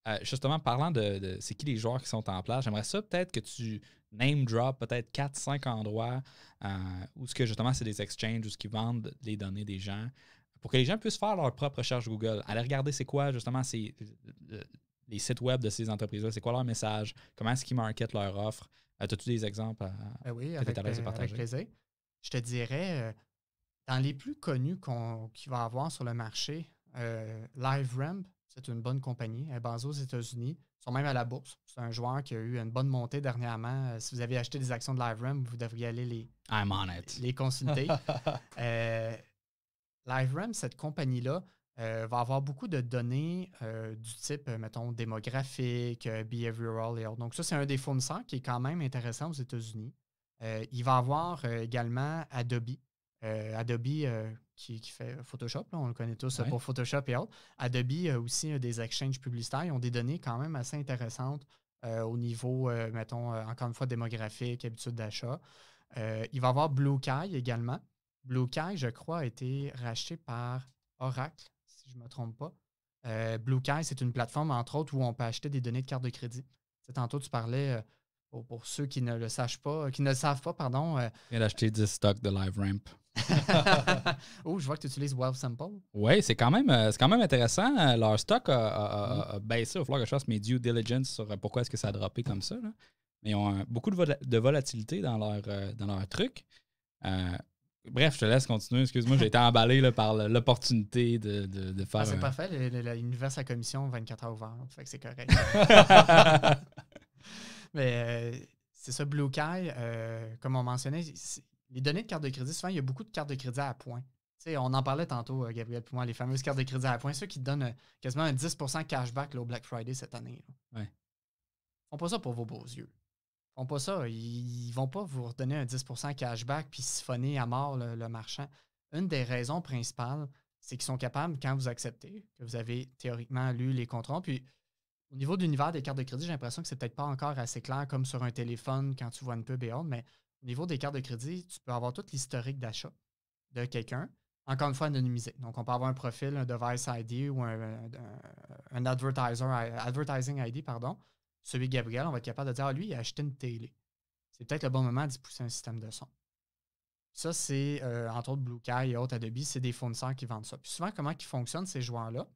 Euh, justement, parlant de, de c'est qui les joueurs qui sont en place, j'aimerais ça peut-être que tu name drop peut-être 4 cinq endroits euh, où ce que justement c'est des exchanges, où ce qui vendent les données des gens, pour que les gens puissent faire leur propre recherche Google, aller regarder c'est quoi justement c'est euh, les sites web de ces entreprises-là, c'est quoi leur message, comment est-ce qu'ils marketent leur offre. Euh, As-tu des exemples à, ben avec, euh, avec, plaisir. Je te dirais, euh, dans les plus connus qu'il va avoir sur le marché, LiveRamp, c'est une bonne compagnie. Elle est basée aux États-Unis. Ils sont même à la bourse. C'est un joueur qui a eu une bonne montée dernièrement. Si vous avez acheté des actions de LiveRamp, vous devriez aller les, I'm on les consulter. [LAUGHS] LiveRamp, cette compagnie-là, euh, va avoir beaucoup de données euh, du type, euh, mettons, démographique, behavioral et autres. Donc, ça, c'est un des fournisseurs qui est quand même intéressant aux États-Unis. il va avoir également Adobe. Adobe qui, fait Photoshop, on le connaît tous pour Photoshop et autres. Adobe aussi des exchanges publicitaires. Ils ont des données quand même assez intéressantes au niveau, mettons, encore une fois, démographique, habitude d'achat. il va avoir Blue également. Blue je crois, a été racheté par Oracle je ne me trompe pas. Euh, c'est une plateforme, entre autres, où on peut acheter des données de carte de crédit. C'est tantôt, tu parlais, euh, pour, ceux qui ne le sachent pas, euh, qui ne savent pas, pardon. Euh, Il a acheté 10 stocks de LiveRamp. [LAUGHS] oh, je vois que tu utilises Wild Sample. Oui, c'est quand, même, euh, quand même intéressant. Leur stock mm. a, baissé. Il va falloir que je fasse mes due diligence sur pourquoi est-ce que ça a droppé comme ça. Mais ils ont beaucoup de, volatilité dans leur, dans leur truc. Bref, je te laisse continuer. Excuse-moi, j'ai été emballé par l'opportunité de, faire. Ah, c'est parfait. L'univers, à commission, 24 heures ouvert. Fait que c'est correct. [LAUGHS] Mais euh, c'est ça, Blue Kai, euh, comme on mentionnait, les données de carte de crédit, souvent, il y a beaucoup de cartes de crédit à point. on en parlait tantôt, euh, Gabriel, Poumont, les fameuses cartes de crédit à point, ceux qui donnent quasiment un 10 cashback au Black Friday cette année. on Ouais. Font pas ça pour vos beaux yeux pas ça. Ils, vont pas vous redonner un 10 cashback puis siphonner à mort le, marchand. Une des raisons principales, c'est qu'ils sont capables, quand vous acceptez, que vous avez théoriquement lu les contrats, puis au niveau de l'univers des cartes de crédit, j'ai l'impression que c'est peut-être pas encore assez clair comme sur un téléphone quand tu vois une pub et autres, mais au niveau des cartes de crédit, tu peux avoir toute l'historique d'achat de quelqu'un, encore une fois anonymisé. Donc, on peut avoir un profil, un device ID ou un, un, un advertiser, advertising ID, pardon, celui de Gabriel, on va être capable de dire, ah, lui, il a acheté une télé. C'est peut-être le bon moment d'y pousser un système de son. Ça, c'est, euh, entre autres, Blue et autres Adobe, c'est des fournisseurs qui vendent ça. Puis souvent, comment ils fonctionnent, ces joueurs-là?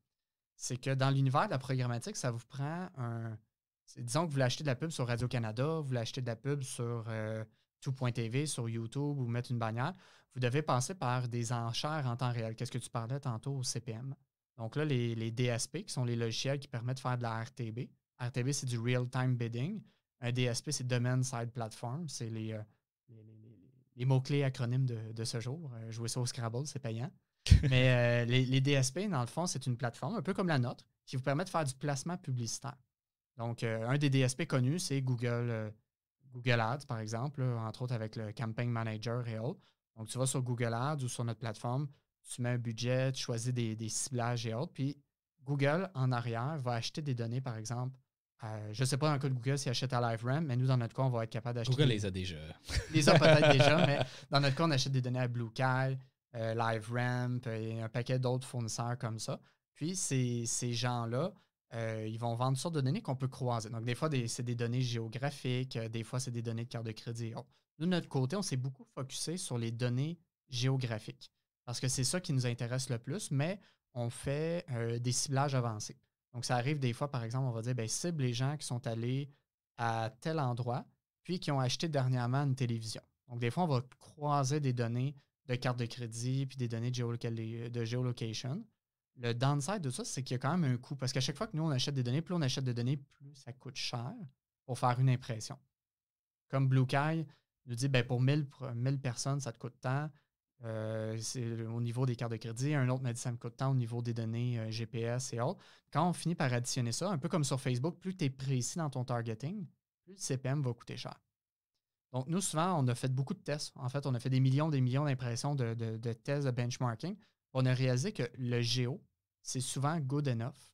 C'est que dans l'univers de la programmatique, ça vous prend un. Disons que vous l'achetez acheter de la pub sur Radio-Canada, vous voulez acheter de la pub sur euh, tout.tv, sur YouTube ou mettre une bannière, vous devez passer par des enchères en temps réel. Qu'est-ce que tu parlais tantôt au CPM? Donc là, les, les, DSP, qui sont les logiciels qui permettent de faire de la RTB, RTB, c'est du real-time bidding. Un DSP, c'est Domain Side Platform. C'est les, euh, mots-clés acronymes de, ce jour. Euh, jouer ça au Scrabble, c'est payant. [LAUGHS] Mais euh, les, DSP, dans le fond, c'est une plateforme, un peu comme la nôtre, qui vous permet de faire du placement publicitaire. Donc, un des DSP connus, c'est Google, Google Ads, par exemple, entre autres avec le Campaign Manager et Donc, tu vas sur Google Ads ou sur notre plateforme, tu mets un budget, tu choisis des ciblages et autres, puis Google, en arrière, va acheter des données, par exemple, euh, je ne sais pas dans le cas de Google s'ils achètent à LiveRamp, mais nous, dans notre cas, on va être capable d'acheter. Google les a déjà. [LAUGHS] les a peut-être [LAUGHS] déjà, mais dans notre cas, on achète des données à BlueCal, euh, LiveRamp euh, et un paquet d'autres fournisseurs comme ça. Puis ces, ces gens-là, ils vont vendre sortes de données qu'on peut croiser. Donc, des fois, c'est des données géographiques, des fois, c'est des données de carte de crédit. Oh, nous, de notre côté, on s'est beaucoup focusé sur les données géographiques parce que c'est ça qui nous intéresse le plus, mais on fait des ciblages avancés. Donc, ça arrive des fois, par exemple, on va dire, ben, cible les gens qui sont allés à tel endroit, puis qui ont acheté dernièrement une télévision. Donc, des fois, on va croiser des données de carte de crédit, puis des données de, géolocation. Le downside de ça, c'est qu'il y a quand même un coût, parce qu'à chaque fois que nous, on achète des données, plus on achète des données, plus ça coûte cher pour faire une impression. Comme Blue nous dit, ben, pour 1000 personnes, ça te coûte tant. Euh, c'est au niveau des cartes de crédit, un autre ça me coûte tant au niveau des données euh, GPS et autres. Quand on finit par additionner ça, un peu comme sur Facebook, plus tu es précis dans ton targeting, plus le CPM va coûter cher. Donc, nous, souvent, on a fait beaucoup de tests. En fait, on a fait des millions, des millions d'impressions de, de, tests de benchmarking. On a réalisé que le géo, c'est souvent good enough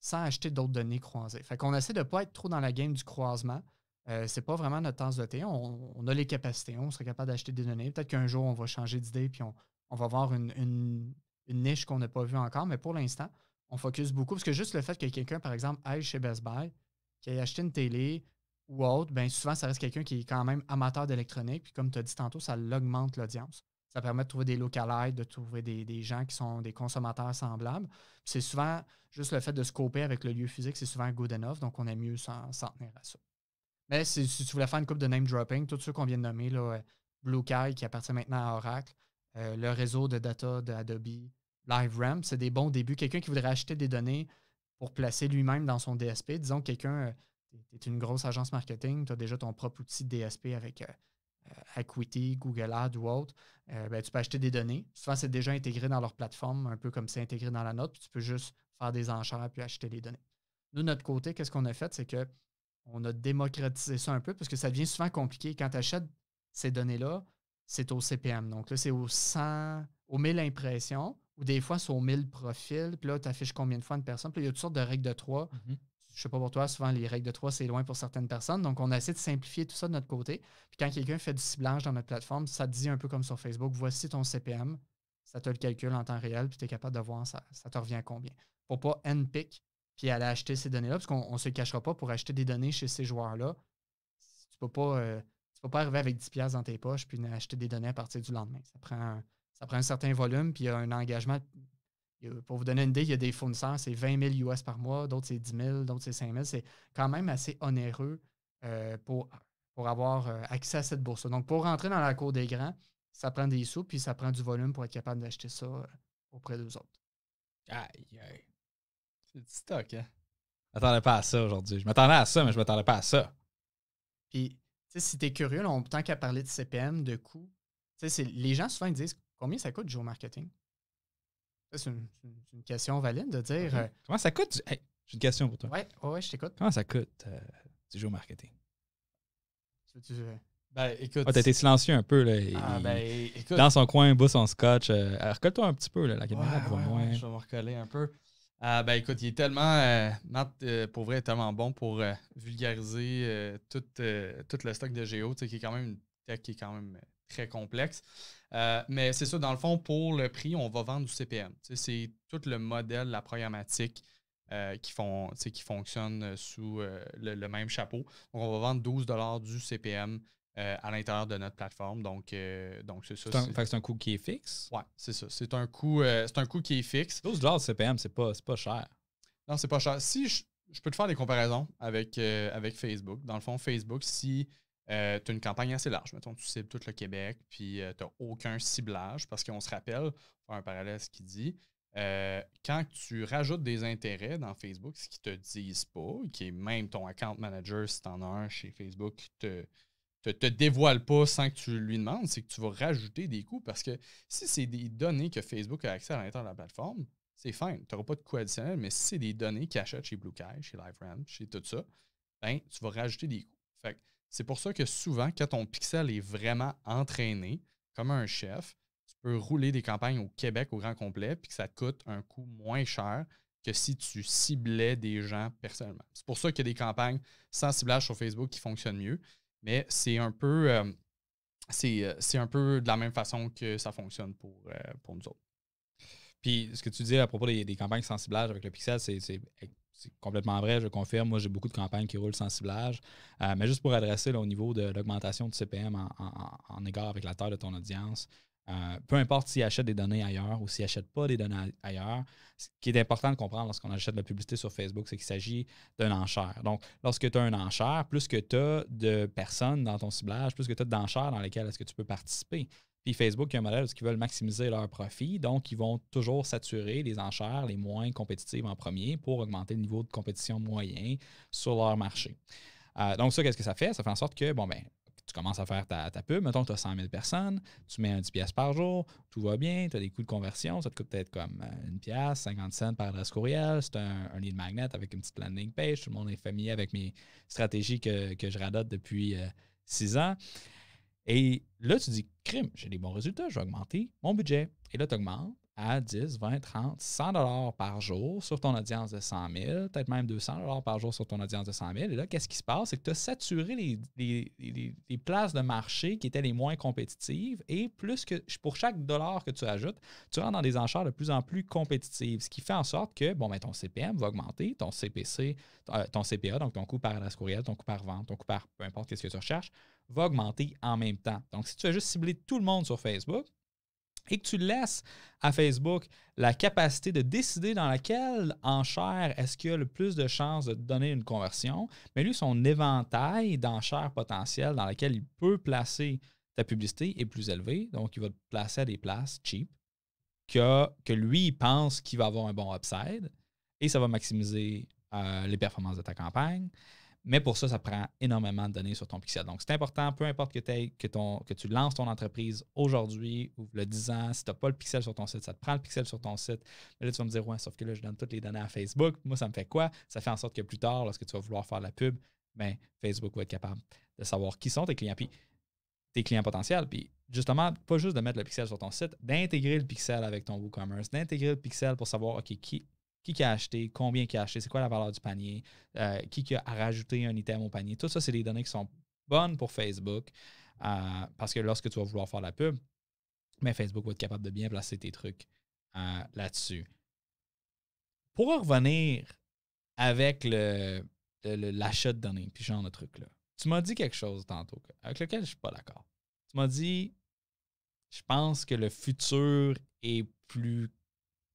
sans acheter d'autres données croisées. Fait qu'on essaie de ne pas être trop dans la game du croisement, ce euh, c'est pas vraiment notre tasse de thé. On, on, a les capacités, on serait capable d'acheter des données. Peut-être qu'un jour, on va changer d'idée puis on, va voir une, niche qu'on n'a pas vue encore, mais pour l'instant, on focus beaucoup. Parce que juste le fait que quelqu'un, par exemple, aille chez Best Buy, qui ait acheté une télé ou autre, bien souvent, ça reste quelqu'un qui est quand même amateur d'électronique. Puis comme tu as dit tantôt, ça l'augmente l'audience. Ça permet de trouver des localites, de trouver des, gens qui sont des consommateurs semblables. C'est souvent juste le fait de se couper avec le lieu physique, c'est souvent good enough, donc on est mieux s'en tenir à ça. Mais si, tu voulais faire une coupe de name dropping, tous ceux qu'on vient de nommer, là, euh, Blue qui appartient maintenant à Oracle, euh, le réseau de data d'Adobe, Adobe, LiveRamp, c'est des bons débuts. Quelqu'un qui voudrait acheter des données pour placer lui-même dans son DSP, disons que quelqu'un, euh, tu une grosse agence marketing, tu as déjà ton propre outil de DSP avec Equity, Google Ads ou autre, ben, tu peux acheter des données. Souvent, c'est déjà intégré dans leur plateforme, un peu comme c'est intégré dans la note, puis tu peux juste faire des enchères puis acheter les données. Nous, de notre côté, qu'est-ce qu'on a fait, c'est que on a démocratisé ça un peu parce que ça devient souvent compliqué. Quand tu achètes ces données-là, c'est au CPM. Donc là, c'est au 100, aux 1000 impressions ou des fois, c'est aux 1000 profils. Puis là, tu affiches combien de fois une personne. Puis il y a toutes sortes de règles de 3. Je ne Je sais pas pour toi, souvent, les règles de 3, c'est loin pour certaines personnes. Donc, on essaie de simplifier tout ça de notre côté. Puis quand quelqu'un fait du ciblage dans notre plateforme, ça te dit un peu comme sur Facebook, voici ton CPM. Ça te le calcule en temps réel, puis tu es capable de voir ça, ça te revient à combien. Pour pas end puis aller acheter ces données-là, parce qu'on ne se cachera pas pour acheter des données chez ces joueurs-là. Tu ne peux, pas, euh, pas arriver avec 10$ dans tes poches puis acheter des données à partir du lendemain. Ça prend un, ça prend un certain volume, puis il y a un engagement. Pour vous donner une idée, il y a des fournisseurs, c'est 20 000 US par mois, d'autres c'est 10 000, d'autres c'est 5 000. C'est quand même assez onéreux euh, pour, pour avoir euh, accès à cette bourse. -là. Donc, pour rentrer dans la cour des grands, ça prend des sous, puis ça prend du volume pour être capable d'acheter ça auprès d'eux autres. Aïe, aïe. C'est ne hein. m'attendais pas à ça aujourd'hui. Je m'attendais à ça, mais je m'attendais pas à ça. Puis, tu sais, si t'es curieux, là, on, tant qu'à parler de CPM, de coûts, tu sais, les gens souvent ils disent combien ça coûte du marketing? C'est une, question valide de dire. Euh, Comment ça coûte? j'ai une question pour toi. Ouais, ouais, je t'écoute. Comment ça coûte euh, du marketing? Tu, euh, ben, écoute. Ah, t'as été silencieux un peu, là. ah, ben, écoute. Dans son coin, bousse son scotch. Recolle-toi un petit peu, là, la caméra Je vais me recoller un peu. Ah, ben écoute, il est tellement. Euh, euh, pour vrai, tellement bon pour euh, vulgariser tout, le stock de Géo, qui est quand même tech qui est quand même très complexe. mais c'est ça, dans le fond, pour le prix, on va vendre du CPM. C'est tout le modèle, la programmatique qui, font, qui fonctionne sous le, même chapeau. Donc, on va vendre 12 du CPM euh, à l'intérieur de notre plateforme. Donc, euh, donc c'est ça. C'est un, coût qui est fixe? Oui, c'est ça. C'est un, coût, euh, un coût qui est fixe. 12 CPM, c'est pas, pas cher. Non, c'est pas cher. Si je, peux te faire des comparaisons avec, avec Facebook. Dans le fond, Facebook, si tu as une campagne assez large, mettons, tu cibles tout le Québec, puis tu n'as aucun ciblage, parce qu'on se rappelle, on un parallèle à ce qu'il dit, quand tu rajoutes des intérêts dans Facebook, ce qu'ils ne te disent pas, qui même ton account manager, si tu en as un chez Facebook, te, te, te dévoile pas sans que tu lui demandes, c'est que tu vas rajouter des coûts parce que si c'est des données que Facebook a accès à l'intérieur de la plateforme, c'est fin. Tu n'auras pas de coût additionnel, mais si c'est des données qu'ils achètent chez BlueKai, chez LiveRamp, chez tout ça, ben, tu vas rajouter des coûts. c'est pour ça que souvent, quand ton pixel est vraiment entraîné, comme un chef, tu peux rouler des campagnes au Québec au grand complet, puis que ça te coûte un coût moins cher que si tu ciblais des gens personnellement. C'est pour ça qu'il y a des campagnes sans ciblage sur Facebook qui fonctionnent mieux. Mais c'est un peu euh, euh, c'est un peu de la même façon que ça fonctionne pour, euh, pour nous autres. Puis ce que tu dis à propos des, campagnes sans ciblage avec le Pixel, c'est complètement vrai, je confirme. Moi, j'ai beaucoup de campagnes qui roulent sans ciblage. mais juste pour adresser au niveau de l'augmentation du CPM en, en, égard avec la taille de ton audience, euh, peu importe s'ils achètent des données ailleurs ou s'ils n'achètent pas des données ailleurs, ce qui est important de comprendre lorsqu'on achète de la publicité sur Facebook, c'est qu'il s'agit d'une enchère. Donc, lorsque tu as une enchère, plus que tu as de personnes dans ton ciblage, plus que tu as d'enchères dans lesquelles est-ce que tu peux participer. Puis Facebook, il y a un modèle où ils veulent maximiser leur profit, donc ils vont toujours saturer les enchères les moins compétitives en premier pour augmenter le niveau de compétition moyen sur leur marché. Euh, donc ça, qu'est-ce que ça fait? Ça fait en sorte que, bon, ben, tu commences à faire ta, ta pub, mettons, tu as 100 000 personnes, tu mets un 10 pièces par jour, tout va bien, tu as des coûts de conversion, ça te coûte peut-être comme euh, une pièce, 50 cents par adresse courriel, c'est un, lit lead magnet avec une petite landing page, tout le monde est familier avec mes stratégies que, je radote depuis 6 euh, six ans. Et là, tu dis, crime, j'ai des bons résultats, je vais augmenter mon budget. Et là, tu augmentes, à 10, 20, 30, 100 dollars par jour sur ton audience de 100 000, peut-être même 200 dollars par jour sur ton audience de 100 000. Et là, qu'est-ce qui se passe? C'est que tu as saturé les, places de marché qui étaient les moins compétitives et plus que pour chaque dollar que tu ajoutes, tu rentres dans des enchères de plus en plus compétitives, ce qui fait en sorte que bon, ben, ton CPM va augmenter, ton CPC, euh, ton CPA, donc ton coût par adresse courriel, ton coût par vente, ton coût par peu importe qu'est-ce que tu recherches, va augmenter en même temps. Donc, si tu as juste ciblé tout le monde sur Facebook, et que tu laisses à Facebook la capacité de décider dans laquelle enchère est-ce qu'il a le plus de chances de donner une conversion, mais lui, son éventail d'enchères potentielles dans laquelle il peut placer ta publicité est plus élevé, donc il va te placer à des places cheap que, lui, il pense qu'il va avoir un bon upside et ça va maximiser euh, les performances de ta campagne. Mais pour ça, ça prend énormément de données sur ton pixel. Donc, c'est important, peu importe que, que, ton, que tu lances ton entreprise aujourd'hui ou le 10 ans, si tu n'as pas le pixel sur ton site, ça te prend le pixel sur ton site. Mais là, tu vas me dire, ouais, sauf que là, je donne toutes les données à Facebook. Moi, ça me fait quoi? Ça fait en sorte que plus tard, lorsque tu vas vouloir faire la pub, ben, Facebook va être capable de savoir qui sont tes clients, puis tes clients potentiels. Puis justement, pas juste de mettre le pixel sur ton site, d'intégrer le pixel avec ton WooCommerce, d'intégrer le pixel pour savoir, OK, qui qui, a acheté, combien qui a acheté, c'est quoi la valeur du panier, euh, qui, a rajouté un item au panier. Tout ça, c'est des données qui sont bonnes pour Facebook euh, parce que lorsque tu vas vouloir faire la pub, mais Facebook va être capable de bien placer tes trucs euh, là-dessus. Pour revenir avec l'achat le, de données, puis genre de truc là, tu m'as dit quelque chose tantôt avec lequel je ne suis pas d'accord. Tu m'as dit, je pense que le futur est plus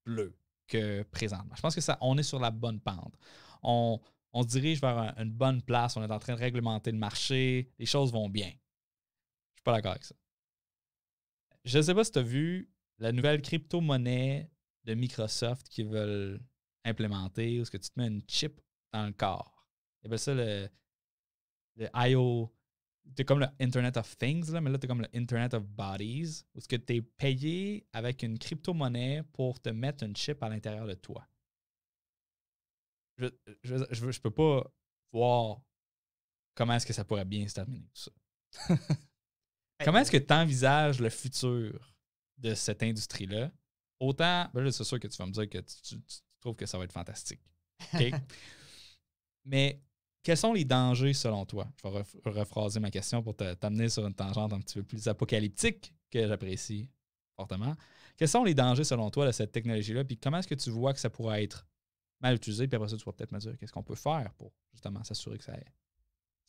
bleu que présentement. Je pense que ça, on est sur la bonne pente. On, se dirige vers une bonne place, on est en train de réglementer le marché, les choses vont bien. Je ne suis pas d'accord avec ça. Je ne sais pas si tu as vu la nouvelle crypto-monnaie de Microsoft qu'ils veulent implémenter, où est-ce que tu te mets une chip dans le corps. Ils appellent ça le, le IO, t'es comme le Internet of Things, mais là, t'es comme le Internet of Bodies, où ce que t'es payé avec une crypto-monnaie pour te mettre une chip à l'intérieur de toi. Je, je, peux pas voir comment est-ce que ça pourrait bien se terminer, tout ça. [LAUGHS] comment est-ce que tu envisages le futur de cette industrie-là? Autant, ben c'est sûr que tu vas me dire que tu, trouves que ça va être fantastique. [LAUGHS] mais quels sont les dangers selon toi? Je vais rephraser ma question pour t'amener sur une tangente un petit peu plus apocalyptique que j'apprécie fortement. Quels sont les dangers selon toi de cette technologie-là? Puis comment est-ce que tu vois que ça pourrait être mal utilisé? Puis après ça, tu vas peut-être me dire qu'est-ce qu'on peut faire pour justement s'assurer que ça,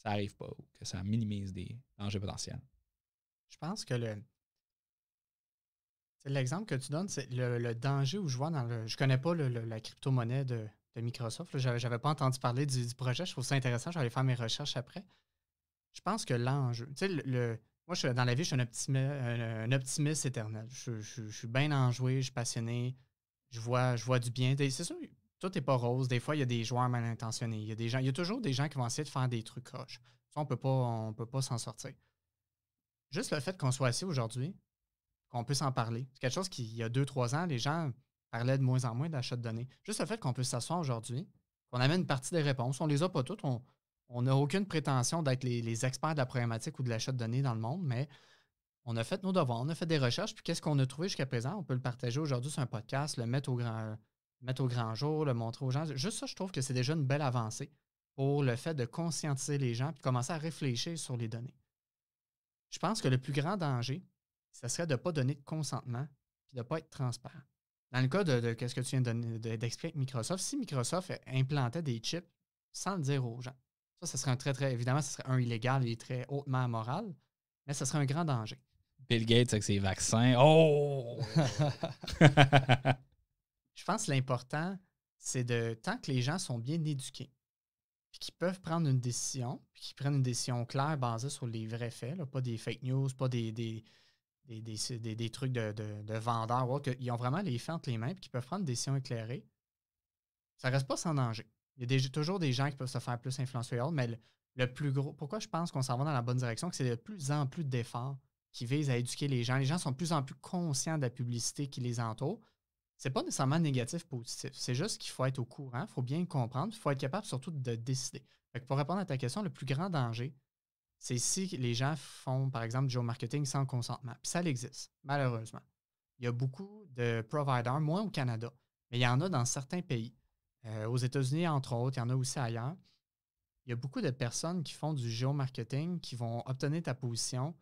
n'arrive pas ou que ça minimise des dangers potentiels. Je pense que le, L'exemple que tu donnes, c'est le, danger où je vois dans le. Je connais pas la crypto-monnaie de, de Microsoft. Je n'avais pas entendu parler du, projet. Je trouve ça intéressant. Je vais aller faire mes recherches après. Je pense que l'enjeu, tu sais, le, moi, je dans la vie, je suis un, optimiste éternel. Je, suis bien enjoué, je suis passionné, je vois, je vois du bien. C'est sûr, tout n'est pas rose. Des fois, il y a des joueurs mal intentionnés. Il y a, des gens, il y a toujours des gens qui vont essayer de faire des trucs croches. Ça, on ne peut pas s'en sortir. Juste le fait qu'on soit assis aujourd'hui, qu'on puisse en parler, c'est quelque chose qui, il y a deux, trois ans, les gens parlait de moins en moins d'achat de données. Juste le fait qu'on peut s'asseoir aujourd'hui, qu'on amène une partie des réponses, on ne les a pas toutes, on n'a aucune prétention d'être les, experts de la problématique ou de l'achat de données dans le monde, mais on a fait nos devoirs, on a fait des recherches, puis qu'est-ce qu'on a trouvé jusqu'à présent? On peut le partager aujourd'hui sur un podcast, le mettre au grand, mettre au grand jour, le montrer aux gens. Juste ça, je trouve que c'est déjà une belle avancée pour le fait de conscientiser les gens puis commencer à réfléchir sur les données. Je pense que le plus grand danger, ce serait de ne pas donner de consentement et de ne pas être transparent. Dans le cas de, de ce que tu viens d'expliquer de, Microsoft, si Microsoft euh, implantait des chips sans le dire aux gens, ça, ça serait un très, très, évidemment, ça serait un illégal et très hautement moral, mais ça serait un grand danger. Bill Gates avec ses vaccins. Oh! [LAUGHS] [LAUGHS] Je pense que l'important, c'est de, tant que les gens sont bien éduqués, puis qu'ils peuvent prendre une décision, puis qu'ils prennent une décision claire basée sur les vrais faits, pas des fake news, pas des, des, trucs de, de, vendeurs, ou autres, ils ont vraiment les entre les mains et qu'ils peuvent prendre des décisions éclairées, ça ne reste pas sans danger. Il y a toujours des gens qui peuvent se faire plus influencer, mais le, plus gros, pourquoi je pense qu'on s'en va dans la bonne direction, c'est de plus en plus d'efforts qui visent à éduquer les gens. Les gens sont de plus en plus conscients de la publicité qui les entoure. C'est pas nécessairement négatif, positif. C'est juste qu'il faut être au courant, il faut bien comprendre, il faut être capable surtout de décider. pour répondre à ta question, le plus grand danger, c'est si les gens font, par exemple, du marketing sans consentement. Puis ça existe, malheureusement. Il y a beaucoup de providers, moins au Canada, mais il y en a dans certains pays. Euh, aux États-Unis, entre autres, il y en a aussi ailleurs. Il y a beaucoup de personnes qui font du géomarketing qui vont obtenir ta position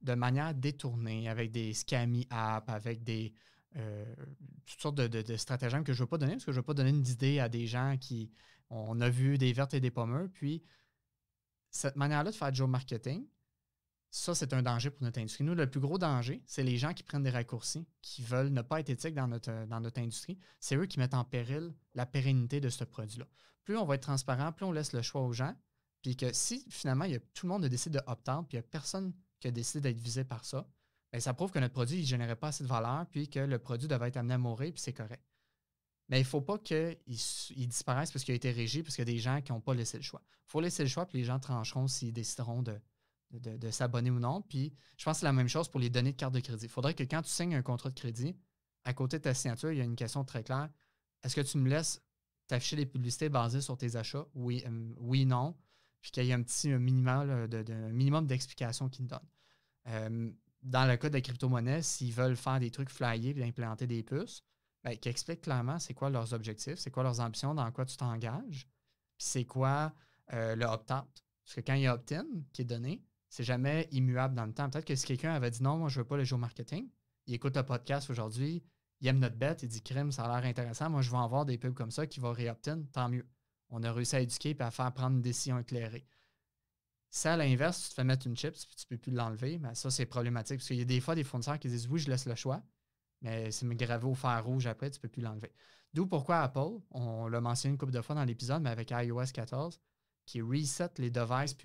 de manière détournée avec des scammy apps, avec des euh, toutes sortes de, stratagèmes que je ne veux pas donner parce que je ne veux pas donner une idée à des gens qui on a vu des vertes et des pommes, puis cette manière-là de faire du marketing, ça, c'est un danger pour notre industrie. Nous, le plus gros danger, c'est les gens qui prennent des raccourcis, qui veulent ne pas être éthiques dans notre, dans notre industrie. C'est eux qui mettent en péril la pérennité de ce produit-là. Plus on va être transparent, plus on laisse le choix aux gens, puis que si finalement y tout le monde décide de opt puis il n'y a personne qui décide d'être visé par ça, ben, ça prouve que notre produit ne générait pas assez de valeur, puis que le produit devait être amené à mourir, puis c'est correct mais il ne faut pas qu'ils disparaissent parce qu'il a été régi, parce qu'il y a des gens qui n'ont pas laissé le choix. Il faut laisser le choix, puis les gens trancheront s'ils décideront de, s'abonner ou non. Puis je pense que c'est la même chose pour les données de carte de crédit. Il faudrait que quand tu signes un contrat de crédit, à côté de ta signature, il y a une question très claire. Est-ce que tu me laisses t'afficher des publicités basées sur tes achats? Oui, non. Puis qu'il y ait un petit minimal de, minimum d'explications qu'ils me donnent. dans le cas la crypto monnaie s'ils veulent faire des trucs flyés et implanter des puces, ben, qui expliquent clairement c'est quoi leurs objectifs, c'est quoi leurs ambitions, dans quoi tu t'engages, puis c'est quoi euh, le opt-out. Parce que quand il y a opt-in qui est donné, c'est jamais immuable dans le temps. Peut-être que si quelqu'un avait dit non, moi je veux pas le jeu marketing, il écoute le podcast aujourd'hui, il aime notre bête, il dit crime, ça a l'air intéressant, moi je vais en voir des pubs comme ça qui vont opt in tant mieux. On a réussi à éduquer et à faire prendre une décision éclairée. Ça, à l'inverse, tu te fais mettre une chip, puis tu ne peux plus l'enlever, mais ben, ça, c'est problématique. Parce qu'il y a des fois des fournisseurs qui disent oui, je laisse le choix, mais c'est gravé au fer rouge après, tu ne peux plus l'enlever. D'où pourquoi Apple, on l'a mentionné une couple de fois dans l'épisode, mais avec iOS 14, qui reset les devices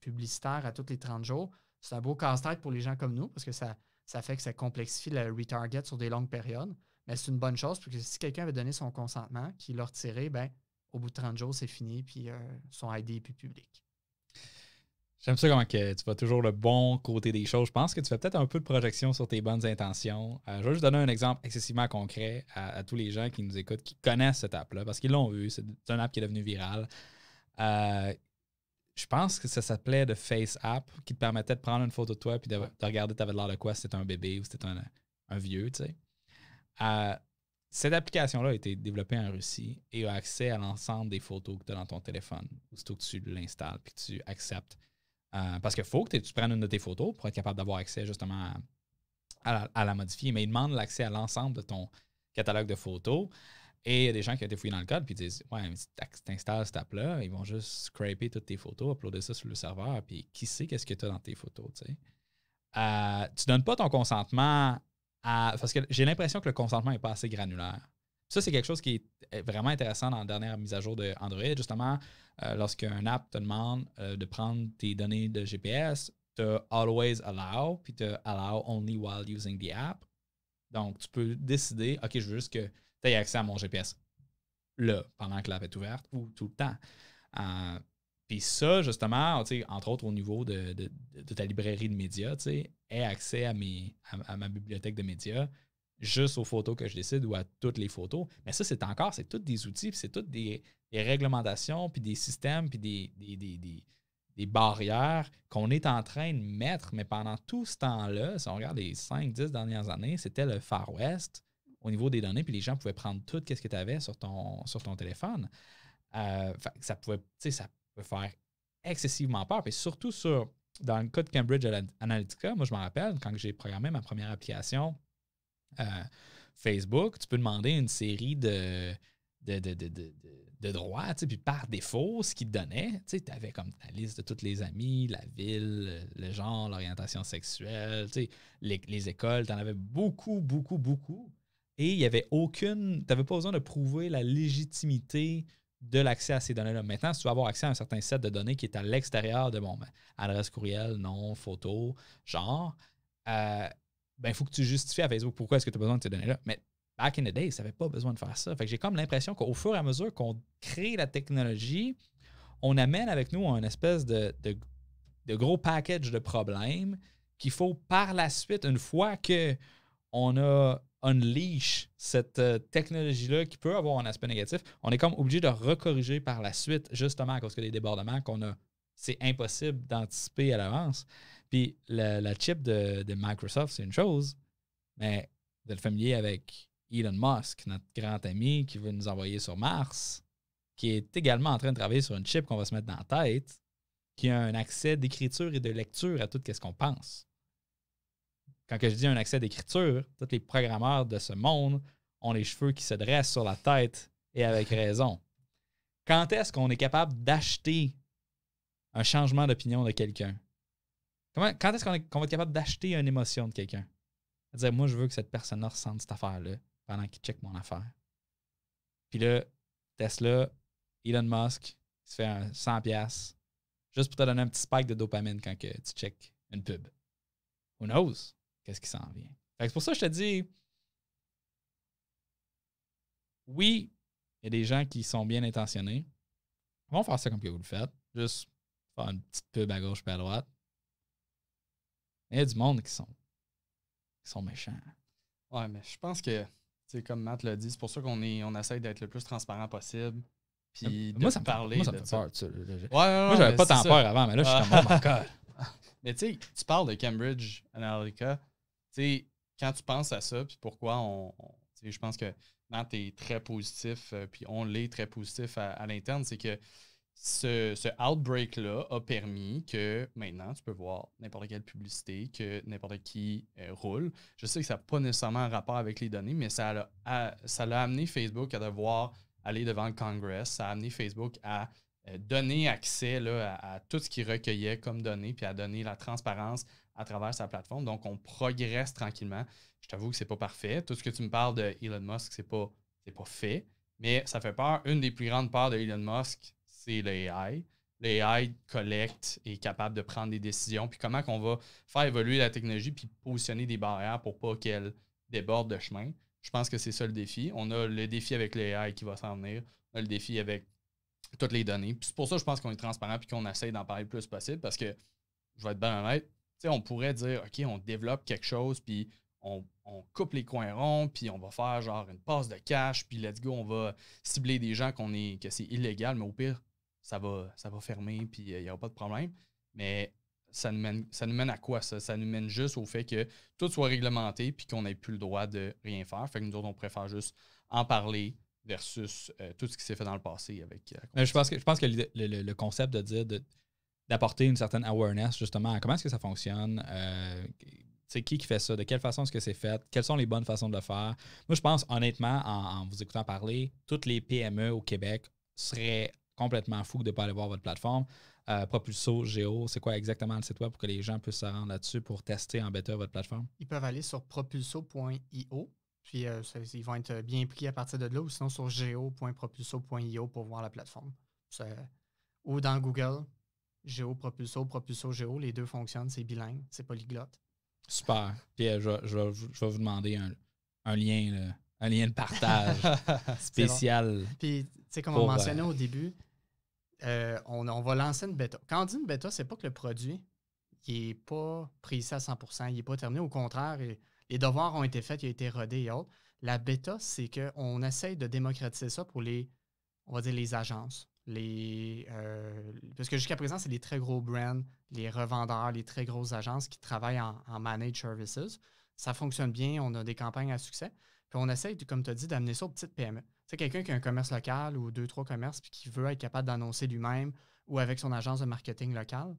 publicitaires à toutes les 30 jours, c'est un beau casse-tête pour les gens comme nous parce que ça, fait que ça complexifie le retarget sur des longues périodes. Mais c'est une bonne chose parce que si quelqu'un avait donné son consentement, qu'il l'a retiré, ben, au bout de 30 jours, c'est fini, puis euh, son ID est plus public. J'aime ça comment tu vois toujours le bon côté des choses. Je pense que tu fais peut-être un peu de projection sur tes bonnes intentions. Euh, je vais juste donner un exemple excessivement concret à, tous les gens qui nous écoutent, qui connaissent cette app-là, parce qu'ils l'ont vu. C'est une app qui est devenue virale. Euh, je pense que ça s'appelait The Face App, qui te permettait de prendre une photo de toi et de, regarder tu avais l'air de quoi, si c'était un bébé ou si c'était un, un, vieux, tu sais. Euh, cette application-là a été développée en Russie et a accès à l'ensemble des photos que tu as dans ton téléphone, surtout que tu l'installes puis que tu acceptes euh, parce qu'il faut que tu prennes une de tes photos pour être capable d'avoir accès justement à, la, modifier. Mais ils demandent l'accès à l'ensemble de ton catalogue de photos. Et il y a des gens qui ont été fouillés dans le code puis disent Ouais, mais cette app-là, ils vont juste scraper toutes tes photos, uploader ça sur le serveur, puis qui sait qu'est-ce que tu as dans tes photos. Tu ne euh, donnes pas ton consentement à. Parce que j'ai l'impression que le consentement n'est pas assez granulaire. Ça, c'est quelque chose qui est vraiment intéressant dans la dernière mise à jour d'Android. Justement, euh, lorsqu'un app te demande euh, de prendre tes données de GPS, tu as Always Allow, puis tu as Allow Only While Using the App. Donc, tu peux décider, OK, je veux juste que tu aies accès à mon GPS là, pendant que l'app est ouverte ou tout le temps. Euh, puis ça, justement, entre autres au niveau de, ta librairie de médias, tu accès à, mes, à ma bibliothèque de médias juste aux photos que je décide ou à toutes les photos. Mais ça, c'est encore, c'est tous des outils, puis c'est toutes des, réglementations, puis des systèmes, puis des, des, barrières qu'on est en train de mettre. Mais pendant tout ce temps-là, si on regarde les 5-10 dernières années, c'était le Far West au niveau des données, puis les gens pouvaient prendre tout ce que tu avais sur ton, sur ton téléphone. Euh, ça pouvait, ça peut faire excessivement peur, puis surtout sur, dans le cas de Cambridge Analytica, moi je me rappelle, quand j'ai programmé ma première application, Facebook, tu peux demander une série de, de, de, de, droits, puis par défaut, ce qu'ils te donnait, tu avais comme la liste de tous les amis, la ville, le genre, l'orientation sexuelle, les, les écoles, tu en avais beaucoup, beaucoup, beaucoup. Et il n'y avait aucune. Tu n'avais pas besoin de prouver la légitimité de l'accès à ces données-là. Maintenant, si tu veux avoir accès à un certain set de données qui est à l'extérieur de mon adresse courriel, nom, photo, genre, euh, ben, il faut que tu justifies à Facebook pourquoi est-ce que tu as besoin de ces données-là. Mais back in the day, ça n'avait pas besoin de faire ça. Fait j'ai comme l'impression qu'au fur et à mesure qu'on crée la technologie, on amène avec nous un espèce de, de, gros package de problèmes qu'il faut par la suite, une fois qu'on a unleash cette euh, technologie-là qui peut avoir un aspect négatif, on est comme obligé de recorriger par la suite, justement à cause que des débordements qu'on a, c'est impossible d'anticiper à l'avance. Puis la, chip de, Microsoft, c'est une chose, mais de le familier avec Elon Musk, notre grand ami qui veut nous envoyer sur Mars, qui est également en train de travailler sur une chip qu'on va se mettre dans la tête, qui a un accès d'écriture et de lecture à tout ce qu'on pense. Quand je dis un accès d'écriture, tous les programmeurs de ce monde ont les cheveux qui se dressent sur la tête et avec raison. Quand est-ce qu'on est capable d'acheter un changement d'opinion de quelqu'un? quand est-ce qu'on, va être capable d'acheter une émotion de quelqu'un? Dire, moi, je veux que cette personne-là ressente cette affaire-là pendant qu'il check mon affaire. Puis là, Tesla, Elon Musk, il se fait un 100$ juste pour te donner un petit spike de dopamine quand tu check une pub. Who knows? Qu'est-ce qui s'en vient? C'est pour ça que je te dis, oui, il y a des gens qui sont bien intentionnés. Ils vont faire ça comme que vous le faites. Juste faire une petite pub à gauche et à droite. Il y a du monde qui sont, qui sont méchants. Ouais, mais je pense que, comme Matt l'a dit, c'est pour ça qu'on essaye on essaie d'être le plus transparent possible. Puis de moi, ça me parler. Moi, ça me fait peur. ouais, moi, j'avais pas tant peur avant, mais là, je suis comme, oh [LAUGHS] Mais tu sais, tu parles de Cambridge Analytica. Tu sais, quand tu penses à ça, puis pourquoi on. je pense que Matt est très positif, euh, puis on l'est très positif à, à l'interne, c'est que ce, outbreak-là a permis que maintenant, tu peux voir n'importe quelle publicité que n'importe qui euh, roule. Je sais que ça n'a pas nécessairement un rapport avec les données, mais ça amené Facebook à devoir aller devant le Congress. Ça a amené Facebook à euh, donner accès à, tout ce qu'il recueillait comme données, puis à donner la transparence à travers sa plateforme. Donc, on progresse tranquillement. Je t'avoue que ce n'est pas parfait. Tout ce que tu me parles de Elon Musk, c'est pas, pas fait. Mais ça fait peur. Une des plus grandes peurs de Elon Musk, c'est l'AI. L'AI collecte et est capable de prendre des décisions. Puis comment qu'on va faire évoluer la technologie puis positionner des barrières pour pas qu'elle déborde de chemin. Je pense que c'est ça le défi. On a le défi avec l'AI qui va s'en venir. On a le défi avec toutes les données. Puis c'est pour ça que je pense qu'on est transparent puis qu'on essaye d'en parler le plus possible parce que, je vais être bien honnête, on pourrait dire, OK, on développe quelque chose, puis on, coupe les coins ronds, puis on va faire genre une passe de cash, puis let's go, on va cibler des gens qu'on est, que c'est illégal, mais au pire, ça va, ça va fermer, puis il euh, n'y aura pas de problème. Mais ça nous mène, ça nous mène à quoi ça? Ça nous mène juste au fait que tout soit réglementé puis qu'on n'ait plus le droit de rien faire. Fait que nous autres, on préfère juste en parler versus euh, tout ce qui s'est fait dans le passé avec. Euh, je pense que je pense que le, concept de dire d'apporter une certaine awareness justement à comment est-ce que ça fonctionne. c'est qui qui fait ça, de quelle façon est-ce que c'est fait, quelles sont les bonnes façons de le faire. Moi, je pense honnêtement, en vous écoutant parler, toutes les PME au Québec seraient complètement fou de ne pas aller voir votre plateforme. Euh, propulso, Géo, c'est quoi exactement le site web pour que les gens puissent se rendre là-dessus pour tester en bêta votre plateforme? Ils peuvent aller sur propulso.io. Puis euh, ils vont être euh, bien pris à partir de là ou sinon sur geo.propulso.io pour voir la plateforme. ou dans Google, Géo, Propulso, Propulso, Géo, les deux fonctionnent, c'est bilingue, c'est polyglotte. Super. Puis je, vais vous demander un, un lien là, un lien de partage [LAUGHS] spécial. Puis, tu sais, comme on euh, mentionnait au début, euh, on, va lancer une bêta. Quand on dit une bêta, c'est pas que le produit n'est pas pris à 100 il n'est pas terminé. Au contraire, les devoirs ont été faits, il a été rodé et autres. La bêta, c'est qu'on essaye de démocratiser ça pour les, on va dire, les agences. Les, euh, parce que jusqu'à présent, c'est les très gros brands, les revendeurs, les très grosses agences qui travaillent en, en managed services. Ça fonctionne bien, on a des campagnes à succès on essaie, comme tu as dit, d'amener ça aux petites PME. C'est quelqu'un qui a un commerce local ou deux, trois commerces, puis qui veut être capable d'annoncer lui-même ou avec son agence de marketing locale.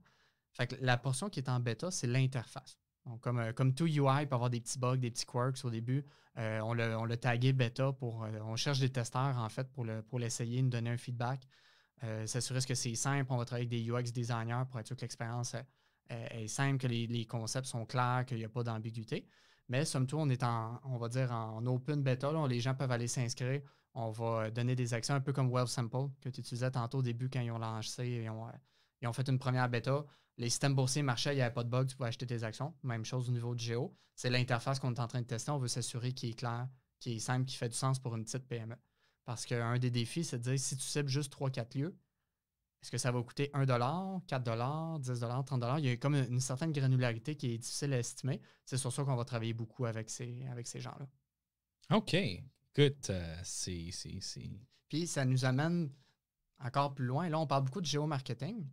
la portion qui est en bêta, c'est l'interface. Donc, comme, euh, comme tout UI peut avoir des petits bugs, des petits quirks au début, euh, on l'a on tagué bêta pour. Euh, on cherche des testeurs, en fait, pour l'essayer, le, nous donner un feedback, s'assurer que c'est simple. On va travailler avec des UX designers pour être sûr que l'expérience est, simple, que les concepts sont clairs, qu'il n'y a pas d'ambiguïté. Mais somme toute, on est en, on va dire, en open beta. les gens peuvent aller s'inscrire. On va euh, donner des actions un peu comme Wealthsimple Sample que tu utilisais tantôt au début quand ils ont lancé et ont, euh, ils ont fait une première bêta. Les systèmes boursiers marchaient, il n'y avait pas de bug, tu pouvais acheter tes actions. Même chose au niveau de Géo. C'est l'interface qu'on est en train de tester. On veut s'assurer qu'il est clair, qu'il est simple, qu'il fait du sens pour une petite PME. Parce qu'un des défis, c'est de dire si tu cibles juste 3-4 lieux, est-ce que ça va coûter 1 4 10 30 Il y a comme une, certaine granularité qui est difficile à estimer. C'est sur ça qu'on va travailler beaucoup avec ces, avec ces gens-là. OK. Good. Si, si, si. Puis ça nous amène encore plus loin. Là, on parle beaucoup de géomarketing.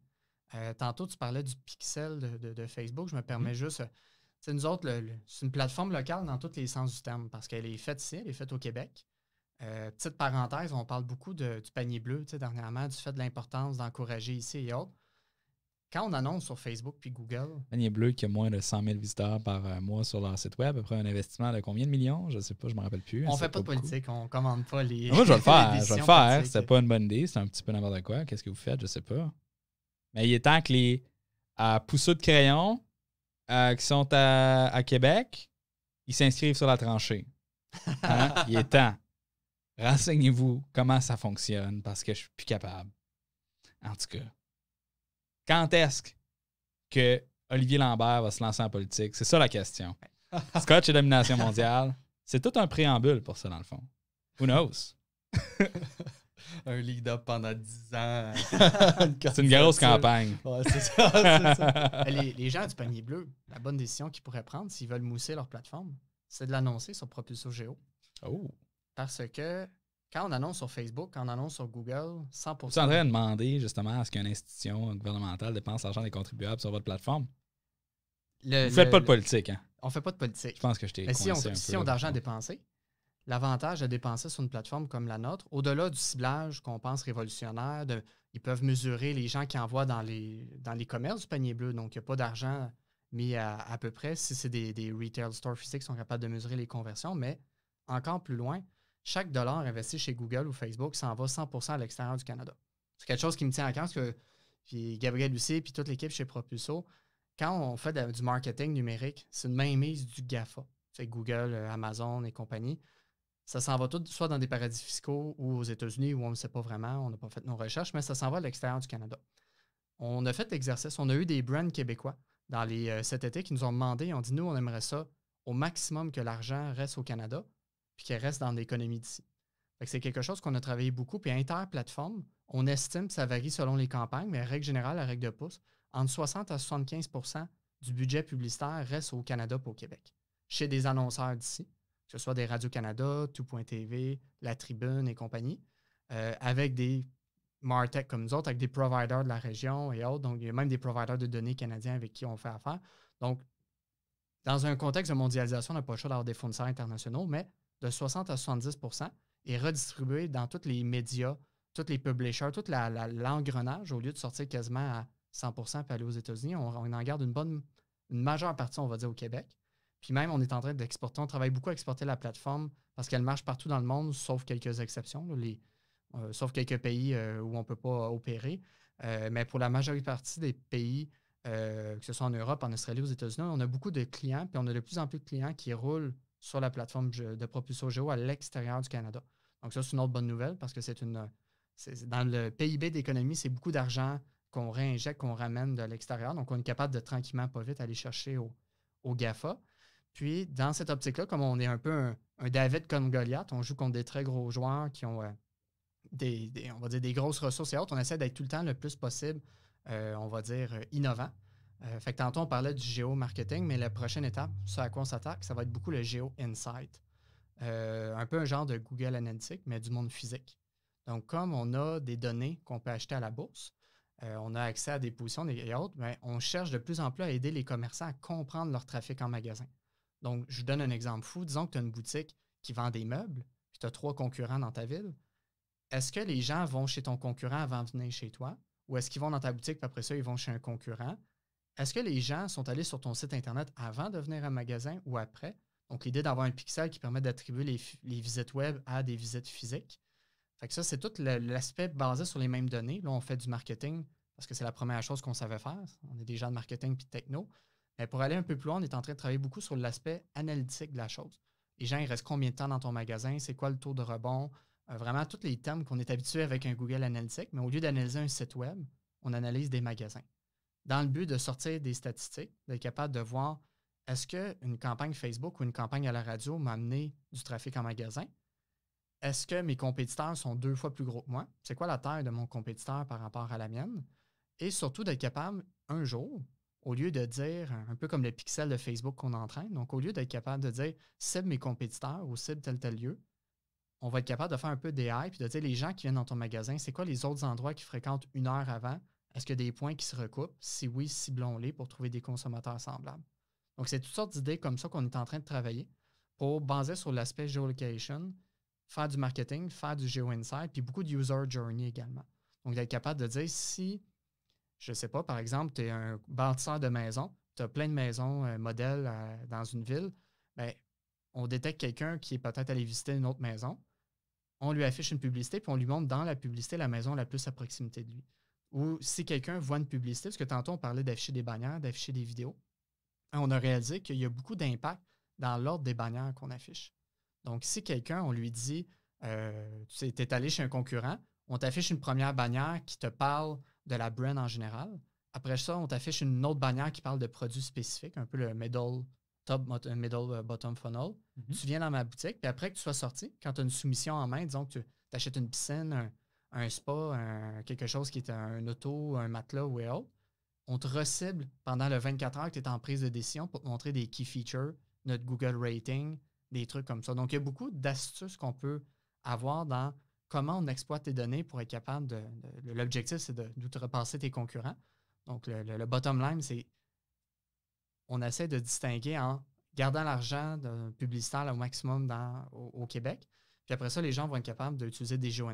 Euh, tantôt, tu parlais du pixel de, Facebook. Je me permets mm. juste. C'est euh, nous autres, c'est une plateforme locale dans tous les sens du terme parce qu'elle est faite ici, elle est faite au Québec. Euh, petite parenthèse, on parle beaucoup du panier bleu dernièrement, du fait de l'importance d'encourager ici et autres. Quand on annonce sur Facebook puis Google. Panier bleu qui a moins de 100 000 visiteurs par euh, mois sur leur site web, après un investissement de combien de millions Je ne sais pas, je ne me rappelle plus. On ne fait pas, de politique, on ne commande pas les. Moi, je vais le [LAUGHS] faire. je vais le faire. pas une bonne idée, c'est un petit peu n'importe quoi. Qu'est-ce que vous faites Je ne sais pas. Mais il est temps que les euh, de crayon euh, qui sont à, Québec, ils s'inscrivent sur la tranchée. Hein? il est temps renseignez-vous comment ça fonctionne parce que je suis plus capable. En tout cas, quand est-ce que Olivier Lambert va se lancer en politique? C'est ça la question. [LAUGHS] Scotch et domination mondiale, c'est tout un préambule pour ça, dans le fond. Who knows? [LAUGHS] un lead-up pendant 10 ans. [LAUGHS] c'est une grosse campagne. c'est ça, ça. Les, gens du panier bleu, la bonne décision qu'ils pourraient prendre s'ils veulent mousser leur plateforme, c'est de l'annoncer sur Propulso Géo. Oh. Parce que quand on annonce sur Facebook, quand on annonce sur Google, 100 Tu es en train de demander justement à ce qu'une institution gouvernementale dépense l'argent des contribuables sur votre plateforme? Vous ne faites pas de politique, hein? On ne fait pas de politique. Je pense que je t'ai Mais si on, a d'argent à dépenser, l'avantage de dépenser sur une plateforme comme la nôtre, au-delà du ciblage qu'on pense révolutionnaire, ils peuvent mesurer les gens qui envoient dans les, dans les commerces du panier bleu, donc il n'y a pas d'argent mis à, peu près. Si c'est des, des retail stores physiques, qui sont capables de mesurer les conversions, mais encore plus loin, chaque dollar investi chez Google ou Facebook s'en va 100 à l'extérieur du Canada. C'est quelque chose qui me tient à cœur parce que puis Gabriel Hussier et toute l'équipe chez Propulso, quand on fait du marketing numérique, c'est une mainmise du GAFA, c'est Google, euh, Amazon et compagnie. Ça s'en va tout soit dans des paradis fiscaux ou aux États-Unis où on ne sait pas vraiment, on n'a pas fait nos recherches, mais ça s'en va à l'extérieur du Canada. On a fait l'exercice, on a eu des brands québécois dans les, euh, cet été qui nous ont demandé, on dit nous, on aimerait ça au maximum que l'argent reste au Canada, puis qu'elle reste dans l'économie d'ici. c'est quelque chose qu'on a travaillé beaucoup. Puis interplateforme, on estime, ça varie selon les campagnes, mais règle générale, la règle de pouce, entre 60 à 75 du budget publicitaire reste au Canada pour au Québec, chez des annonceurs d'ici, que ce soit des Radio-Canada, Tout.tv, La Tribune et compagnie, euh, avec des Martech comme nous autres, avec des providers de la région et autres. Donc, il y a même des providers de données canadiens avec qui on fait affaire. Donc, dans un contexte de mondialisation, on n'a pas le choix d'avoir des fournisseurs internationaux, mais de 60 à 70 et redistribué dans tous les médias, tous les publishers, tout l'engrenage, au lieu de sortir quasiment à 100 et aller aux États-Unis, on, en garde une bonne, une majeure partie, on va dire, au Québec. Puis même, on est en train d'exporter, on travaille beaucoup à exporter la plateforme parce qu'elle marche partout dans le monde, sauf quelques exceptions, euh, sauf quelques pays euh, où on ne peut pas opérer. Euh, mais pour la majorité partie des pays, que ce soit en Europe, en Australie, aux États-Unis, on a beaucoup de clients, puis on a de plus en plus de clients qui roulent sur la plateforme de Propulso Géo à l'extérieur du Canada. Donc, ça, c'est une autre bonne nouvelle parce que c'est une. Dans le PIB d'économie, c'est beaucoup d'argent qu'on réinjecte, qu'on ramène de l'extérieur. Donc, on est capable de tranquillement, pas vite, aller chercher au, GAFA. Puis, dans cette optique-là, comme on est un peu un, David comme Goliath, on joue contre des très gros joueurs qui ont euh, des, on va dire, des grosses ressources et autres. On essaie d'être tout le temps le plus possible, euh, on va dire, innovant. Euh, fait que tantôt, on parlait du géomarketing, mais la prochaine étape, ce à quoi on s'attaque, ça va être beaucoup le géo-insight. Euh, un peu un genre de Google Analytics, mais du monde physique. Donc, comme on a des données qu'on peut acheter à la bourse, euh, on a accès à des positions et autres, mais ben, on cherche de plus en plus à aider les commerçants à comprendre leur trafic en magasin. Donc, je vous donne un exemple fou. Disons que tu as une boutique qui vend des meubles, puis tu as trois concurrents dans ta ville. Est-ce que les gens vont chez ton concurrent avant de venir chez toi? Ou est-ce qu'ils vont dans ta boutique, puis après ça, ils vont chez un concurrent? est-ce que les gens sont allés sur ton site Internet avant de venir à un magasin ou après? Donc, l'idée d'avoir un pixel qui permet d'attribuer les, visites web à des visites physiques. Fait que ça, c'est tout l'aspect basé sur les mêmes données. Là, on fait du marketing parce que c'est la première chose qu'on savait faire. On est des gens de marketing puis techno. Mais pour aller un peu plus loin, on est en train de travailler beaucoup sur l'aspect analytique de la chose. Les gens, ils restent combien de temps dans ton magasin? C'est quoi le taux de rebond? Euh, vraiment, tous les termes qu'on est habitué avec un Google Analytics. Mais au lieu d'analyser un site web, on analyse des magasins dans le but de sortir des statistiques, d'être capable de voir est-ce qu'une campagne Facebook ou une campagne à la radio m'a amené du trafic en magasin? Est-ce que mes compétiteurs sont deux fois plus gros que moi? C'est quoi la taille de mon compétiteur par rapport à la mienne? Et surtout d'être capable, un jour, au lieu de dire, un peu comme le pixel de Facebook qu'on entraîne, donc au lieu d'être capable de dire cible mes compétiteurs ou cible tel tel lieu, on va être capable de faire un peu des puis de dire les gens qui viennent dans ton magasin, c'est quoi les autres endroits qu'ils fréquentent une heure avant est-ce qu'il y a des points qui se recoupent? Si oui, ciblons-les pour trouver des consommateurs semblables. Donc, c'est toutes sortes d'idées comme ça qu'on est en train de travailler pour, baser sur l'aspect geolocation, faire du marketing, faire du geo-insight, puis beaucoup de user journey également. Donc, d'être capable de dire si, je ne sais pas, par exemple, tu es un bâtisseur de maison, tu as plein de maisons euh, modèles euh, dans une ville, ben, on détecte quelqu'un qui est peut-être allé visiter une autre maison, on lui affiche une publicité, puis on lui montre dans la publicité la maison la plus à proximité de lui ou si quelqu'un voit une publicité, parce que tantôt on parlait d'afficher des bannières, d'afficher des vidéos, hein, on a réalisé qu'il y a beaucoup d'impact dans l'ordre des bannières qu'on affiche. Donc, si quelqu'un, on lui dit, euh, tu sais, es allé chez un concurrent, on t'affiche une première bannière qui te parle de la brand en général. Après ça, on t'affiche une autre bannière qui parle de produits spécifiques, un peu le middle top, euh, middle euh, bottom funnel. Mm-hmm. Tu viens dans ma boutique, puis après que tu sois sorti, quand tu as une soumission en main, disons que tu achètes une piscine, un, un spa, quelque chose qui est un auto, un matelas ou autre, on te recible pendant le 24 heures que tu es en prise de décision pour te montrer des key features, notre Google rating, des trucs comme ça. Donc, il y a beaucoup d'astuces qu'on peut avoir dans comment on exploite tes données pour être capable de. L'objectif, c'est repasser tes concurrents. Donc, le, bottom line, c'est on essaie de distinguer en gardant l'argent d'un publicitaire au maximum au Québec, puis après ça, les gens vont être capables d'utiliser des Geo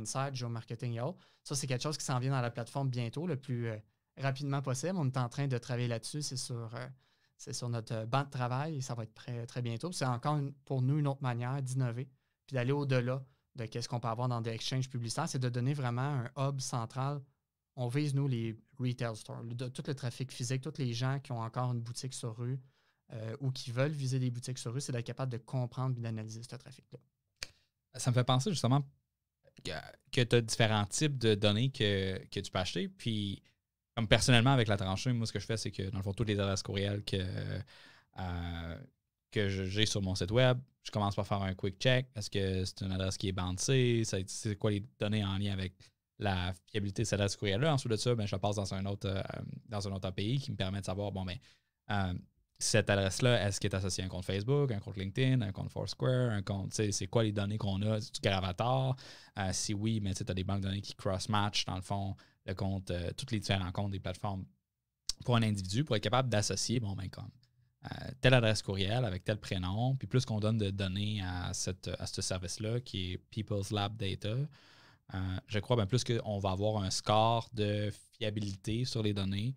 Marketing » et autres. Ça, c'est quelque chose qui s'en vient dans la plateforme bientôt, le plus euh, rapidement possible. On est en train de travailler là-dessus. C'est sur, euh, sur notre euh, banc de travail et ça va être très très bientôt. C'est encore pour nous une autre manière d'innover puis d'aller au-delà de qu'est-ce qu'on peut avoir dans des exchanges publicitaires. C'est de donner vraiment un hub central. On vise, nous, les retail stores, de, tout le trafic physique, tous les gens qui ont encore une boutique sur rue ou qui veulent viser des boutiques sur rue, c'est d'être capable de comprendre et d'analyser ce trafic-là ça me fait penser justement que, tu as différents types de données que, tu peux acheter. Puis, comme personnellement, avec la tranchée, moi, ce que je fais, c'est que dans le fond, toutes les adresses courriel que, euh, que j'ai sur mon site web, je commence par faire un quick check. Est-ce que c'est une adresse qui est bouncée? C'est quoi les données en lien avec la fiabilité de cette adresse courriel-là? Ensuite de ça, ben, je la passe dans un autre, euh, dans un autre API qui me permet de savoir, bon, mais. Ben, euh, cette adresse-là, est-ce qu'elle est associée à un compte Facebook, un compte LinkedIn, un compte Foursquare, un compte, c'est quoi les données qu'on a, du Gravatar? Euh, si oui, mais tu as des banques de données qui cross-match, dans le fond, le compte, euh, toutes les différents comptes des plateformes pour un individu, pour être capable d'associer, bon, ben comme euh, telle adresse courriel avec tel prénom, puis plus qu'on donne de données à, cette, à ce service-là, qui est People's Lab Data, je crois ben, plus qu'on va avoir un score de fiabilité sur les données,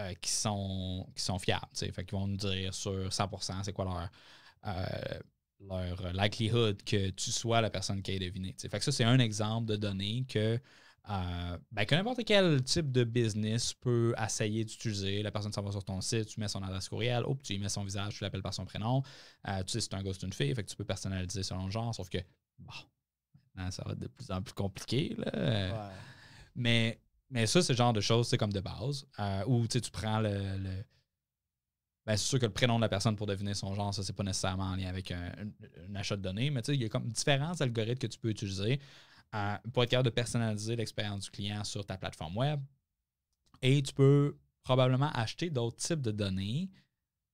euh, qui, sont, qui sont fiables. Fait qu'ils vont nous dire sur 100% c'est quoi leur, euh, leur likelihood que tu sois la personne qui a deviné. Fait que ça, c'est un exemple de données que, euh, ben, que n'importe quel type de business peut essayer d'utiliser. La personne s'en va sur ton site, tu mets son adresse courriel, hop, tu y mets son visage, tu l'appelles par son prénom. tu sais, c'est un gars, ou une fille, fait que tu peux personnaliser selon le genre, sauf que, bon, maintenant, ça va être de plus en plus compliqué. Là. Mais mais ça, c'est le genre de choses, c'est comme de base. Euh, où tu prends le. Bien, c'est sûr que le prénom de la personne pour deviner son genre, ça, c'est pas nécessairement en lien avec un, achat de données, mais tu il y a comme différents algorithmes que tu peux utiliser euh, pour être capable de personnaliser l'expérience du client sur ta plateforme web. Et tu peux probablement acheter d'autres types de données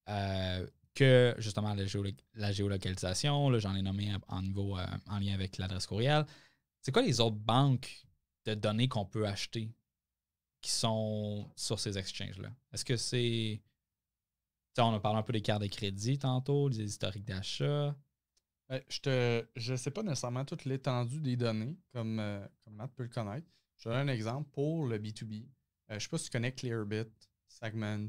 euh, que justement la, géolocalisation géolocalisation. J'en ai nommé en, en lien avec l'adresse courriel. C'est quoi les autres banques de données qu'on peut acheter? qui sont sur ces exchanges-là? Est-ce que c'est. On a parlé un peu des cartes de crédit tantôt, des historiques d'achat. Ben, je ne je sais pas nécessairement toute l'étendue des données, comme, euh, Matt peut le connaître. Je donne un exemple pour le B2B. Je euh, je sais pas si tu connais Clearbit, Segment.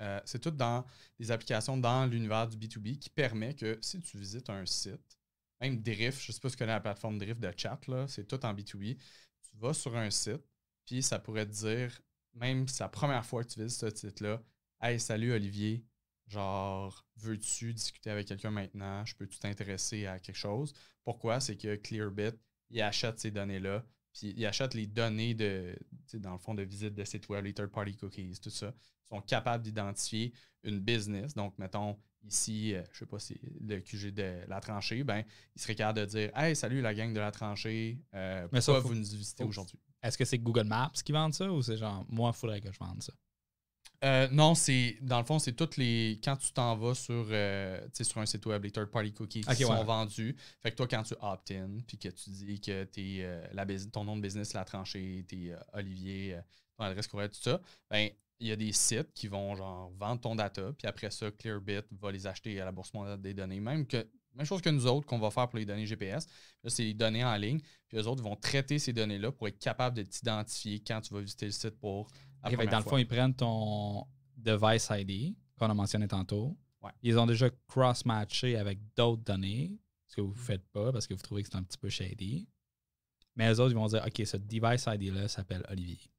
Euh, c'est tout dans des applications dans l'univers du B2B qui permet que si tu visites un site, même Drift, je ne sais pas si tu connais la plateforme Drift de chat, là, c'est tout en B2B. Tu vas sur un site, puis ça pourrait te dire, même si c'est la première fois que tu vises ce titre-là, Hey, salut Olivier, genre, veux-tu discuter avec quelqu'un maintenant? Je peux-tu t'intéresser à quelque chose? Pourquoi? C'est que Clearbit, il achète ces données-là, puis il achète les données de, dans le fond, de visite de sites web, les third-party cookies, tout ça. Ils sont capables d'identifier une business, donc mettons ici, euh, je ne sais pas si le QG de la tranchée, ben, il serait capable de dire Hey, salut la gang de la tranchée, euh, pourquoi vous nous visitez aujourd'hui Est-ce que c'est Google Maps qui vend ça ou c'est genre Moi, il faudrait que je vende ça euh, non, c'est dans le fond, c'est toutes les. Quand tu t'en vas sur, sur un site web, les third-party cookies qui sont vendus. Fait que toi, quand tu opt-in, puis que tu dis que t'es, la ton nom de business, la tranchée, t'es Olivier, ton adresse courriel, tout ça, ben, il y a des sites qui vont genre vendre ton data, puis après ça, Clearbit va les acheter à la Bourse mondiale des données. Même, que, même chose que nous autres qu'on va faire pour les données GPS. c'est les données en ligne, puis les autres vont traiter ces données-là pour être capables de t'identifier quand tu vas visiter le site pour. La dans le fond, ils prennent ton device ID qu'on a mentionné tantôt. Ils ont déjà cross-matché avec d'autres données, ce que vous ne mm-hmm. faites pas parce que vous trouvez que c'est un petit peu shady. Mais les autres, ils vont dire OK, ce device ID-là s'appelle Olivier.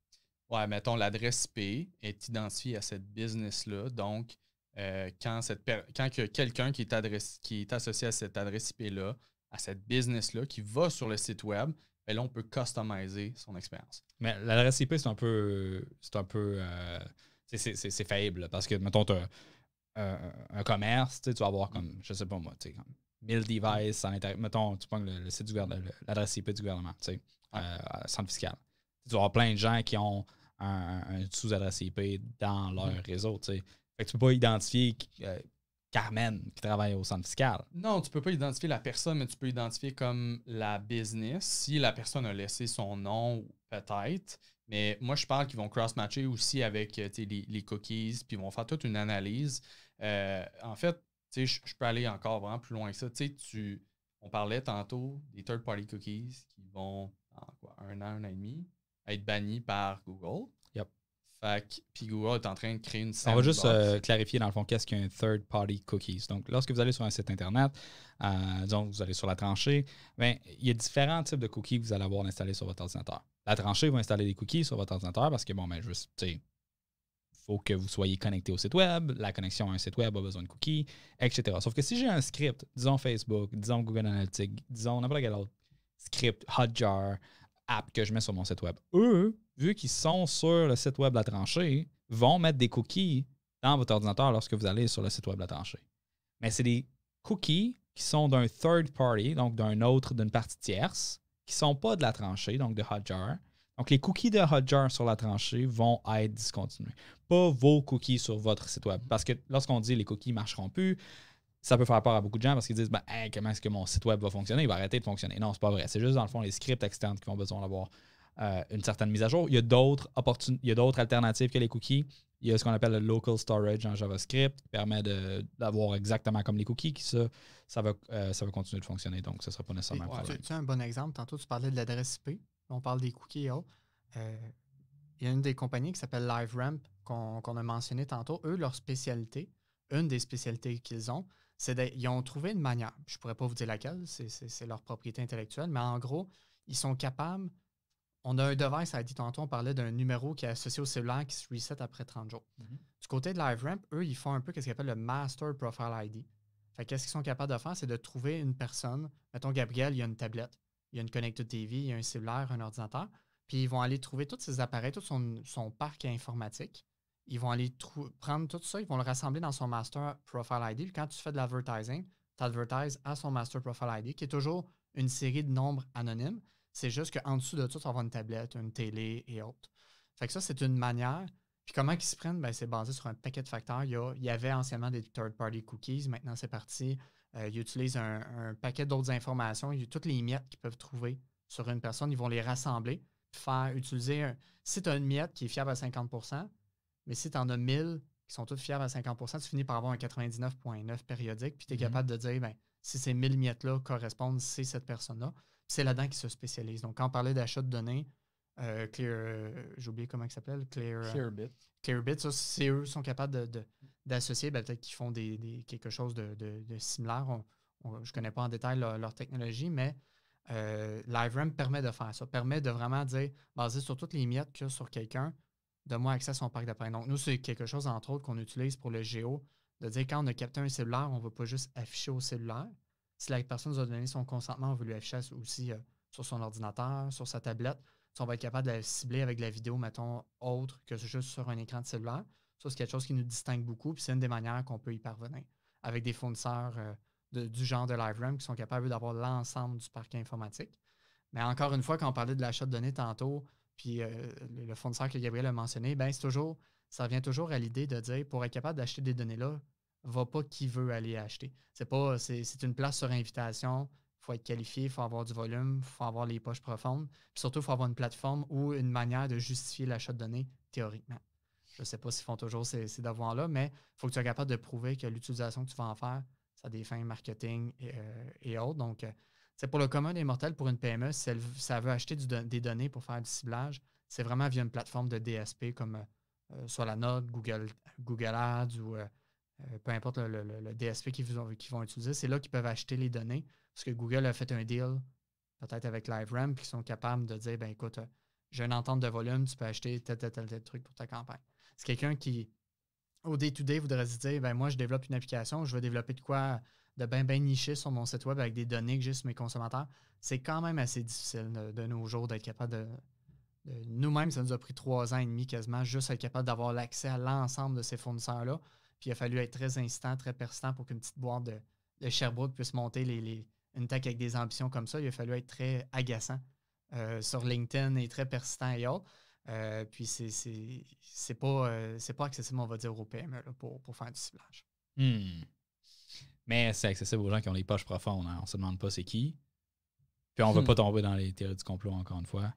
Ouais, mettons, l'adresse IP est identifiée à cette business-là. Donc, euh, quand, cette quand que quelqu'un qui, est qui est associé à cette adresse IP-là, à cette business-là, qui va sur le site web, ben là, on peut customiser son expérience. Mais l'adresse IP, c'est un peu. C'est un peu. Euh, c'est faillible. parce que, mettons, tu as un commerce, tu vas avoir comme, je sais pas moi, tu sais, 1000 devices Mettons, tu prends le, site du gouvernement, l'adresse IP du gouvernement, tu sais, euh, centre fiscal. Tu vas avoir plein de gens qui ont un, sous-adresse IP dans mm-hmm. leur réseau. Tu Fait tu peux pas identifier euh, Carmen qui travaille au centre fiscal. Non, tu peux pas identifier la personne, mais tu peux identifier comme la business. Si la personne a laissé son nom, peut-être. Mais moi, je parle qu'ils vont cross-matcher aussi avec euh, les, cookies, puis ils vont faire toute une analyse. Euh, en fait, je, peux aller encore vraiment plus loin que ça. tu, on parlait tantôt des third-party cookies qui vont en quoi, un an, un an et demi être banni par Google. Yep. Fait puis Google est en train de créer une On va juste euh, clarifier dans le fond qu'est-ce qu'un third party cookies. Donc, lorsque vous allez sur un site internet, euh, disons vous allez sur la tranchée, ben il y a différents types de cookies que vous allez avoir installés sur votre ordinateur. La tranchée va installer des cookies sur votre ordinateur parce que bon, ben juste, tu sais, faut que vous soyez connecté au site web, la connexion à un site web a besoin de cookies, etc. Sauf que si j'ai un script, disons Facebook, disons Google Analytics, disons n'importe quel autre script, Hotjar, app que je mets sur mon site web. Eux, vu qu'ils sont sur le site web la tranchée, vont mettre des cookies dans votre ordinateur lorsque vous allez sur le site web la tranchée. Mais c'est des cookies qui sont d'un third party, donc d'un autre, d'une partie tierce, qui ne sont pas de la tranchée, donc de Hotjar. Donc, les cookies de Hotjar sur la tranchée vont être discontinués. Pas vos cookies sur votre site web. Parce que lorsqu'on dit les cookies ne marcheront plus, ça peut faire peur à beaucoup de gens parce qu'ils disent ben, comment est-ce que mon site web va fonctionner Il va arrêter de fonctionner. Non, c'est pas vrai. C'est juste, dans le fond, les scripts externes qui ont besoin d'avoir euh, une certaine mise à jour. Il y a d'autres d'autres alternatives que les cookies. Il y a ce qu'on appelle le local storage en JavaScript qui permet d'avoir exactement comme les cookies qui ça, ça va, euh, ça va continuer de fonctionner. Donc, ce ne sera pas nécessairement un Tu, as un bon exemple. Tantôt, tu parlais de l'adresse IP. On parle des cookies euh, il y a une des compagnies qui s'appelle LiveRamp qu'on a mentionné tantôt. Eux, leur spécialité, une des spécialités qu'ils ont, ils ont trouvé une manière, je ne pourrais pas vous dire laquelle, c'est leur propriété intellectuelle, mais en gros, ils sont capables. On a un device, ça a dit tantôt, on parlait d'un numéro qui est associé au cellulaire qui se reset après 30 jours. Mm-hmm. Du côté de LiveRamp, eux, ils font un peu ce qu'on appelle le Master Profile ID. Qu'est-ce qu'ils sont capables de faire, c'est de trouver une personne. Mettons, Gabriel, il y a une tablette, il y a une Connected TV, il y a un cellulaire, un ordinateur. Puis ils vont aller trouver tous ses appareils, tout son parc informatique ils vont aller prendre tout ça, ils vont le rassembler dans son Master Profile ID. Puis quand tu fais de l'advertising, tu advertises à son Master Profile ID, qui est toujours une série de nombres anonymes. C'est juste qu'en dessous de tout, tu vas une tablette, une télé et autres. Fait que ça, c'est une manière. Puis comment ils se prennent? Ben, c'est basé sur un paquet de facteurs. Il y, avait anciennement des third-party cookies. Maintenant, c'est parti. Euh, ils utilisent un, paquet d'autres informations. Il y a toutes les miettes qu'ils peuvent trouver sur une personne. Ils vont les rassembler, faire utiliser. Un, si tu as une miette qui est fiable à 50 mais si tu en as 1000 qui sont toutes fiables à 50 tu finis par avoir un 99,9 périodique, puis tu es mm-hmm. capable de dire ben, si ces 1000 miettes-là correspondent, c'est cette personne-là. C'est là-dedans qu'ils se spécialisent. Donc, quand on parlait d'achat de données, euh, Clear, euh, j'ai oublié comment il s'appelle, Clear, euh, Clearbit. Clearbit, ça, c'est eux sont capables d'associer, de, ben, peut-être qu'ils font des, quelque chose de, similaire. je ne connais pas en détail leur, technologie, mais LiveRAM permet de faire ça, permet de vraiment dire, basé sur toutes les miettes qu'il y a sur quelqu'un, de moins accès à son parc d'appareils. Donc, nous, c'est quelque chose, entre autres, qu'on utilise pour le géo, de dire quand on a capté un cellulaire, on ne va pas juste afficher au cellulaire. Si la personne nous a donné son consentement, on veut lui afficher aussi euh, sur son ordinateur, sur sa tablette. Si on va être capable de la cibler avec la vidéo, mettons, autre que juste sur un écran de cellulaire. Ça, c'est quelque chose qui nous distingue beaucoup, puis c'est une des manières qu'on peut y parvenir. Avec des fournisseurs euh, du genre de LiveRAM qui sont capables d'avoir l'ensemble du parc informatique. Mais encore une fois, quand on parlait de l'achat de données tantôt, puis euh, le fonds de que Gabriel a mentionné, ben c'est toujours, ça revient toujours à l'idée de dire pour être capable d'acheter des données-là, va pas qui veut aller acheter. C'est pas, c'est une place sur invitation. Il faut être qualifié, il faut avoir du volume, il faut avoir les poches profondes. Puis surtout, il faut avoir une plateforme ou une manière de justifier l'achat de données théoriquement. Je ne sais pas s'ils font toujours ces, devoirs-là, mais il faut que tu sois capable de prouver que l'utilisation que tu vas en faire, ça a des fins marketing et euh, autres. Donc, euh, c'est pour le commun des mortels, pour une PME, si elle, veut acheter des données pour faire du ciblage, c'est vraiment via une plateforme de DSP comme euh, euh, soit la note, Google, Google Ads ou euh, peu importe le, DSP qu'ils vont, utiliser. C'est là qu'ils peuvent acheter les données parce que Google a fait un deal peut-être avec LiveRamp qui sont capables de dire ben écoute, j'ai une entente de volume, tu peux acheter tel, tel, tel, truc pour ta campagne. C'est quelqu'un qui, au day-to-day, voudrait se dire ben moi, je développe une application, je veux développer de quoi de bien ben niché sur mon site web avec des données que j'ai sur mes consommateurs, c'est quand même assez difficile de, nos jours d'être capable de. Nous-mêmes, ça nous a pris trois ans et demi quasiment juste être capable d'avoir l'accès à l'ensemble de ces fournisseurs-là. Puis il a fallu être très instant, très persistant pour qu'une petite boîte de, de, Sherbrooke puisse monter les, une tech avec des ambitions comme ça. Il a fallu être très agaçant euh, sur LinkedIn et très persistant et autres. Euh, puis c'est pas, euh, pas accessible, on va dire, au PME là, pour, faire du ciblage. Hmm. Mais c'est accessible aux gens qui ont les poches profondes. On hein. On se demande pas c'est qui. Puis on ne veut hmm. pas tomber dans les théories du complot encore une fois.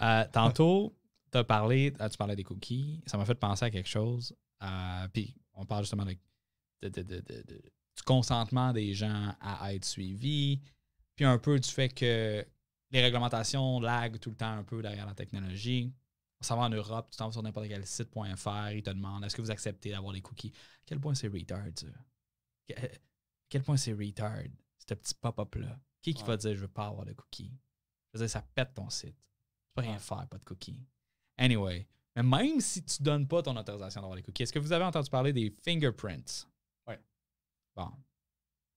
Euh, tantôt, tu as parlé, ah, tu parlais des cookies. Ça m'a fait penser à quelque chose. Euh, puis on parle justement du consentement des gens à être suivis. Puis un peu du fait que les réglementations laguent tout le temps un peu derrière la technologie. Ça va en Europe, tu tombes sur n'importe quel site.fr, ils te demandent est-ce que vous acceptez d'avoir des cookies. À quel point c'est retard, euh, à quel point c'est retard, ce petit pop-up-là. Qui qui va dire je veux pas avoir de cookies? Je ça pète ton site. Tu peux rien faire, pas de cookies. Anyway, même si tu donnes pas ton autorisation d'avoir des cookies, est-ce que vous avez entendu parler des fingerprints? Oui. Bon.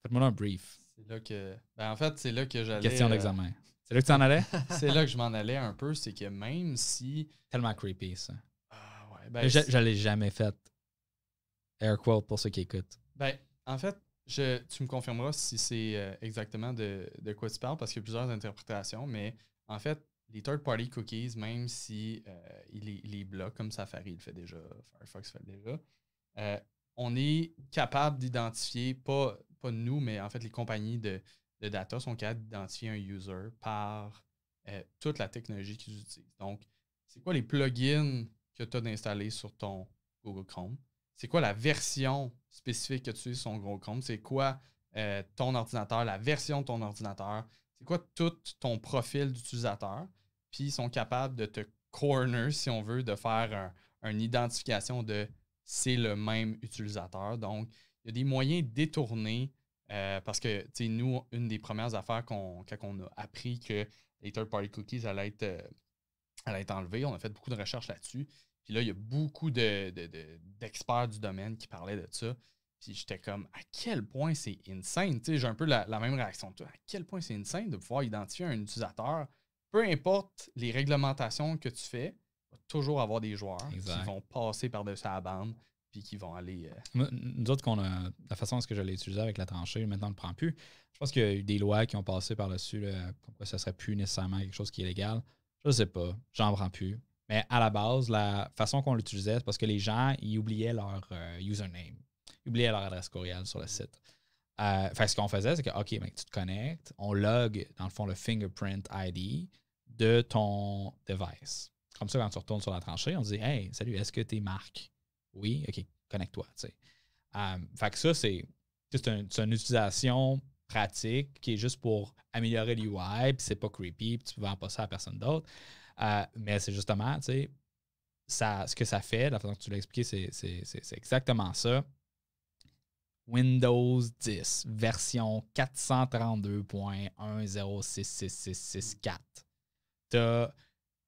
Faites-moi un brief. C'est là que. Ben en fait, c'est là que j'allais. Question euh, d'examen. C'est là que tu en allais? [LAUGHS] c'est là que je m'en allais un peu, c'est que même si. Tellement creepy, ça. Ah ouais. Ben, je, ne l'ai jamais fait. Air quote pour ceux qui écoutent. Ben, en fait, je, tu me confirmeras si c'est euh, exactement de, quoi tu parles, parce qu'il y a plusieurs interprétations, mais en fait, les third-party cookies, même si euh, il, les bloque, comme Safari le fait déjà, Firefox le fait déjà, euh, on est capable d'identifier, pas, pas nous, mais en fait, les compagnies de, data sont capables d'identifier un user par toute la technologie qu'ils utilisent. Donc, c'est quoi les plugins que tu as installés sur ton Google Chrome? c'est quoi la version spécifique que tu utilises sur gros Chrome, c'est quoi euh, ton ordinateur, la version de ton ordinateur, c'est quoi tout ton profil d'utilisateur. Puis ils sont capables de te corner, si on veut, de faire une identification de c'est le même utilisateur. Donc, il y a des moyens détournés euh, parce que, tu sais, nous, une des premières affaires qu'on, quand on a appris que les third-party cookies allait être, euh, on a fait beaucoup de recherches là-dessus. Puis là, il y a beaucoup d'experts du domaine qui parlaient de ça. Puis j'étais comme, à quel point c'est insane. Tu j'ai un peu la, même réaction toi. À quel point c'est insane de pouvoir identifier un utilisateur. Peu importe les réglementations que tu fais, il va toujours avoir des joueurs qui vont passer par-dessus la bande puis qui vont aller. Euh, nous autres, qu'on a, la façon dont je l'ai utilisé avec la tranchée, maintenant on ne le prend plus. Je pense qu'il y a eu des lois qui ont passé par-dessus, là, ça ne serait plus nécessairement quelque chose qui est légal. Je ne sais pas, j'en prends plus. Mais à la base, la façon qu'on l'utilisait, c'est parce que les gens, ils oubliaient leur euh, username, oubliaient leur adresse courriel sur le site. Euh, fait, ce qu'on faisait, c'est que, OK, tu te connectes, on log, dans le fond, le fingerprint ID de ton device. Comme ça, quand tu retournes sur la tranchée, on te dit, Hey, salut, est-ce que tu es Marc? Oui, OK, connecte-toi. Euh, fait que ça, c'est une utilisation pratique qui est juste pour améliorer l'UI, puis c'est pas creepy, puis tu ne vends pas ça à personne d'autre. Euh, mais c'est justement, tu sais, ce que ça fait, la façon que tu l'as expliqué, c'est exactement ça. Windows 10, version 432.1066664. T'as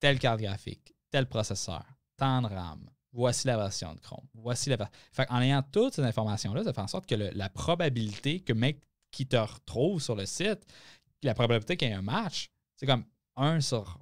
telle carte graphique, tel processeur, tant de RAM, voici la version de Chrome, voici la Fait en ayant toutes ces informations-là, ça fait en sorte que la probabilité que mec qui te retrouve sur le site, la probabilité qu'il y ait un match, c'est comme 1 sur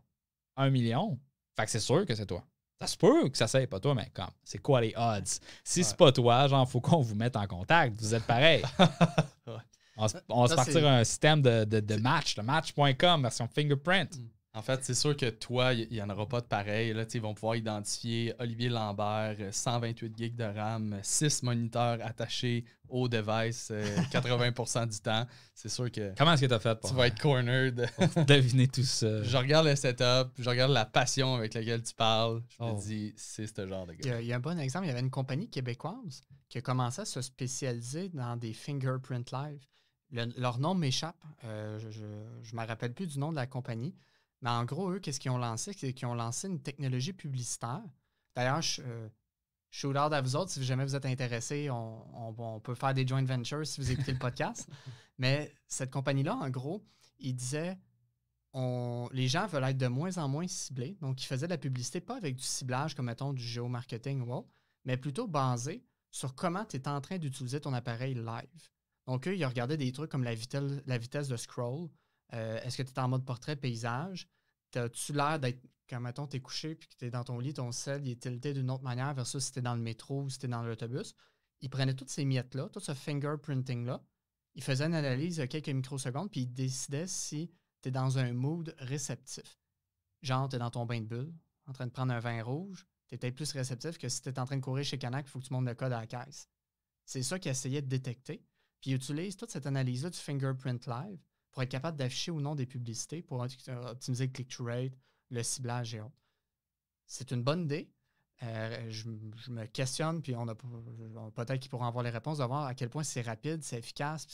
un million. Fait que c'est sûr que c'est toi. Ça se peut que ça soit pas toi, mais comme, c'est quoi les odds? Si c'est pas toi, genre, faut qu'on vous mette en contact. Vous êtes pareil. [LAUGHS] On, va se partir un système de, match, de match.com, version fingerprint. Mm. En fait, c'est sûr que toi, il n'y en aura pas de pareil. Là, ils vont pouvoir identifier Olivier Lambert, 128 euh, gigs de RAM, 6 moniteurs attachés au device 80 euh, [LAUGHS] du temps. C'est sûr que. Comment est-ce que tu as fait Tu vas être cornered. [LAUGHS] deviner tout ça. Je regarde le setup, je regarde la passion avec laquelle tu parles. Je me oh. dis, c'est ce genre de gars. Il y, a, un bon exemple. Il y avait une compagnie québécoise qui a commencé à se spécialiser dans des fingerprint live. leur nom m'échappe. Euh, je ne me rappelle plus du nom de la compagnie. Mais en gros, eux, qu'est-ce qu'ils ont lancé? C'est qu'ils ont lancé une technologie publicitaire. D'ailleurs, je, euh, suis au out à vous autres, si jamais vous êtes intéressés, on, peut faire des joint ventures si vous écoutez le podcast. [LAUGHS] Mais cette compagnie-là, en gros, ils disaient on, les gens veulent être de moins en moins ciblés. Donc, ils faisaient de la publicité, pas avec du ciblage, comme mettons du géomarketing ou mais plutôt basé sur comment tu es en train d'utiliser ton appareil live. Donc, eux, ils regardaient des trucs comme la vitesse de scroll, euh, est-ce que tu es en mode portrait paysage? as tu l'air d'être, quand mettons, es couché puis que tu es dans ton lit, ton sel, il est tilté d'une autre manière versus si tu es dans le métro ou si es dans l'autobus? Il prenait toutes ces miettes-là, tout ce fingerprinting-là, il faisait une analyse de quelques microsecondes puis il décidait si tu es dans un mood réceptif. Genre, tu es dans ton bain de bulle, en train de prendre un vin rouge, tu peut-être plus réceptif que si tu es en train de courir chez Canac, il faut que tu montes le code à la caisse. C'est ça qu'il essayait de détecter. Puis il utilise toute cette analyse-là du fingerprint live pour être capable d'afficher ou non des publicités, pour euh, optimiser le click-through rate, le ciblage et autres. C'est une bonne idée. Euh, je, me questionne, puis on a, euh, peut-être qu'ils pourront avoir les réponses, de voir à quel point c'est rapide, c'est efficace.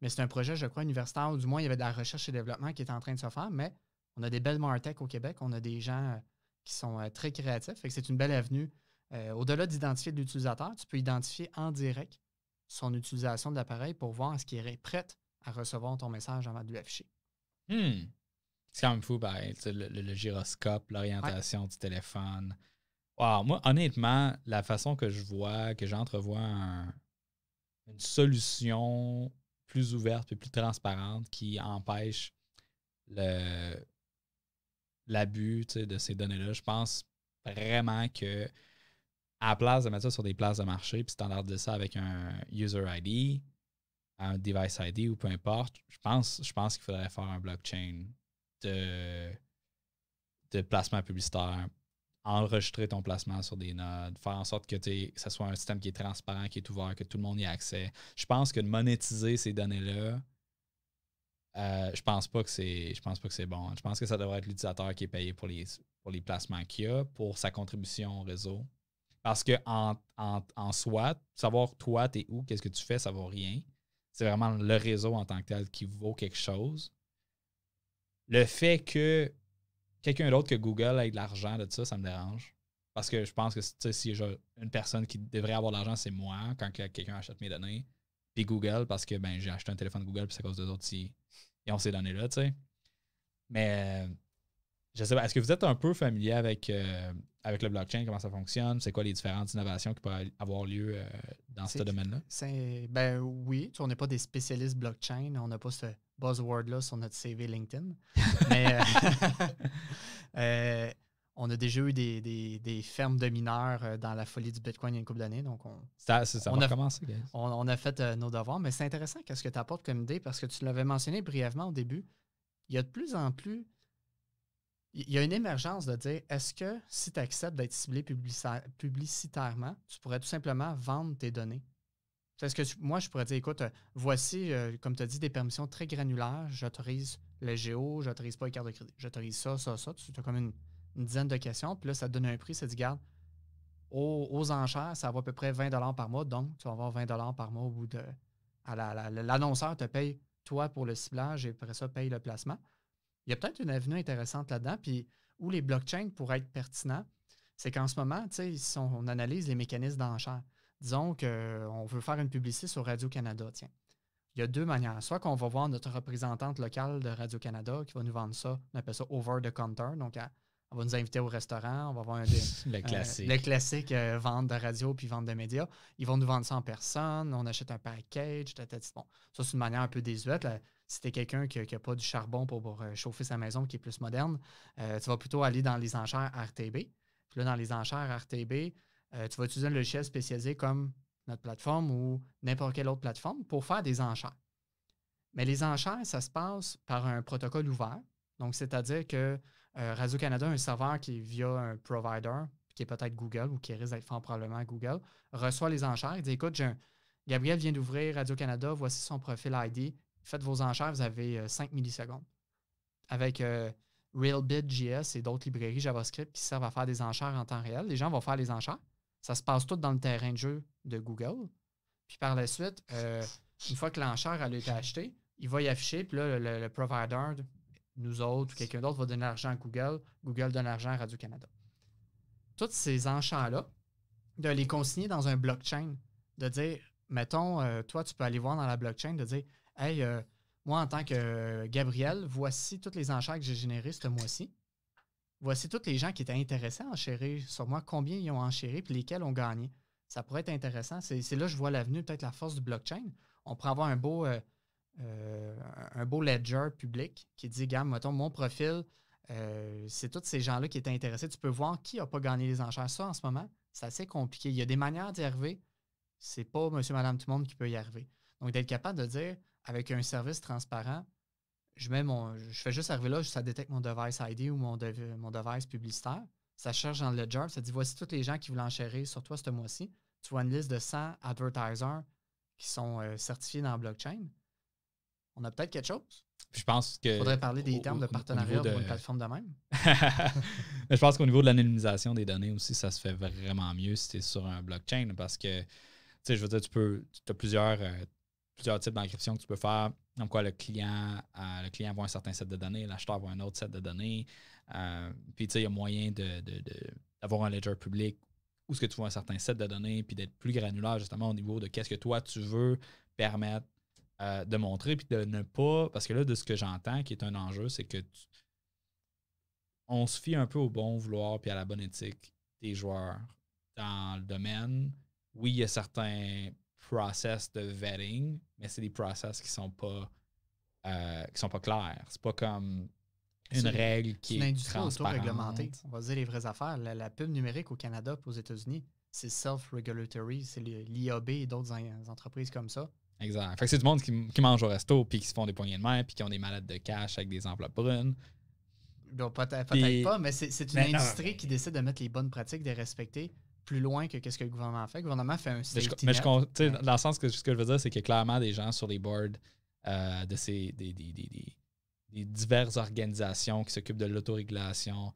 mais c'est un projet, je crois, universitaire, ou du moins, il y avait de la recherche et développement qui est en train de se faire, mais on a des belles Martech au Québec, on a des gens qui sont très créatifs, et que c'est une belle avenue. au-delà d'identifier l'utilisateur, tu peux identifier en direct son utilisation de l'appareil pour voir ce qui est prêt à recevoir ton message avant de l'afficher. Hmm. C'est quand même fou, pareil. Le, gyroscope, l'orientation du téléphone. Moi, honnêtement, la façon que je vois, que j'entrevois une solution plus ouverte et plus transparente qui empêche le, l'abus de ces données-là, je pense vraiment que à la place de mettre ça sur des places de marché puis standardiser ça avec un user ID, un device ID ou peu importe, je pense, je pense qu'il faudrait faire un blockchain de, placement publicitaire, enregistrer ton placement sur des nodes, faire en sorte que, ce soit un système qui est transparent, qui est ouvert, que tout le monde y ait accès. Je pense que de monétiser ces données-là, euh, je pense pas que c'est je pense pas que c'est bon. Je pense que ça devrait être l'utilisateur qui est payé pour les, pour les placements qu'il a, pour sa contribution au réseau. Parce que en, en, soi, savoir toi, t'es où, qu'est-ce que tu fais, ça vaut rien c'est vraiment le réseau en tant que tel qui vaut quelque chose. Le fait que quelqu'un d'autre que Google ait de l'argent de ça, ça me dérange. Parce que je pense que si une personne qui devrait avoir de l'argent, c'est moi quand quelqu'un achète mes données. Puis Google, parce que ben, j'ai acheté un téléphone Google, puis c'est à cause des autres qui ont ces données-là, tu sais. Mais euh, je sais pas, est-ce que vous êtes un peu familier avec, euh, avec le blockchain, comment ça fonctionne, c'est quoi les différentes innovations qui peuvent avoir lieu euh, dans ce domaine-là? Ben oui, on n'est pas des spécialistes blockchain, on n'a pas ce buzzword-là sur notre CV LinkedIn, [LAUGHS] mais euh, [LAUGHS] on a déjà eu des, fermes de mineurs dans la folie du Bitcoin il y a une couple d'années. Donc, on, a commencé. On, on, a fait nos devoirs, mais c'est intéressant qu'est-ce que tu apportes comme idée parce que tu l'avais mentionné brièvement au début. Il y a de plus en plus il y a une émergence de dire est-ce que si tu acceptes d'être ciblé publicitairement, tu pourrais tout simplement vendre tes données? Est-ce que moi, je pourrais dire écoute, voici, euh, comme tu as dit, des permissions très granulaires. J'autorise les géo, j'autorise pas les cartes de crédit, j'autorise ça, ça, ça. Tu as comme une, dizaine de questions. Puis là, ça te donne un prix. Ça te dit garde, aux, enchères, ça va à peu près 20 par mois. Donc, tu vas avoir 20 par mois au bout de. L'annonceur te paye, toi, pour le ciblage et après ça, paye le placement il y a peut-être une avenue intéressante là-dedans, puis où les blockchains pourraient être pertinents, c'est qu'en ce moment, si on, on analyse les mécanismes d'enchères. Disons qu'on euh, veut faire une publicité sur Radio-Canada, tiens. Il y a deux manières. Soit qu'on va voir notre représentante locale de Radio-Canada qui va nous vendre ça, on appelle ça over the counter, donc on va nous inviter au restaurant, on va voir un des, [LAUGHS] euh, le classique, euh, vente de radio puis vente de médias. Ils vont nous vendre ça en personne, on achète un package, Bon, ça c'est une manière un peu désuète si tu es quelqu'un qui n'a pas du charbon pour, euh, chauffer sa maison, qui est plus moderne, euh, tu vas plutôt aller dans les enchères RTB. Puis là, dans les enchères RTB, euh, tu vas utiliser un logiciel spécialisé comme notre plateforme ou n'importe quelle autre plateforme pour faire des enchères. Mais les enchères, ça se passe par un protocole ouvert. Donc, c'est-à-dire que Radio-Canada, un serveur qui est via un provider, qui est peut-être Google ou qui risque d'être probablement Google, reçoit les enchères et dit Écoute, Gabriel vient d'ouvrir Radio-Canada, voici son profil ID, Faites vos enchères, vous avez 5 euh, millisecondes. Avec euh, RealBit.js et d'autres librairies JavaScript qui servent à faire des enchères en temps réel, les gens vont faire les enchères. Ça se passe tout dans le terrain de jeu de Google. Puis par la suite, euh, une fois que l'enchère a été achetée, il va y afficher, puis là, le, provider, nous autres ou quelqu'un d'autre, va donner l'argent à Google. Google donne l'argent à Radio-Canada. Toutes ces enchères-là, de les consigner dans un blockchain, de dire, mettons, toi, tu peux aller voir dans la blockchain, de dire, Hey, euh, moi, en tant que Gabriel, voici toutes les enchères que j'ai générées ce mois-ci. Voici toutes les gens qui étaient intéressés à enchérer sur moi, combien ils ont enchéré puis lesquels ont gagné. Ça pourrait être intéressant. C'est là que je vois l'avenue, peut-être la force du blockchain. On pourrait avoir un beau, euh, euh, un beau ledger public qui dit Gamme, mettons, mon profil, c'est tous ces gens-là qui étaient intéressés. Tu peux voir qui n'a pas gagné les enchères. Ça, en ce moment, c'est assez compliqué. Il y a des manières d'y arriver. C'est pas monsieur, madame, tout le monde qui peut y arriver. Donc, d'être capable de dire avec un service transparent, je mets mon. Je fais juste arriver là, ça détecte mon device ID ou mon, mon device publicitaire. Ça cherche dans le ledger, ça dit voici tous les gens qui voulaient enchaîner sur toi ce mois-ci. Tu vois une liste de 100 advertisers qui sont euh, certifiés dans la blockchain. On a peut-être quelque chose. Je pense que. Il faudrait parler des termes de partenariat de... pour une plateforme de même. [LAUGHS] [LAUGHS] je pense qu'au niveau de l'anonymisation des données aussi, ça se fait vraiment mieux si tu es sur un blockchain parce que, tu sais, je veux dire, tu peux. Tu as plusieurs. Euh, un types d'encryption que tu peux faire, comme quoi le client, euh, le client voit un certain set de données, l'acheteur voit un autre set de données. Euh, puis tu sais, il y a moyen d'avoir de, un ledger public où ce que tu vois un certain set de données, puis d'être plus granulaire justement au niveau de qu'est-ce que toi tu veux permettre euh, de montrer, puis de ne pas. Parce que là, de ce que j'entends qui est un enjeu, c'est que on se fie un peu au bon vouloir puis à la bonne éthique des joueurs dans le domaine. Oui, il y a certains process de vetting, mais c'est des process qui sont pas euh, qui sont pas clairs. C'est pas comme une règle qui est, industrie auto-réglementée. On va dire les vraies affaires. La, pub numérique au Canada, aux États-Unis, c'est self-regulatory, c'est l'IAB et d'autres entreprises comme ça. Exact. Fait que c'est du monde qui, mange au resto, puis qui se font des poignées de main, puis qui ont des malades de cash avec des enveloppes brunes. Peut-être pas, mais c'est une ben, industrie qui décide de mettre les bonnes pratiques, de respecter plus loin que qu'est-ce que le gouvernement fait. Le gouvernement fait un système mais je, dans le sens que ce que je veux dire, c'est que clairement, des gens sur les boards euh, de ces des, diverses organisations qui s'occupent de l'autorégulation,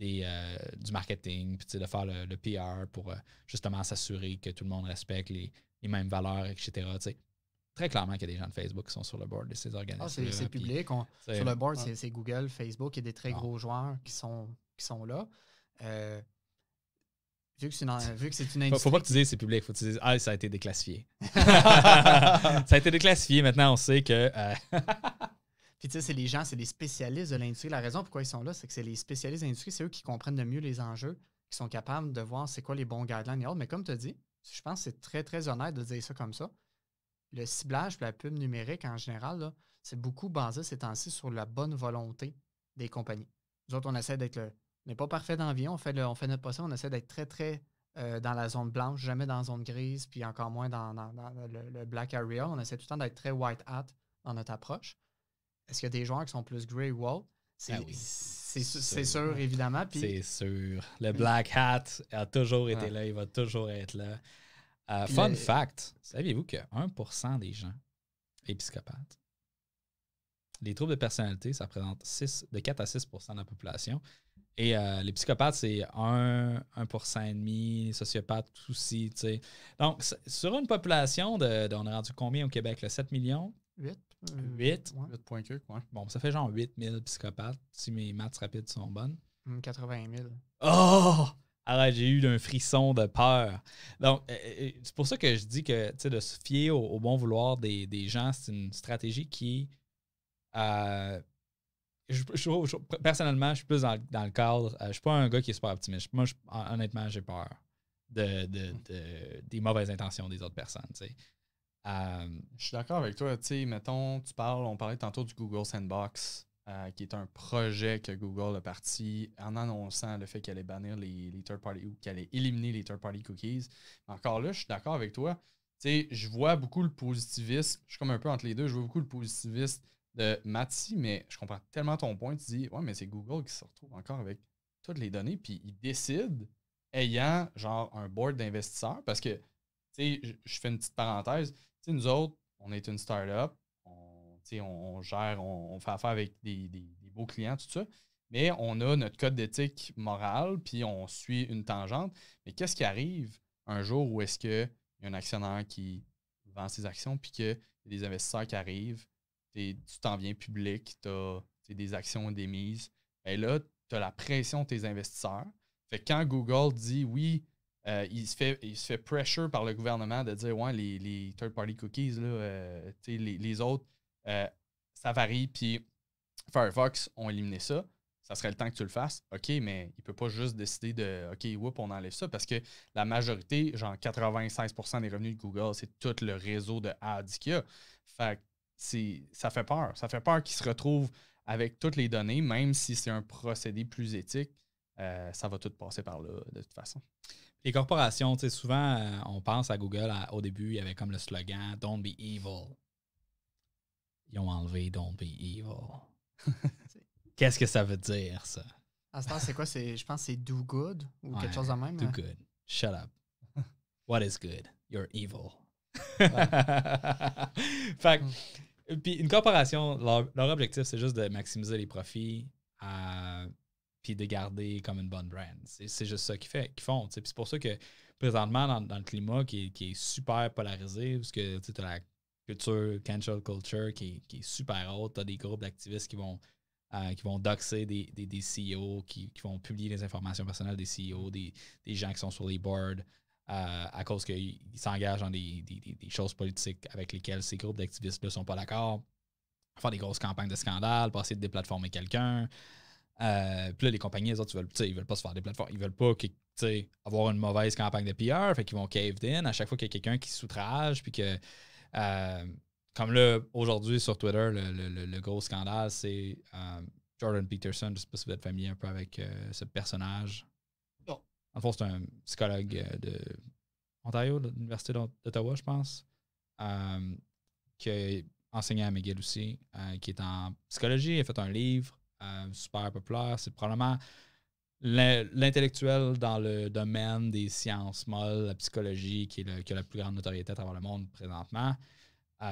euh, du marketing, puis de faire le, PR pour euh, justement s'assurer que tout le monde respecte les, mêmes valeurs, etc. Très clairement qu'il y a des gens de Facebook qui sont sur le board de ces organisations. Ah, c'est public. sur le board, c'est Google, Facebook, il y a des très ah. gros joueurs qui sont, qui sont là. Vu que c'est une, industrie. ne faut pas que tu dises c'est public, faut que tu dises Ah, ça a été déclassifié. [LAUGHS] ça a été déclassifié, maintenant on sait que. Euh, [LAUGHS] puis tu sais, c'est les gens, c'est les spécialistes de l'industrie. La raison pourquoi ils sont là, c'est que c'est les spécialistes de l'industrie, c'est eux qui comprennent le mieux les enjeux, qui sont capables de voir c'est quoi les bons guidelines et autres. Mais comme tu as dit, je pense que c'est très, très honnête de dire ça comme ça. Le ciblage de la pub numérique en général, c'est beaucoup basé ces temps-ci sur la bonne volonté des compagnies. Nous autres, on essaie d'être le n'est pas parfait dans la vie, on fait, on fait notre possible, on essaie d'être très, très euh, dans la zone blanche, jamais dans la zone grise, puis encore moins dans, le, black area. On essaie tout le temps d'être très white hat dans notre approche. Est-ce qu'il y a des joueurs qui sont plus grey ou ah C'est sûr, évidemment. C'est sûr. Le hmm. black hat a toujours été là, il va toujours être là. Euh, fun fact, saviez-vous que 1% des gens épiscopates? Les troubles de personnalité, ça représente 6, de 4 à 6 de la population. Et euh, les psychopathes, c'est 1, 1% et demi, sociopathes aussi, tu sais. Donc, sur une population de, On a rendu combien au Québec? 7 millions? 8. 8. Euh, bon, ça fait genre 8 000 psychopathes, si mes maths rapides sont bonnes. 80 hum, 000. Oh! Alors, j'ai eu un frisson de peur. Donc, euh, c'est pour ça que je dis que, tu sais, de se fier au, bon vouloir des, gens, c'est une stratégie qui personnellement, je suis plus dans, le cadre. Je euh, je suis pas un gars qui est super optimiste. Moi, honnêtement, j'ai peur hmm. des mauvaises intentions des autres personnes. Euh, je suis d'accord avec toi. mettons, tu parles, on parlait tantôt du Google Sandbox, euh, qui est un projet que Google a parti en annonçant le fait qu'elle allait bannir les, third-party ou qu'elle allait éliminer les third-party cookies. Encore là, je suis d'accord avec toi. je vois beaucoup le positivisme. Je suis comme un peu entre les deux. Je vois beaucoup le positivisme de Mati, mais je comprends tellement ton point. Tu dis, ouais, mais c'est Google qui se retrouve encore avec toutes les données, puis il décide ayant genre un board d'investisseurs parce que, tu sais, je fais une petite parenthèse. Tu sais, nous autres, on est une startup, on, on gère, on, fait affaire avec des, des, beaux clients, tout ça, mais on a notre code d'éthique morale, puis on suit une tangente. Mais qu'est-ce qui arrive un jour où est-ce qu'il y a un actionnaire qui vend ses actions, puis qu'il y a des investisseurs qui arrivent, tu t'en viens public, tu as des actions et des mises. Et ben là, tu as la pression de tes investisseurs. Fait que quand Google dit oui, euh, il, se fait, il se fait pressure par le gouvernement de dire ouais, les, les third-party cookies, là, euh, les, autres, euh, ça varie, puis Firefox ont éliminé ça. Ça serait le temps que tu le fasses. OK, mais il ne peut pas juste décider de OK, on enlève ça parce que la majorité, genre 96 des revenus de Google, c'est tout le réseau de ads qu'il y a. Fait que ça fait peur. Ça fait peur qu'ils se retrouvent avec toutes les données, même si c'est un procédé plus éthique. Euh, ça va tout passer par là, de toute façon. Les corporations, tu sais, souvent, euh, on pense à Google, au début, il y avait comme le slogan Don't be evil. Ils ont enlevé Don't be evil. [LAUGHS] Qu'est-ce que ça veut dire, ça? À ce temps, c'est quoi? Je pense que c'est do good ou quelque chose de même. Do hein? good. Shut up. [LAUGHS] What is good? You're evil. [LAUGHS] Hmm. Puis une corporation, leur, objectif, c'est juste de maximiser les profits et euh, puis de garder comme une bonne brand. C'est juste ça qu'ils qu font. c'est pour ça que présentement, dans, le climat qui est, super polarisé, parce que tu as la culture cancel culture qui, est super haute, tu as des groupes d'activistes qui vont euh, qui vont doxer des, des, CEO, qui, vont publier les informations personnelles des CEO, des gens qui sont sur les boards, euh, à, cause qu'ils s'engagent dans des, choses politiques avec lesquelles ces groupes d'activistes ne sont pas d'accord, faire des grosses campagnes de scandale, passer de déplateformer quelqu'un. Euh, puis là, les compagnies, elles autres, ils veulent, veulent pas se faire des plateformes. Ils veulent pas avoir une mauvaise campagne de PR. Fait qu'ils vont cave in à chaque fois qu'il y a quelqu'un qui s'outrage. Puis que, euh, comme là, aujourd'hui sur Twitter, le, gros scandale, c'est Jordan Peterson. Je sais pas si vous êtes familier un peu avec ce personnage. En fond, c'est un psychologue euh, de Ontario, de l'Université d'Ottawa, je pense, euh, qui a à McGill aussi, euh, qui est en psychologie. Il a fait un livre super populaire. C'est probablement l'intellectuel dans le domaine des sciences molles, la psychologie, qui, a la plus grande notoriété à travers le monde présentement.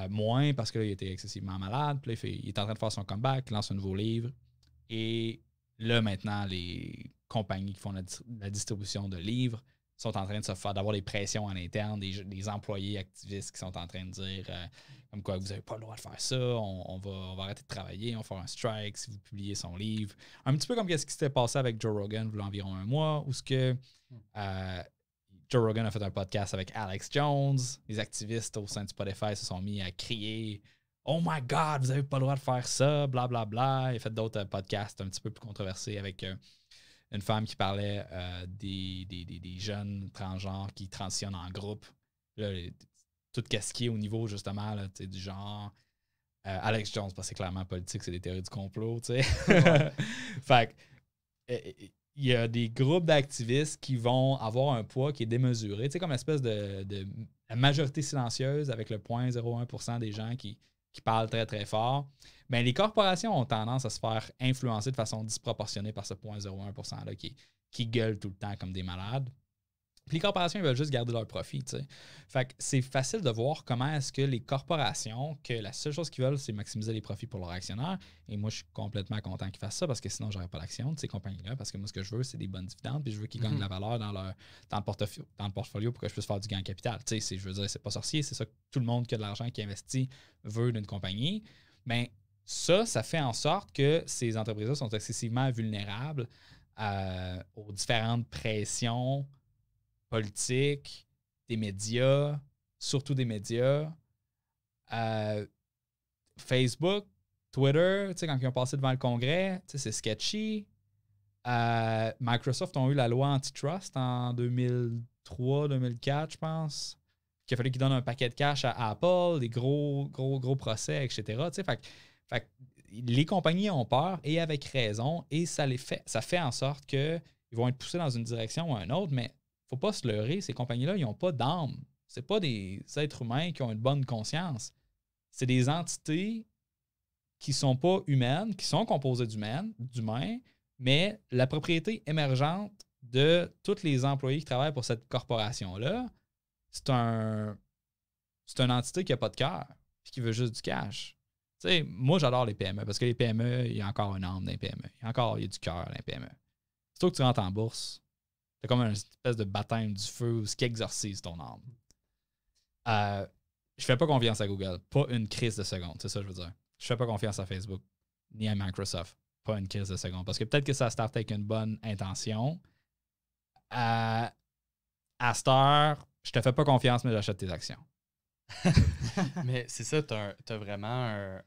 moins parce qu'il était excessivement malade. il, il, est en train de faire son comeback, il lance un nouveau livre. Et là, maintenant, les compagnies qui font la, distribution de livres sont en train de se faire d'avoir des pressions en interne, des, employés activistes qui sont en train de dire euh, comme quoi vous n'avez pas le droit de faire ça, on, va, arrêter de travailler, on va faire un strike si vous publiez son livre. Un petit peu comme ce qui s'était passé avec Joe Rogan il y a environ un mois, où ce que hmm. euh, Joe Rogan a fait un podcast avec Alex Jones, les activistes au sein du Spotify se sont mis à crier Oh my God, vous n'avez pas le droit de faire ça, bla Bla, bla. Et fait d'autres podcasts un petit peu plus controversés avec euh, une femme qui parlait euh, des, jeunes transgenres qui transitionnent en groupe. Là, tout casqué au niveau, justement, du genre. Euh, Alex Jones, parce que clairement politique, c'est des théories du complot, tu sais. [LAUGHS] [LAUGHS] fait euh, il y a des groupes d'activistes qui vont avoir un poids qui est démesuré. Tu sais, comme espèce de, majorité silencieuse avec le 0,01% des gens qui, qui parlent très, très fort. Ben, les corporations ont tendance à se faire influencer de façon disproportionnée par ce 0.01%-là qui, qui gueule tout le temps comme des malades. Puis les corporations, veulent juste garder leur profit. Fait que c'est facile de voir comment est-ce que les corporations, que la seule chose qu'ils veulent, c'est maximiser les profits pour leurs actionnaires. Et moi, je suis complètement content qu'ils fassent ça parce que sinon, j'aurais pas l'action de ces compagnies-là. Parce que moi, ce que je veux, c'est des bonnes dividendes. Puis je veux qu'ils gagnent de la mhm. valeur dans, leur, dans, le portefeuille, dans le portfolio pour que je puisse faire du gain en capital. Je veux dire, c'est pas sorcier. C'est ça que tout le monde qui a de l'argent qui investit veut d'une compagnie. Mais ben, ça, ça fait en sorte que ces entreprises-là sont excessivement vulnérables euh, aux différentes pressions politiques, des médias, surtout des médias. Euh, Facebook, Twitter, quand ils ont passé devant le Congrès, c'est sketchy. Euh, Microsoft ont eu la loi antitrust en 2003-2004, je pense, qu'il a fallu qu'ils donnent un paquet de cash à Apple, des gros, gros, gros procès, etc. Fait fait les compagnies ont peur et avec raison, et ça les fait, ça fait en sorte qu'ils vont être poussés dans une direction ou une autre, mais faut pas se leurrer, ces compagnies-là, ils n'ont pas d'âme. Ce pas des êtres humains qui ont une bonne conscience. C'est des entités qui ne sont pas humaines, qui sont composées d'humains, mais la propriété émergente de tous les employés qui travaillent pour cette corporation-là, c'est un c'est une entité qui n'a pas de cœur et qui veut juste du cash. Tu sais, moi, j'adore les PME parce que les PME, il y a encore une âme dans les PME. Il y a encore il y a du cœur dans les PME. Surtout que tu rentres en bourse, c'est comme une espèce de baptême du feu ce qui exorcise ton âme. Euh, je fais pas confiance à Google. Pas une crise de seconde, c'est ça que je veux dire. Je fais pas confiance à Facebook ni à Microsoft. Pas une crise de seconde. Parce que peut-être que ça start avec une bonne intention. Euh, à cette heure, je te fais pas confiance, mais j'achète tes actions. [LAUGHS] Mais c'est ça, tu as, vraiment un,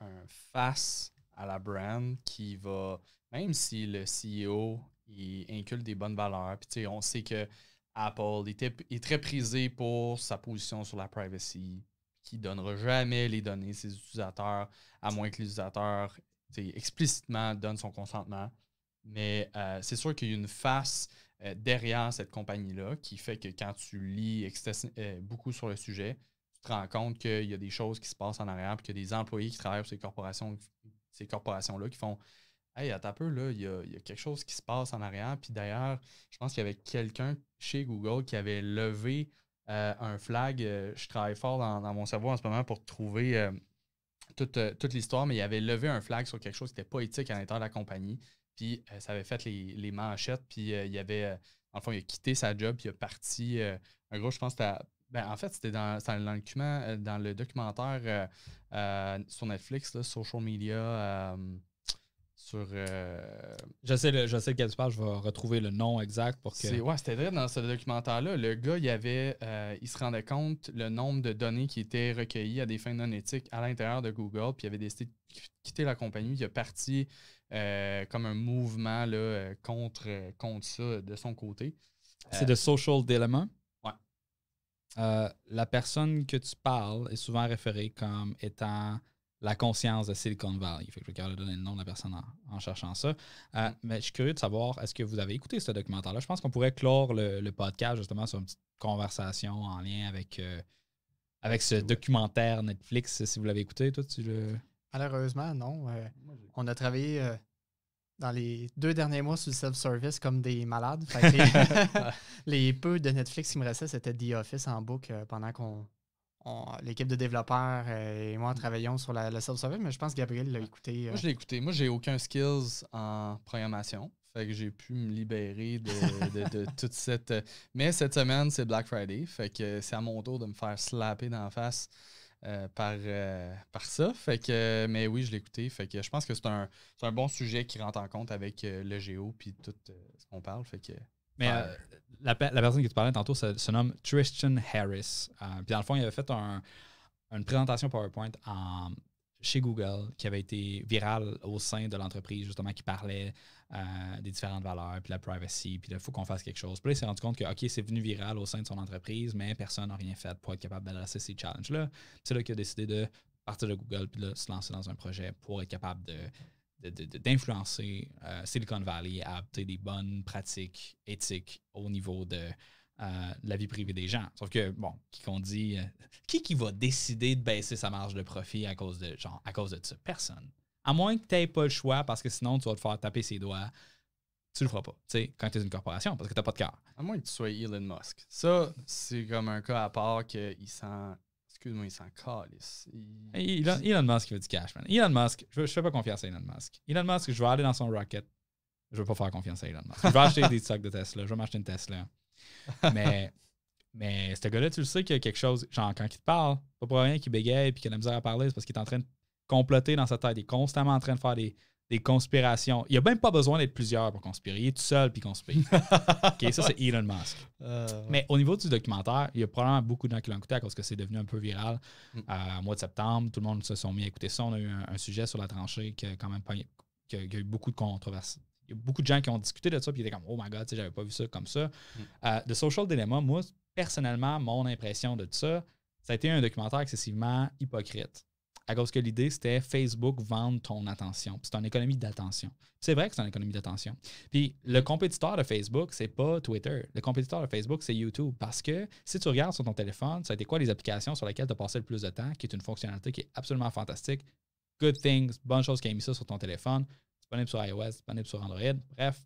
face à la brand qui va, même si le CEO il inculque des bonnes valeurs, puis on sait que Apple est très prisé pour sa position sur la privacy, qui donnera jamais les données à ses utilisateurs, à moins que l'utilisateur explicitement donne son consentement. Mais euh, c'est sûr qu'il y a une face euh, derrière cette compagnie-là qui fait que quand tu lis euh, beaucoup sur le sujet, te rends compte qu'il y a des choses qui se passent en arrière, puis qu'il y a des employés qui travaillent pour ces corporations, ces corporations-là qui font Hey, à ta peu, là, il y, a, quelque chose qui se passe en arrière. Puis d'ailleurs, je pense qu'il y avait quelqu'un chez Google qui avait levé euh, un flag. Euh, je travaille fort dans, mon cerveau en ce moment pour trouver euh, toute, l'histoire, mais il avait levé un flag sur quelque chose qui n'était pas éthique à l'intérieur de la compagnie. Puis ça avait fait les, les manchettes. Puis il avait, en il a quitté sa job, puis il a parti. en gros, je pense que ben, en fait, c'était dans, le, euh, dans le documentaire euh, euh, sur Netflix, social media. sur, je, sais le, je sais quel je vais retrouver le nom exact pour que. Ouais, c'était vrai dans ce documentaire-là. Le gars, il, avait, il se rendait compte le nombre de données qui étaient recueillies à des fins non éthiques à l'intérieur de Google, puis il avait décidé de quitter la compagnie. Il a parti comme un mouvement là, contre, contre ça de son côté. C'est de Social Dilemma. Euh, la personne que tu parles est souvent référée comme étant la conscience de Silicon Valley. Il Fait que je vais donner le nom de la personne en, cherchant ça. Euh, mm-hmm. mais je suis curieux de savoir, est-ce que vous avez écouté ce documentaire-là? Je pense qu'on pourrait clore le, podcast justement sur une petite conversation en lien avec, euh, avec ce documentaire Netflix, si vous l'avez écouté, toi, tu le. Malheureusement, non. on a travaillé dans les deux derniers mois sur le self-service comme des malades. [LAUGHS] les, peu de Netflix qui me restaient, c'était The Office en boucle euh, pendant qu'on. L'équipe de développeurs euh, et moi mm. travaillons sur le self-service, mais je pense que Gabriel l'a écouté. Moi, euh. je l'ai écouté. Moi, j'ai aucun skills en programmation. Fait que j'ai pu me libérer de, [LAUGHS] toute cette. Mais cette semaine, c'est Black Friday. Fait que c'est à mon tour de me faire slapper dans la face euh, par, euh, par ça. Fait que, mais oui, je l'ai écouté. Fait que je pense que c'est un, bon sujet qui rentre en compte avec euh, le géo et tout ce qu'on parle. Fait que, mais la, personne qui te parlait tantôt se, nomme Tristan Harris. puis dans le fond, il avait fait une présentation PowerPoint chez Google qui avait été virale au sein de l'entreprise, justement, qui parlait des différentes valeurs, puis la privacy, puis il faut qu'on fasse quelque chose. Puis là, il s'est rendu compte que, OK, c'est venu viral au sein de son entreprise, mais personne n'a rien fait pour être capable d'adresser ces challenges-là. C'est là qu'il a décidé de partir de Google, puis de se lancer dans un projet pour être capable de d'influencer euh, Silicon Valley à adopter des bonnes pratiques éthiques au niveau euh, de la vie privée des gens. Sauf que, bon, qui qu'on dit, euh, qui qui va décider de baisser sa marge de profit à cause de, genre, à cause de ça? Personne. À moins que tu n'aies pas le choix, parce que sinon, tu vas te faire taper ses doigts. Tu le feras pas, tu sais, quand tu es une corporation, parce que tu n'as pas de cœur. À moins que tu sois Elon Musk. Ça, c'est comme un cas à part qu'il s'en. Excuse-moi, il s'en calisse. Il... Elon, Elon, Musk veut du cash, man. Elon Musk, je ne fais pas confiance à Elon Musk. Elon Musk, je vais aller dans son rocket. Je ne vais pas faire confiance à Elon Musk. Je vais acheter des sacs de Tesla. Je vais m'acheter une Tesla. Mais. Mais ce gars-là, tu le sais qu'il y a quelque chose. Genre, quand il te parle, pas pour rien qu'il bégaye et qu'il a la misère à parler, c'est parce qu'il est en train de comploter dans sa tête. Il est constamment en train de faire des, conspirations. Il n'y a même pas besoin d'être plusieurs pour conspirer. Il est tout seul puis conspire. [LAUGHS] ça, c'est Elon Musk. Euh, Mais au niveau du documentaire, il y a probablement beaucoup de gens qui l'ont écouté à cause que c'est devenu un peu viral. Mm. Euh, au mois de septembre, tout le monde se sont mis à écouter ça. On a eu un, sujet sur la tranchée qui a quand même eu beaucoup de controverses. Il y a beaucoup de gens qui ont discuté de ça puis ils étaient comme Oh my God, j'avais pas vu ça comme ça. Mm. Euh, The Social Dilemma, moi, personnellement, mon impression de ça, ça a été un documentaire excessivement hypocrite à cause que l'idée, c'était Facebook vendre ton attention. C'est une économie d'attention. C'est vrai que c'est une économie d'attention. Puis le compétiteur de Facebook, c'est pas Twitter. Le compétiteur de Facebook, c'est YouTube. Parce que si tu regardes sur ton téléphone, ça a été quoi les applications sur lesquelles tu as passé le plus de temps, qui est une fonctionnalité qui est absolument fantastique. Good things, bonne chose qui a mis ça sur ton téléphone, disponible sur iOS, disponible sur Android. Bref,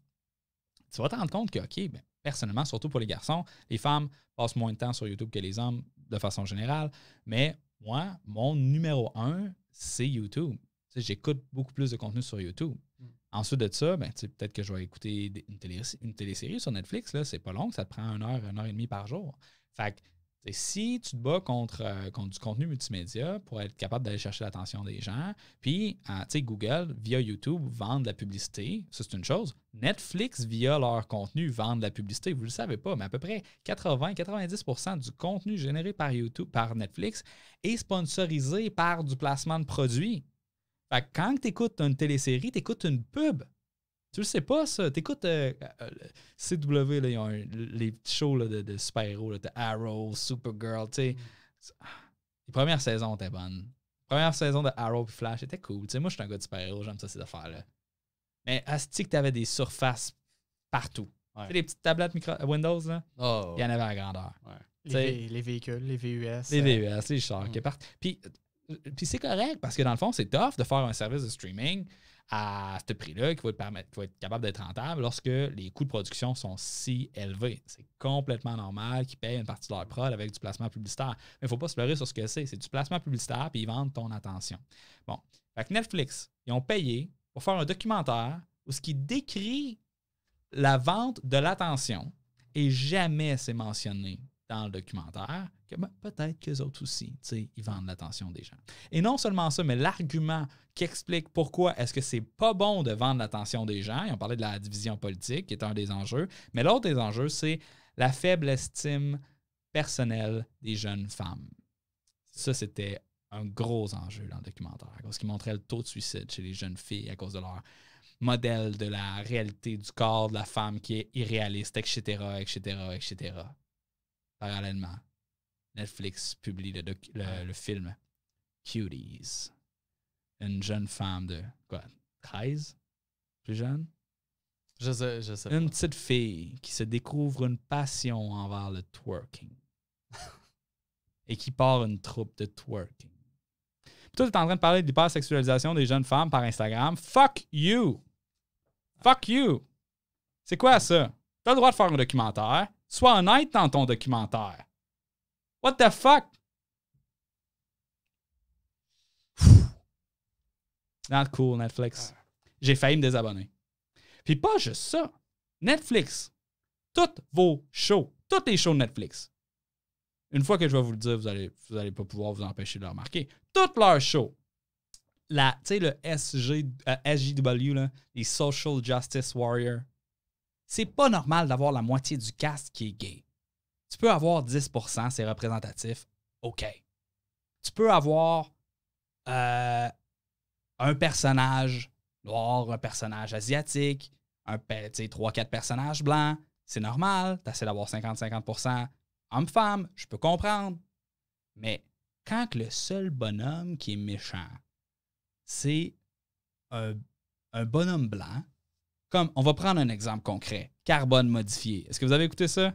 tu vas te rendre compte que, OK, ben, personnellement, surtout pour les garçons, les femmes passent moins de temps sur YouTube que les hommes de façon générale, mais moi, mon numéro un, c'est YouTube. J'écoute beaucoup plus de contenu sur YouTube. Hmm. Ensuite de ça, ben, peut-être que je vais écouter une, télé une télésérie sur Netflix. C'est pas long, ça te prend une heure, une heure et demie par jour. Fait que si tu te bats euh, contre, du contenu multimédia pour être capable d'aller chercher l'attention des gens, puis euh, Google, via YouTube, vend de la publicité, ça c'est une chose. Netflix, via leur contenu, vend de la publicité. Vous ne le savez pas, mais à peu près 80-90% du contenu généré par YouTube, par Netflix, est sponsorisé par du placement de produits. quand tu écoutes une télésérie, tu écoutes une pub. Tu le sais pas, ça. T'écoutes euh, euh, CW, là, les petits shows de, super-héros. de Arrow, Supergirl, tu sais. Mm. Ah, les premières saisons étaient bonnes. Première saison de Arrow et Flash était cool. Tu sais, moi, je suis un gars de super-héros, j'aime ça, ces affaires-là. Mais Asti, t'avais des surfaces partout. Tu sais, les petites tablettes micro euh, Windows, là. Oh, il y en avait à grandeur. Les, les, véhicules, les VUS. Les VUS, les chars qui mm. partent. Puis, puis c'est correct parce que dans le fond, c'est tough de faire un service de streaming à ce prix-là qui va, permettre, être capable d'être rentable lorsque les coûts de production sont si élevés. C'est complètement normal qu'ils payent une partie de leur prod avec du placement publicitaire. Mais il ne faut pas se pleurer sur ce que c'est. C'est du placement publicitaire, puis ils vendent ton attention. Bon. Fait Netflix, ils ont payé pour faire un documentaire où ce qui décrit la vente de l'attention et jamais c'est mentionné dans le documentaire que ben, peut-être les autres aussi, tu sais, ils vendent l'attention des gens. Et non seulement ça, mais l'argument qui explique pourquoi est-ce que c'est pas bon de vendre l'attention des gens, et on parlait de la division politique qui est un des enjeux, mais l'autre des enjeux, c'est la faible estime personnelle des jeunes femmes. Ça, c'était un gros enjeu dans le documentaire, parce qu'ils montrait le taux de suicide chez les jeunes filles à cause de leur modèle de la réalité du corps de la femme qui est irréaliste, etc., etc., etc parallèlement, Netflix publie le, film Cuties. Une jeune femme de quoi 13 Plus jeune Je sais, je sais. Une petite fille qui se découvre une passion envers le twerking [LAUGHS] et qui part une troupe de twerking. toi, en train de parler de l'hypersexualisation des jeunes femmes par Instagram. Fuck you! Fuck you! C'est quoi ça? Tu as le droit de faire un documentaire. Sois honnête dans ton documentaire. What the fuck? Not cool, Netflix. J'ai failli me désabonner. Puis pas juste ça. Netflix. Toutes vos shows. Toutes les shows de Netflix. Une fois que je vais vous le dire, vous n'allez vous allez pas pouvoir vous empêcher de le remarquer. Toutes leurs shows. La, tu sais, le SG, euh, les Social Justice Warrior, c'est pas normal d'avoir la moitié du cast qui est gay. Tu peux avoir 10 c'est représentatif, OK. Tu peux avoir euh, un personnage noir, un personnage asiatique, un, 3-4 personnages blancs, c'est normal, tu d'avoir 50-50 homme-femme, je peux comprendre. Mais quand le seul bonhomme qui est méchant, c'est un bonhomme blanc on va prendre un exemple concret. Carbone modifié. Est-ce que vous avez écouté ça?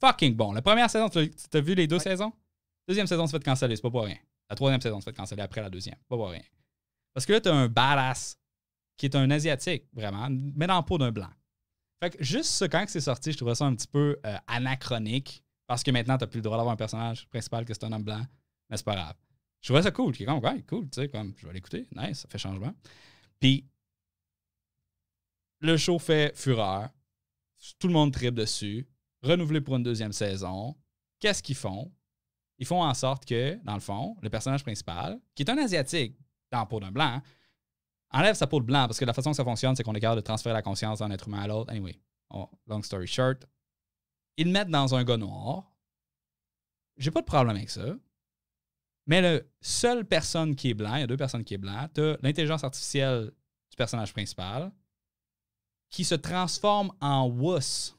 Fucking bon. La première saison, tu as vu les deux saisons? Deuxième saison, tu fait canceller, c'est pas pour rien. La troisième saison, tu fait canceller après la deuxième. Pas pour rien. Parce que là, tu as un badass qui est un Asiatique, vraiment, mais dans le peau d'un blanc. Fait que juste quand c'est sorti, je trouvais ça un petit peu euh, anachronique parce que maintenant, t'as plus le droit d'avoir un personnage principal que c'est un homme blanc, mais c'est pas grave. Je trouvais ça cool. Qui comme, cool, tu sais, comme, je vais l'écouter, nice, ça fait changement. Puis, le show fait fureur. Tout le monde tripe dessus. Renouvelé pour une deuxième saison. Qu'est-ce qu'ils font? Ils font en sorte que, dans le fond, le personnage principal, qui est un Asiatique dans la peau d'un blanc, enlève sa peau de blanc parce que la façon que ça fonctionne, c'est qu'on est capable de transférer la conscience d'un être humain à l'autre. Anyway, long story short, ils le mettent dans un gars noir. J'ai pas de problème avec ça. Mais la seule personne qui est blanc, il y a deux personnes qui sont Blancs, tu l'intelligence artificielle du personnage principal, qui se transforme en wuss,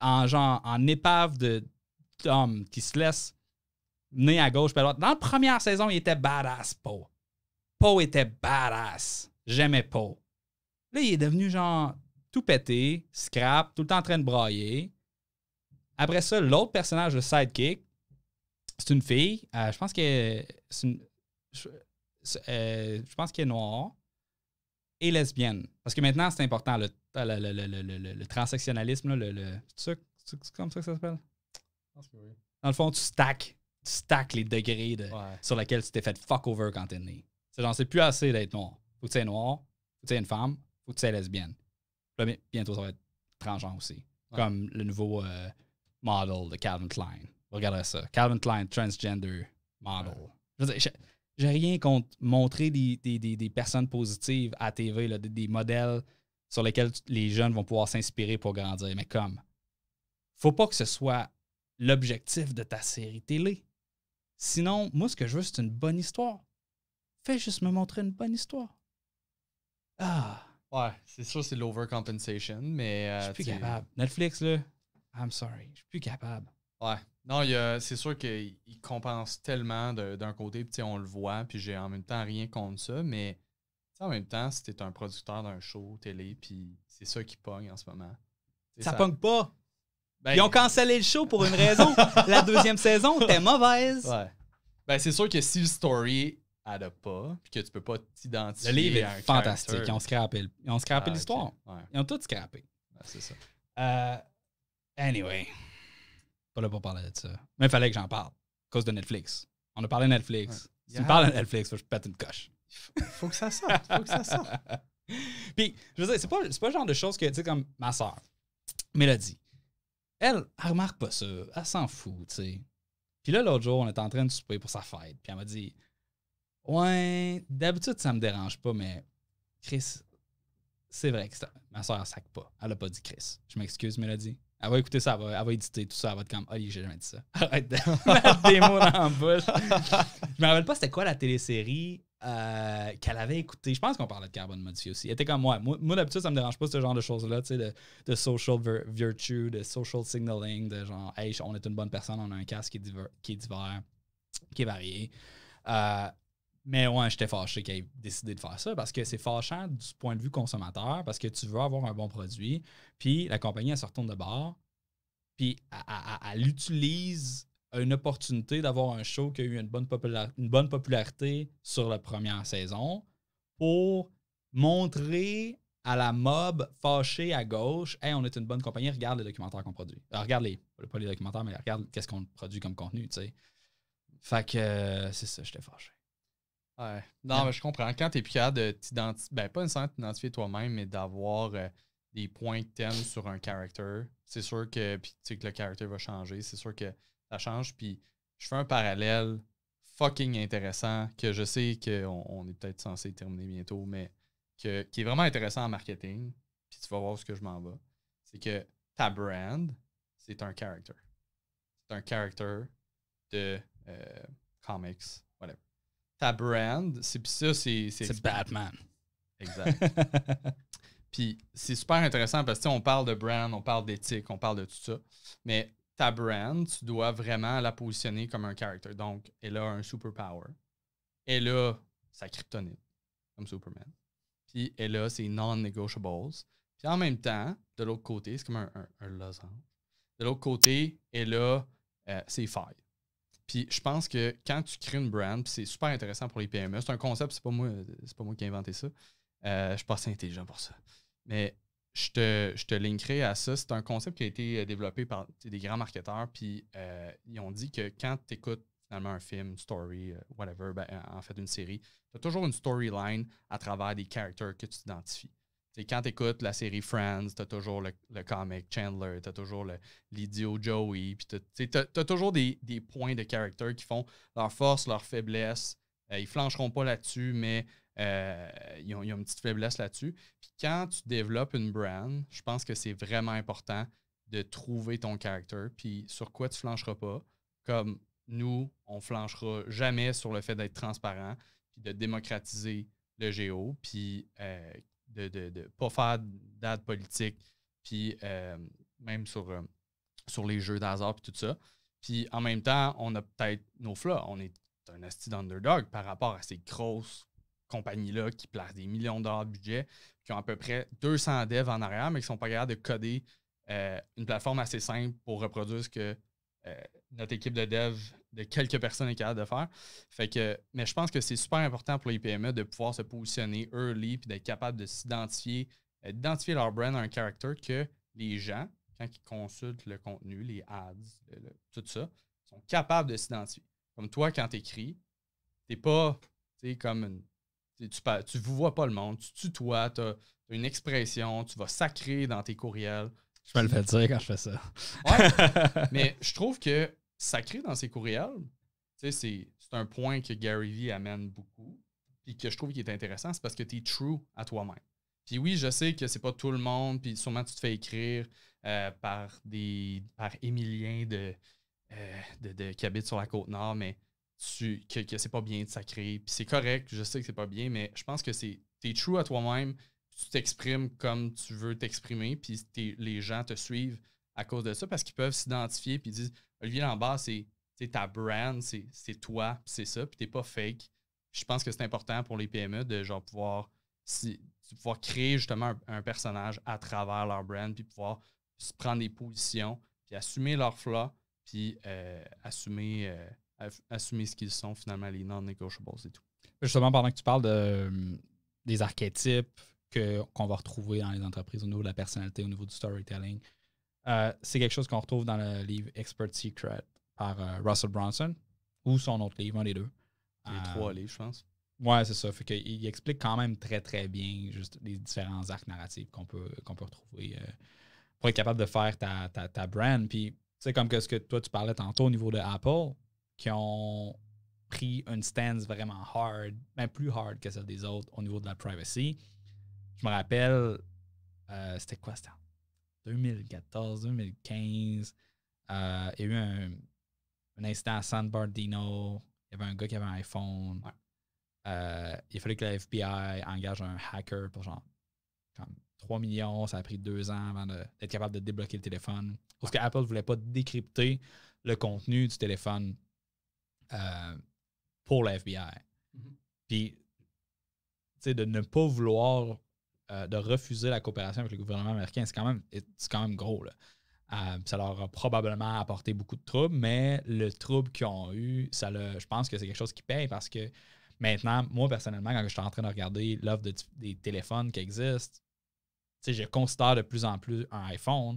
en genre, en épave de Tom qui se laisse nez à gauche, et à droite. Dans la première saison, il était badass, Poe. Poe était badass. J'aimais Poe. Là, il est devenu genre tout pété, scrap, tout le temps en train de brailler. Après ça, l'autre personnage, de sidekick, c'est une fille. Euh, je pense qu'elle. Euh, je pense qu'elle est noire et lesbienne. Parce que maintenant, c'est important, le, le, le le c'est comme ça que ça s'appelle? Dans le fond, tu stacks, tu stack les degrés sur lesquels tu t'es fait fuck over quand t'es né. C'est genre, c'est plus assez d'être noir. Faut que tu es noir, faut que tu es une femme, faut que tu es lesbienne. mais bientôt, ça va être transgenre aussi. Comme le nouveau euh, model de Calvin Klein. Regardez ça. Calvin Klein Transgender Model. Je, j'ai rien contre montrer des, personnes positives à TV, des, modèles sur lesquels les jeunes vont pouvoir s'inspirer pour grandir. Mais comme, faut pas que ce soit l'objectif de ta série télé. Sinon, moi, ce que je veux, c'est une bonne histoire. Fais juste me montrer une bonne histoire. Ah! Ouais, c'est sûr, c'est l'overcompensation, mais. Euh, je suis plus capable. Netflix, là, I'm sorry, je suis plus capable. Ouais. Non, c'est sûr qu'il compense tellement d'un côté, puis on le voit, puis j'ai en même temps rien contre ça, mais en même temps, si t'es un producteur d'un show télé, puis c'est ça qui pogne en ce moment. ça, pogne pas! Ben ils ont cancellé le show pour une raison. [LAUGHS] La deuxième saison t'es mauvaise. Ouais. Ben, c'est sûr que si le story n'adopte pas, puis que tu peux pas t'identifier. Le livre est fantastique. Ils ont scrapé ah, l'histoire. Ils ont tout scrapé. c'est ça. Euh, anyway pas là pas parlé de ça. Mais il fallait que j'en parle, à cause de Netflix. On a parlé de Netflix. Si tu parles de Netflix, faut que je pète une coche. Faut que ça sorte, faut que ça sorte. [LAUGHS] Puis, je veux dire, c'est pas, pas le genre de choses que, tu sais, comme ma soeur, Mélodie, elle, elle remarque pas ça, elle s'en fout, tu sais. Puis là, l'autre jour, on était en train de souper pour sa fête, puis elle m'a dit, ouais, d'habitude, ça me dérange pas, mais Chris, c'est vrai que ma soeur, elle sac pas. Elle a pas dit Chris. Je m'excuse, Mélodie. Elle va écouter ça, elle va, éditer tout ça, elle va être comme Ah, j'ai jamais dit ça. [LAUGHS] Arrête de mettre des mots dans la bouche. Je me rappelle pas c'était quoi la télésérie euh, qu'elle avait écoutée. Je pense qu'on parlait de carbone modifié aussi. Elle était comme moi. Moi, d'habitude, ça me dérange pas ce genre de choses-là, tu sais, de, de, social virtue, de social signaling, de genre Hey, on est une bonne personne, on a un casque qui est divers, qui est, divers, qui est varié. Euh, mais ouais, j'étais fâché qu'ils ait décidé de faire ça parce que c'est fâchant du point de vue consommateur parce que tu veux avoir un bon produit, puis la compagnie, elle se retourne de bord, puis elle, utilise une opportunité d'avoir un show qui a eu une bonne, popularité sur la première saison pour montrer à la mob fâchée à gauche Hey, on est une bonne compagnie, regarde les documentaires qu'on produit. Euh, regarde les, pas les documentaires, mais regarde qu'est-ce qu'on produit comme contenu, tu sais. Fait que euh, c'est ça, j'étais fâché. Ouais. Non, mais je comprends. Quand tu es plus capable de t'identifier, ben, pas nécessairement t'identifier toi-même, mais d'avoir euh, des points que t'aimes sur un character, c'est sûr que, que le character va changer. C'est sûr que ça change. Puis je fais un parallèle fucking intéressant que je sais qu'on on est peut-être censé terminer bientôt, mais qui est vraiment intéressant en marketing. Puis tu vas voir ce que je m'en vais. C'est que ta brand, c'est un character. C'est un character de euh, comics, whatever ta brand. C'est puis ça, c'est. C'est Batman. Exact. [LAUGHS] puis c'est super intéressant parce que on parle de brand, on parle d'éthique, on parle de tout ça. Mais ta brand, tu dois vraiment la positionner comme un character. Donc, elle a un superpower. Elle a sa kryptonite, comme Superman. Puis elle a ses non-negotiables. Puis en même temps, de l'autre côté, c'est comme un, un, De l'autre côté, elle a euh, ses puis je pense que quand tu crées une brand, c'est super intéressant pour les PME. C'est un concept, c'est pas moi, pas moi qui ai inventé ça. Euh, je suis pas assez intelligent pour ça. Mais je te, je te linkerai à ça. C'est un concept qui a été euh, développé par des grands marketeurs. Puis euh, ils ont dit que quand tu écoutes finalement un film, une story, whatever, ben, en fait une série, tu as toujours une storyline à travers des characters que tu identifies et quand tu écoutes la série Friends, tu as toujours le, comic Chandler, tu as toujours l'idiot Joey, puis tu as, toujours des, points de caractère qui font leur force, leur faiblesse. Euh, ils flancheront pas là-dessus, mais euh, ils, ont, une petite faiblesse là-dessus. Puis quand tu développes une brand, je pense que c'est vraiment important de trouver ton caractère, puis sur quoi tu flancheras pas. Comme nous, on flanchera jamais sur le fait d'être transparent, puis de démocratiser le géo, puis euh, de, de, pas faire d'ad politique, puis euh, même sur, euh, sur les jeux d'hasard puis tout ça. Puis en même temps, on a peut-être nos flots. On est un asti d'underdog par rapport à ces grosses compagnies-là qui placent des millions d'heures de budget, qui ont à peu près 200 devs en arrière, mais qui ne sont pas capables de coder euh, une plateforme assez simple pour reproduire ce que notre équipe de devs de quelques personnes incapables capable de faire. Fait que, mais je pense que c'est super important pour les PME de pouvoir se positionner early puis d'être capable de s'identifier, euh, d'identifier leur brand à un caractère que les gens, quand ils consultent le contenu, les ads, tout ça, sont capables de s'identifier. Comme toi, quand tu écris, t'es pas comme tu, tu vois pas le monde, tu tutoies, tu as, une expression, tu vas sacrer dans tes courriels. Je me le fais dire quand je fais ça. Ouais, [LAUGHS] mais je trouve que sacré dans ses courriels. c'est, un point que Gary Vee amène beaucoup, puis que je trouve qui est intéressant, c'est parce que tu es true à toi-même. Puis oui, je sais que c'est pas tout le monde, puis sûrement tu te fais écrire euh, par des par Émilien euh, de, qui habite sur la côte nord, mais que, que c'est pas bien de sacrer. Puis c'est correct, je sais que c'est pas bien, mais je pense que c'est t'es true à toi-même, tu t'exprimes comme tu veux t'exprimer, puis les gens te suivent à cause de ça parce qu'ils peuvent s'identifier puis disent le en bas, c'est ta brand, c'est toi, c'est ça, puis t'es pas fake. Je pense que c'est important pour les PME de genre pouvoir, si, pouvoir créer justement un, personnage à travers leur brand, puis pouvoir se prendre des positions, puis assumer leur flot, puis euh, assumer, euh, assumer ce qu'ils sont finalement, les non-negotiables, et tout. Justement, pendant que tu parles hum, des archétypes qu'on va retrouver dans les entreprises au niveau de la personnalité, au niveau du storytelling, euh, c'est quelque chose qu'on retrouve dans le livre Expert Secret par euh, Russell Bronson ou son autre livre, un des deux. Les trois livres, je pense. Euh, ouais, c'est ça. Fait que, il explique quand même très, très bien juste les différents arcs narratifs qu'on peut, qu'on peut retrouver pour être capable de faire ta, brand. Puis, c'est comme ce que toi, tu parlais tantôt au niveau de Apple, qui ont pris une stance vraiment hard, même plus hard que celle des autres au niveau de la privacy. Je me rappelle, c'était quoi, ça 2014, 2015. Euh, il y a eu un, incident à San Bernardino, Il y avait un gars qui avait un iPhone. Euh, il fallait que la FBI engage un hacker pour genre 3 millions. Ça a pris deux ans avant d'être capable de débloquer le téléphone. Parce qu'Apple ne voulait pas décrypter le contenu du téléphone euh, pour la FBI. Mm-hmm. Puis, tu sais, de ne pas vouloir euh, de refuser la coopération avec le gouvernement américain, c'est quand même, quand même gros. Euh, ça leur a probablement apporté beaucoup de troubles, mais le trouble qu'ils ont eu, ça je pense que c'est quelque chose qui paye parce que maintenant, moi personnellement, quand je suis en train de regarder l'offre des téléphones qui existent, je considère de plus en plus un iPhone,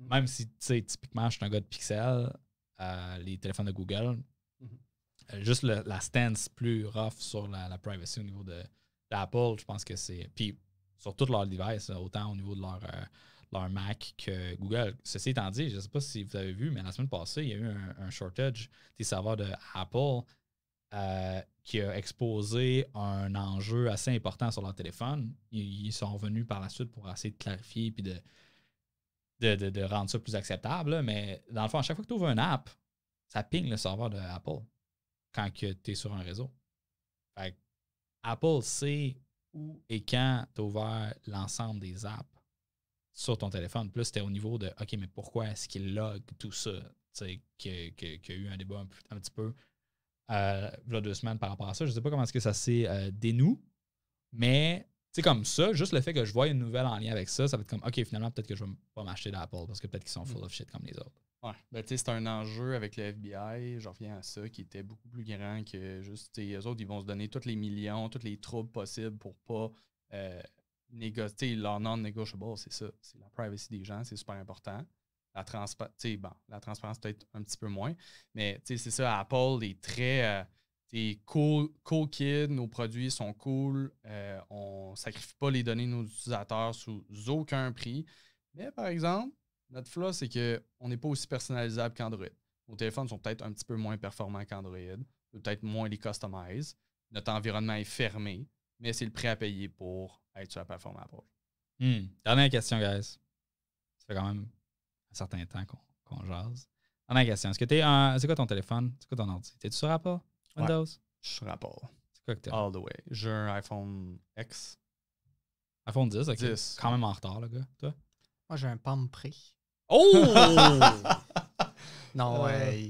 mm-hmm. même si typiquement je suis un gars de Pixel, euh, les téléphones de Google, mm-hmm. juste la stance plus rough sur la, privacy au niveau d'Apple, je pense que c'est. Puis sur toutes leurs devices, euh, autant au niveau de euh, leur, Mac que Google. Ceci étant dit, je ne sais pas si vous avez vu, mais la semaine passée, il y a eu un, shortage des serveurs de Apple euh, qui a exposé un enjeu assez important sur leur téléphone. Ils, sont venus par la suite pour essayer de clarifier et de de, rendre ça plus acceptable. Mais dans le fond, à chaque fois que tu ouvres une app, ça ping le serveur de Apple quand tu es sur un réseau. Apple sait où et quand tu ouvert l'ensemble des apps sur ton téléphone. Plus es au niveau de OK, mais pourquoi est-ce qu'il log tout ça? Qu'il sais qu'il y, a eu un débat un, petit peu euh, il deux semaines par rapport à ça. Je sais pas comment est-ce que ça s'est euh, dénoué mais c'est comme ça, juste le fait que je vois une nouvelle en lien avec ça, ça va être comme OK, finalement, peut-être que je vais pas m'acheter d'Apple parce que peut-être qu'ils sont full mm. of shit comme les autres. Ouais, ben, c'est un enjeu avec le FBI, je reviens à ça, qui était beaucoup plus grand que juste, eux autres, ils vont se donner tous les millions, tous les troubles possibles pour pas euh, négocier. Leur non-negotiable, c'est ça, c'est la privacy des gens, c'est super important. La, la transparence peut-être un petit peu moins, mais c'est ça, Apple est très... Euh, cool, kid, nos produits sont cool, euh, on ne sacrifie pas les données de nos utilisateurs sous aucun prix. Mais par exemple, notre flaw, c'est qu'on n'est pas aussi personnalisable qu'Android. Nos téléphones sont peut-être un petit peu moins performants qu'Android, peut-être moins les customize. Notre environnement est fermé, mais c'est le prix à payer pour être sur la plateforme Apple. Hmm. Dernière question, guys. Ça fait quand même un certain temps qu'on jase. Dernière question. Est-ce que un. C'est quoi ton téléphone? C'est quoi ton ordi? T'es-tu sur Apple? Windows? je suis sur Apple. C'est quoi que t'es? All the way. J'ai un iPhone X. iPhone 10, ok. 10. Quand même en retard, le gars. Toi? Moi, j'ai un Palm Pre. Oh! [LAUGHS] non, euh, euh,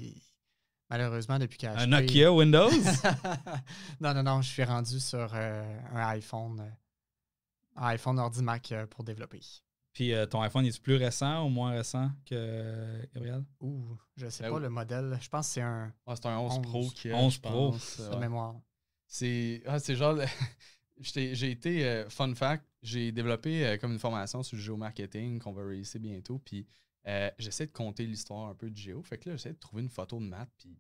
malheureusement, depuis acheté... Un Nokia Windows? [LAUGHS] non, non, non, je suis rendu sur euh, un iPhone, un iPhone ordi Mac pour développer. Puis ton iPhone, est plus récent ou moins récent que Gabriel? Ouh, je sais ben pas le modèle. Je pense que c'est un. Ah, c'est un 11, Pro qui est. 11 Pro. C'est mémoire. C'est ah, genre. [LAUGHS] j'ai été. fun fact, j'ai développé comme une formation sur le géomarketing qu'on va réussir bientôt. Puis euh, j'essaie de compter l'histoire un peu de Géo. Fait que là, j'essaie de trouver une photo de Matt. Puis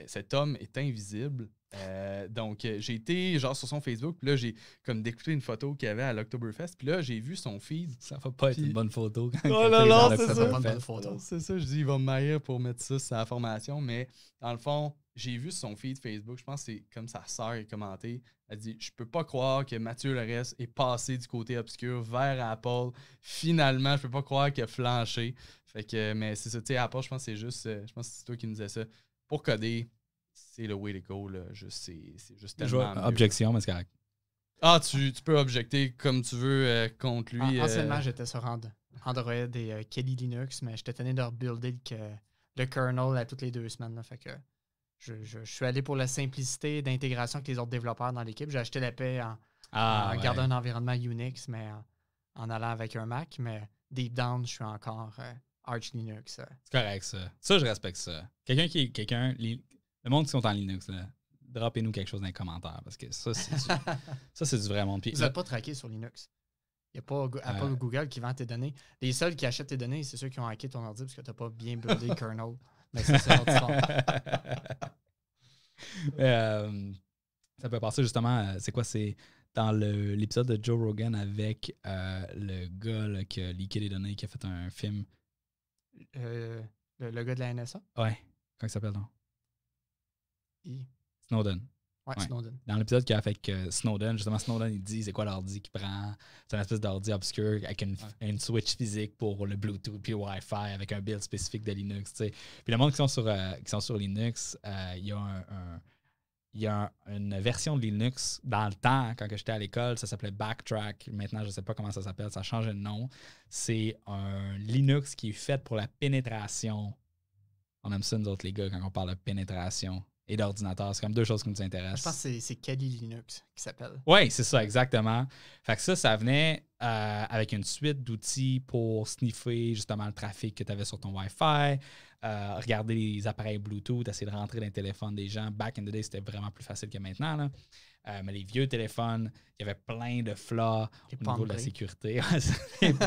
euh, cet homme est invisible. Euh, donc, j'ai été genre sur son Facebook, puis là, j'ai comme d'écouter une photo qu'il avait à l'Octoberfest, puis là, j'ai vu son feed. Ça va pas être une bonne photo. [LAUGHS] oh là là, c'est ça. [LAUGHS] C'est ça, je dis, il va me marier pour mettre ça sur la formation, mais dans le fond, j'ai vu son feed Facebook, je pense que c'est comme sa sœur est commenté. Elle dit Je peux pas croire que Mathieu Lorès est passé du côté obscur vers Apple. Finalement, je peux pas croire qu'il a flanché. Fait que, mais c'est ça, tu sais, Apple, je pense que c'est juste. Euh, je pense que c'est toi qui nous disais ça. Pour coder, c'est le way to go. Là. c'est, juste tellement. Objection, mais c'est Ah, tu, peux objecter comme tu veux euh, contre lui. Ah, euh. j'étais sur Android et Kali Kelly Linux, mais j'étais tenu de rebuilder le, le kernel à toutes les deux semaines. fait que je, suis allé pour la simplicité d'intégration avec les autres développeurs dans l'équipe. J'ai acheté la paix en, ah, gardant un environnement Unix, mais en, allant avec un Mac. Mais deep down, je suis encore euh, Arch Linux. Euh. C'est correct, ça. Ça, je respecte ça. Quelqu'un qui. Quelqu'un, le monde qui sont en Linux, là, droppez-nous quelque chose dans les commentaires parce que ça, c'est du, [LAUGHS] ça, vrai monde. Vous n'êtes pas traqué sur Linux. Il n'y a pas, Apple Google qui vend tes données. Les seuls qui achètent tes données, c'est ceux qui ont acquis ton ordi parce que tu n'as pas bien buildé le [LAUGHS] kernel. [LAUGHS] Euh, ça peut passer justement, euh, c'est quoi, c'est dans l'épisode de Joe Rogan avec euh, le gars là, qui a les données, qui a fait un film. le, gars de la NSA? Ouais. Comment il s'appelle, non? Snowden. Dans l'épisode qu'il y a avec Snowden, justement, Snowden, il dit c'est quoi l'ordi qu'il prend. C'est une espèce d'ordi obscur avec une, switch physique pour le Bluetooth puis Wi-Fi avec un build spécifique de Linux. Puis le monde qui sont sur, euh, Linux, euh, il y a un, il y a une version de Linux dans le temps, quand j'étais à l'école, ça s'appelait Backtrack. Maintenant, je ne sais pas comment ça s'appelle, ça a changé de nom. C'est un Linux qui est fait pour la pénétration. On aime ça, nous autres, les gars, quand on parle de pénétration et d'ordinateur. C'est comme deux choses qui nous intéressent. Je pense que c'est Kali Linux qui s'appelle. Oui, c'est ça, exactement. Fait que ça, ça venait euh, avec une suite d'outils pour sniffer justement le trafic que tu avais sur ton Wi-Fi, euh, regarder les appareils Bluetooth, essayer de rentrer dans les téléphones des gens. Back in the day, c'était vraiment plus facile que maintenant. Euh, mais les vieux téléphones, il y avait plein de flaws au niveau de la sécurité. [LAUGHS] les [LAUGHS]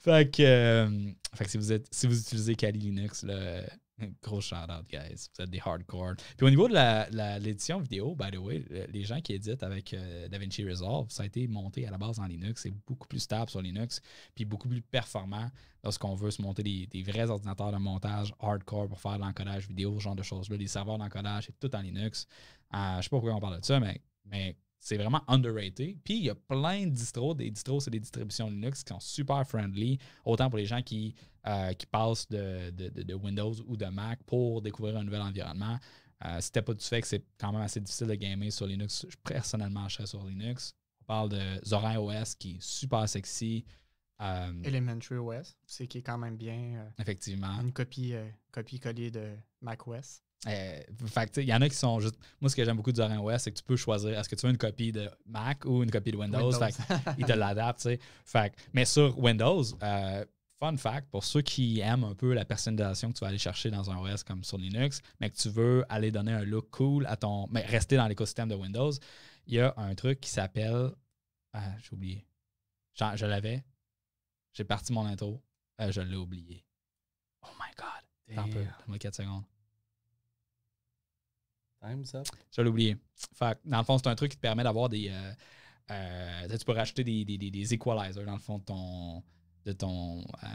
fait, que, fait que si vous, êtes, si vous utilisez Kali Linux, là, [LAUGHS] Gros shout-out, guys. Vous êtes des hardcore. Puis au niveau de l'édition vidéo, by the way, les gens qui éditent avec euh, DaVinci Resolve, ça a été monté à la base en Linux. C'est beaucoup plus stable sur Linux, puis beaucoup plus performant lorsqu'on veut se monter des, vrais ordinateurs de montage hardcore pour faire de l'encodage vidéo, ce genre de choses-là. Les serveurs d'encodage, c'est tout en Linux. Je euh, je sais pas pourquoi on parle de ça, mais, mais c'est vraiment underrated. Puis il y a plein de distros. Des distros, c'est des distributions Linux qui sont super friendly, autant pour les gens qui, euh, passent de, Windows ou de Mac pour découvrir un nouvel environnement. c'était euh, pas du fait que c'est quand même assez difficile de gamer sur Linux, je, personnellement, je sur Linux. On parle de Zorin OS qui est super sexy. Euh, Elementary OS, c'est qui est quand même bien. Effectivement. Une copie, copie collée de Mac OS. Euh, il y en a qui sont juste. Moi, ce que j'aime beaucoup du un OS, c'est que tu peux choisir est-ce que tu veux une copie de Mac ou une copie de Windows. il ils te l'adaptent, tu sais. Mais sur Windows, euh, fun fact, pour ceux qui aiment un peu la personnalisation que tu vas aller chercher dans un OS comme sur Linux, mais que tu veux aller donner un look cool à ton. Mais rester dans l'écosystème de Windows, il y a un truc qui s'appelle. Ah, j'ai oublié. Je, l'avais. J'ai parti mon intro. Euh, je l'ai oublié. Oh my God. Attends un peu. Donne-moi 4 secondes. Je l'ai oublié. dans le fond, c'est un truc qui te permet d'avoir des. Euh, euh, tu peux racheter des, des, equalizers dans le fond de ton, de, ton, euh,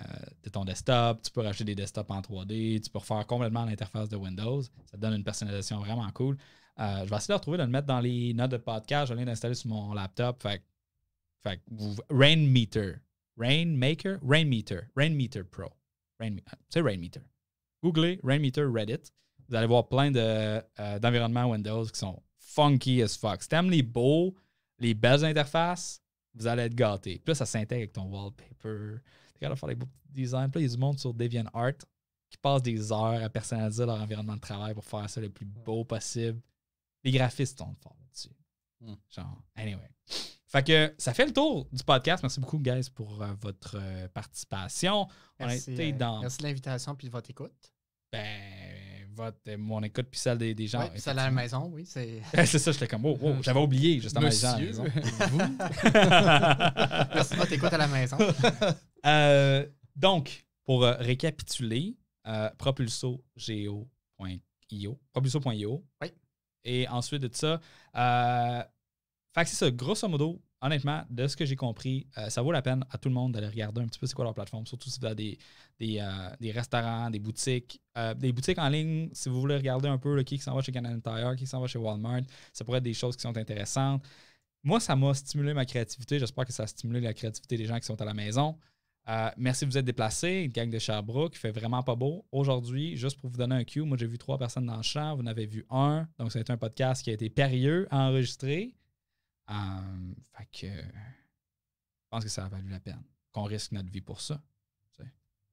de ton desktop. Tu peux racheter des desktops en 3D. Tu peux refaire complètement l'interface de Windows. Ça te donne une personnalisation vraiment cool. je vais essayer de retrouver, de le mettre dans les notes de podcast. Je viens d'installer sur mon laptop. Fait, fait Rainmeter. Rainmaker? Rainmeter. Rainmeter Pro. Rain, c'est Rainmeter. Googlez Rainmeter Reddit. Vous allez voir plein euh, d'environnements de, Windows qui sont funky as fuck. Si t'aimes les beaux, les belles interfaces, vous allez être gâté. Puis là, ça s'intègre avec ton wallpaper. T'es capable faire des beaux petits designs. Puis là, ils du monde sur DeviantArt qui passent des heures à personnaliser leur environnement de travail pour faire ça le plus beau possible. Les graphistes sont forts là-dessus. Hmm. Genre, anyway. Fait que ça fait le tour du podcast. Merci beaucoup, guys, pour euh, votre euh, participation. Merci, On dans... de l'invitation puis de votre écoute. Ben, votre, mon écoute, puis celle des, des gens. Ouais, celle à la maison, oui. [LAUGHS] C'est ça, j'étais comme, oh, oh [LAUGHS] j'avais oublié, justement, Monsieur, les gens. Vous? [LAUGHS] Merci de votre écoute à la maison. Euh, donc, pour euh, récapituler, euh, propulso.io. Oui. Et ensuite de ça, euh, fait c'est ça, grosso modo, honnêtement, de ce que j'ai compris, euh, ça vaut la peine à tout le monde d'aller regarder un petit peu c'est quoi leur plateforme, surtout si vous avez des, des, euh, restaurants, des boutiques. Euh, des boutiques en ligne, si vous voulez regarder un peu le qui s'en va chez Canal Tire, qui s'en va chez Walmart, ça pourrait être des choses qui sont intéressantes. Moi, ça m'a stimulé ma créativité. J'espère que ça a stimulé la créativité des gens qui sont à la maison. merci de vous être déplacés. Une gang de Sherbrooke, il fait vraiment pas beau. Aujourd'hui, juste pour vous donner un cue, moi j'ai vu trois personnes dans le champ, vous n'avez vu un. Donc, ça a été un podcast qui a été périlleux à enregistrer que je pense que ça a valu la peine. Qu'on risque notre vie pour ça.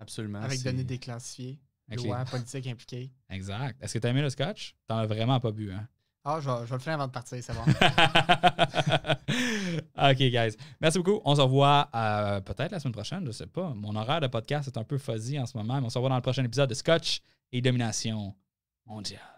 Absolument. Avec données déclassifiées, des lois politiques impliquées [LAUGHS] Exact. Est-ce que tu as aimé le scotch? T'en as vraiment pas bu, hein? Ah, je le faire avant de partir, c'est bon. [LAUGHS] OK, guys. Merci beaucoup. On se revoit euh, peut-être la semaine prochaine, je sais pas. Mon horaire de podcast est un peu fuzzy en ce moment, mais on se revoit dans le prochain épisode de Scotch et Domination mondiale.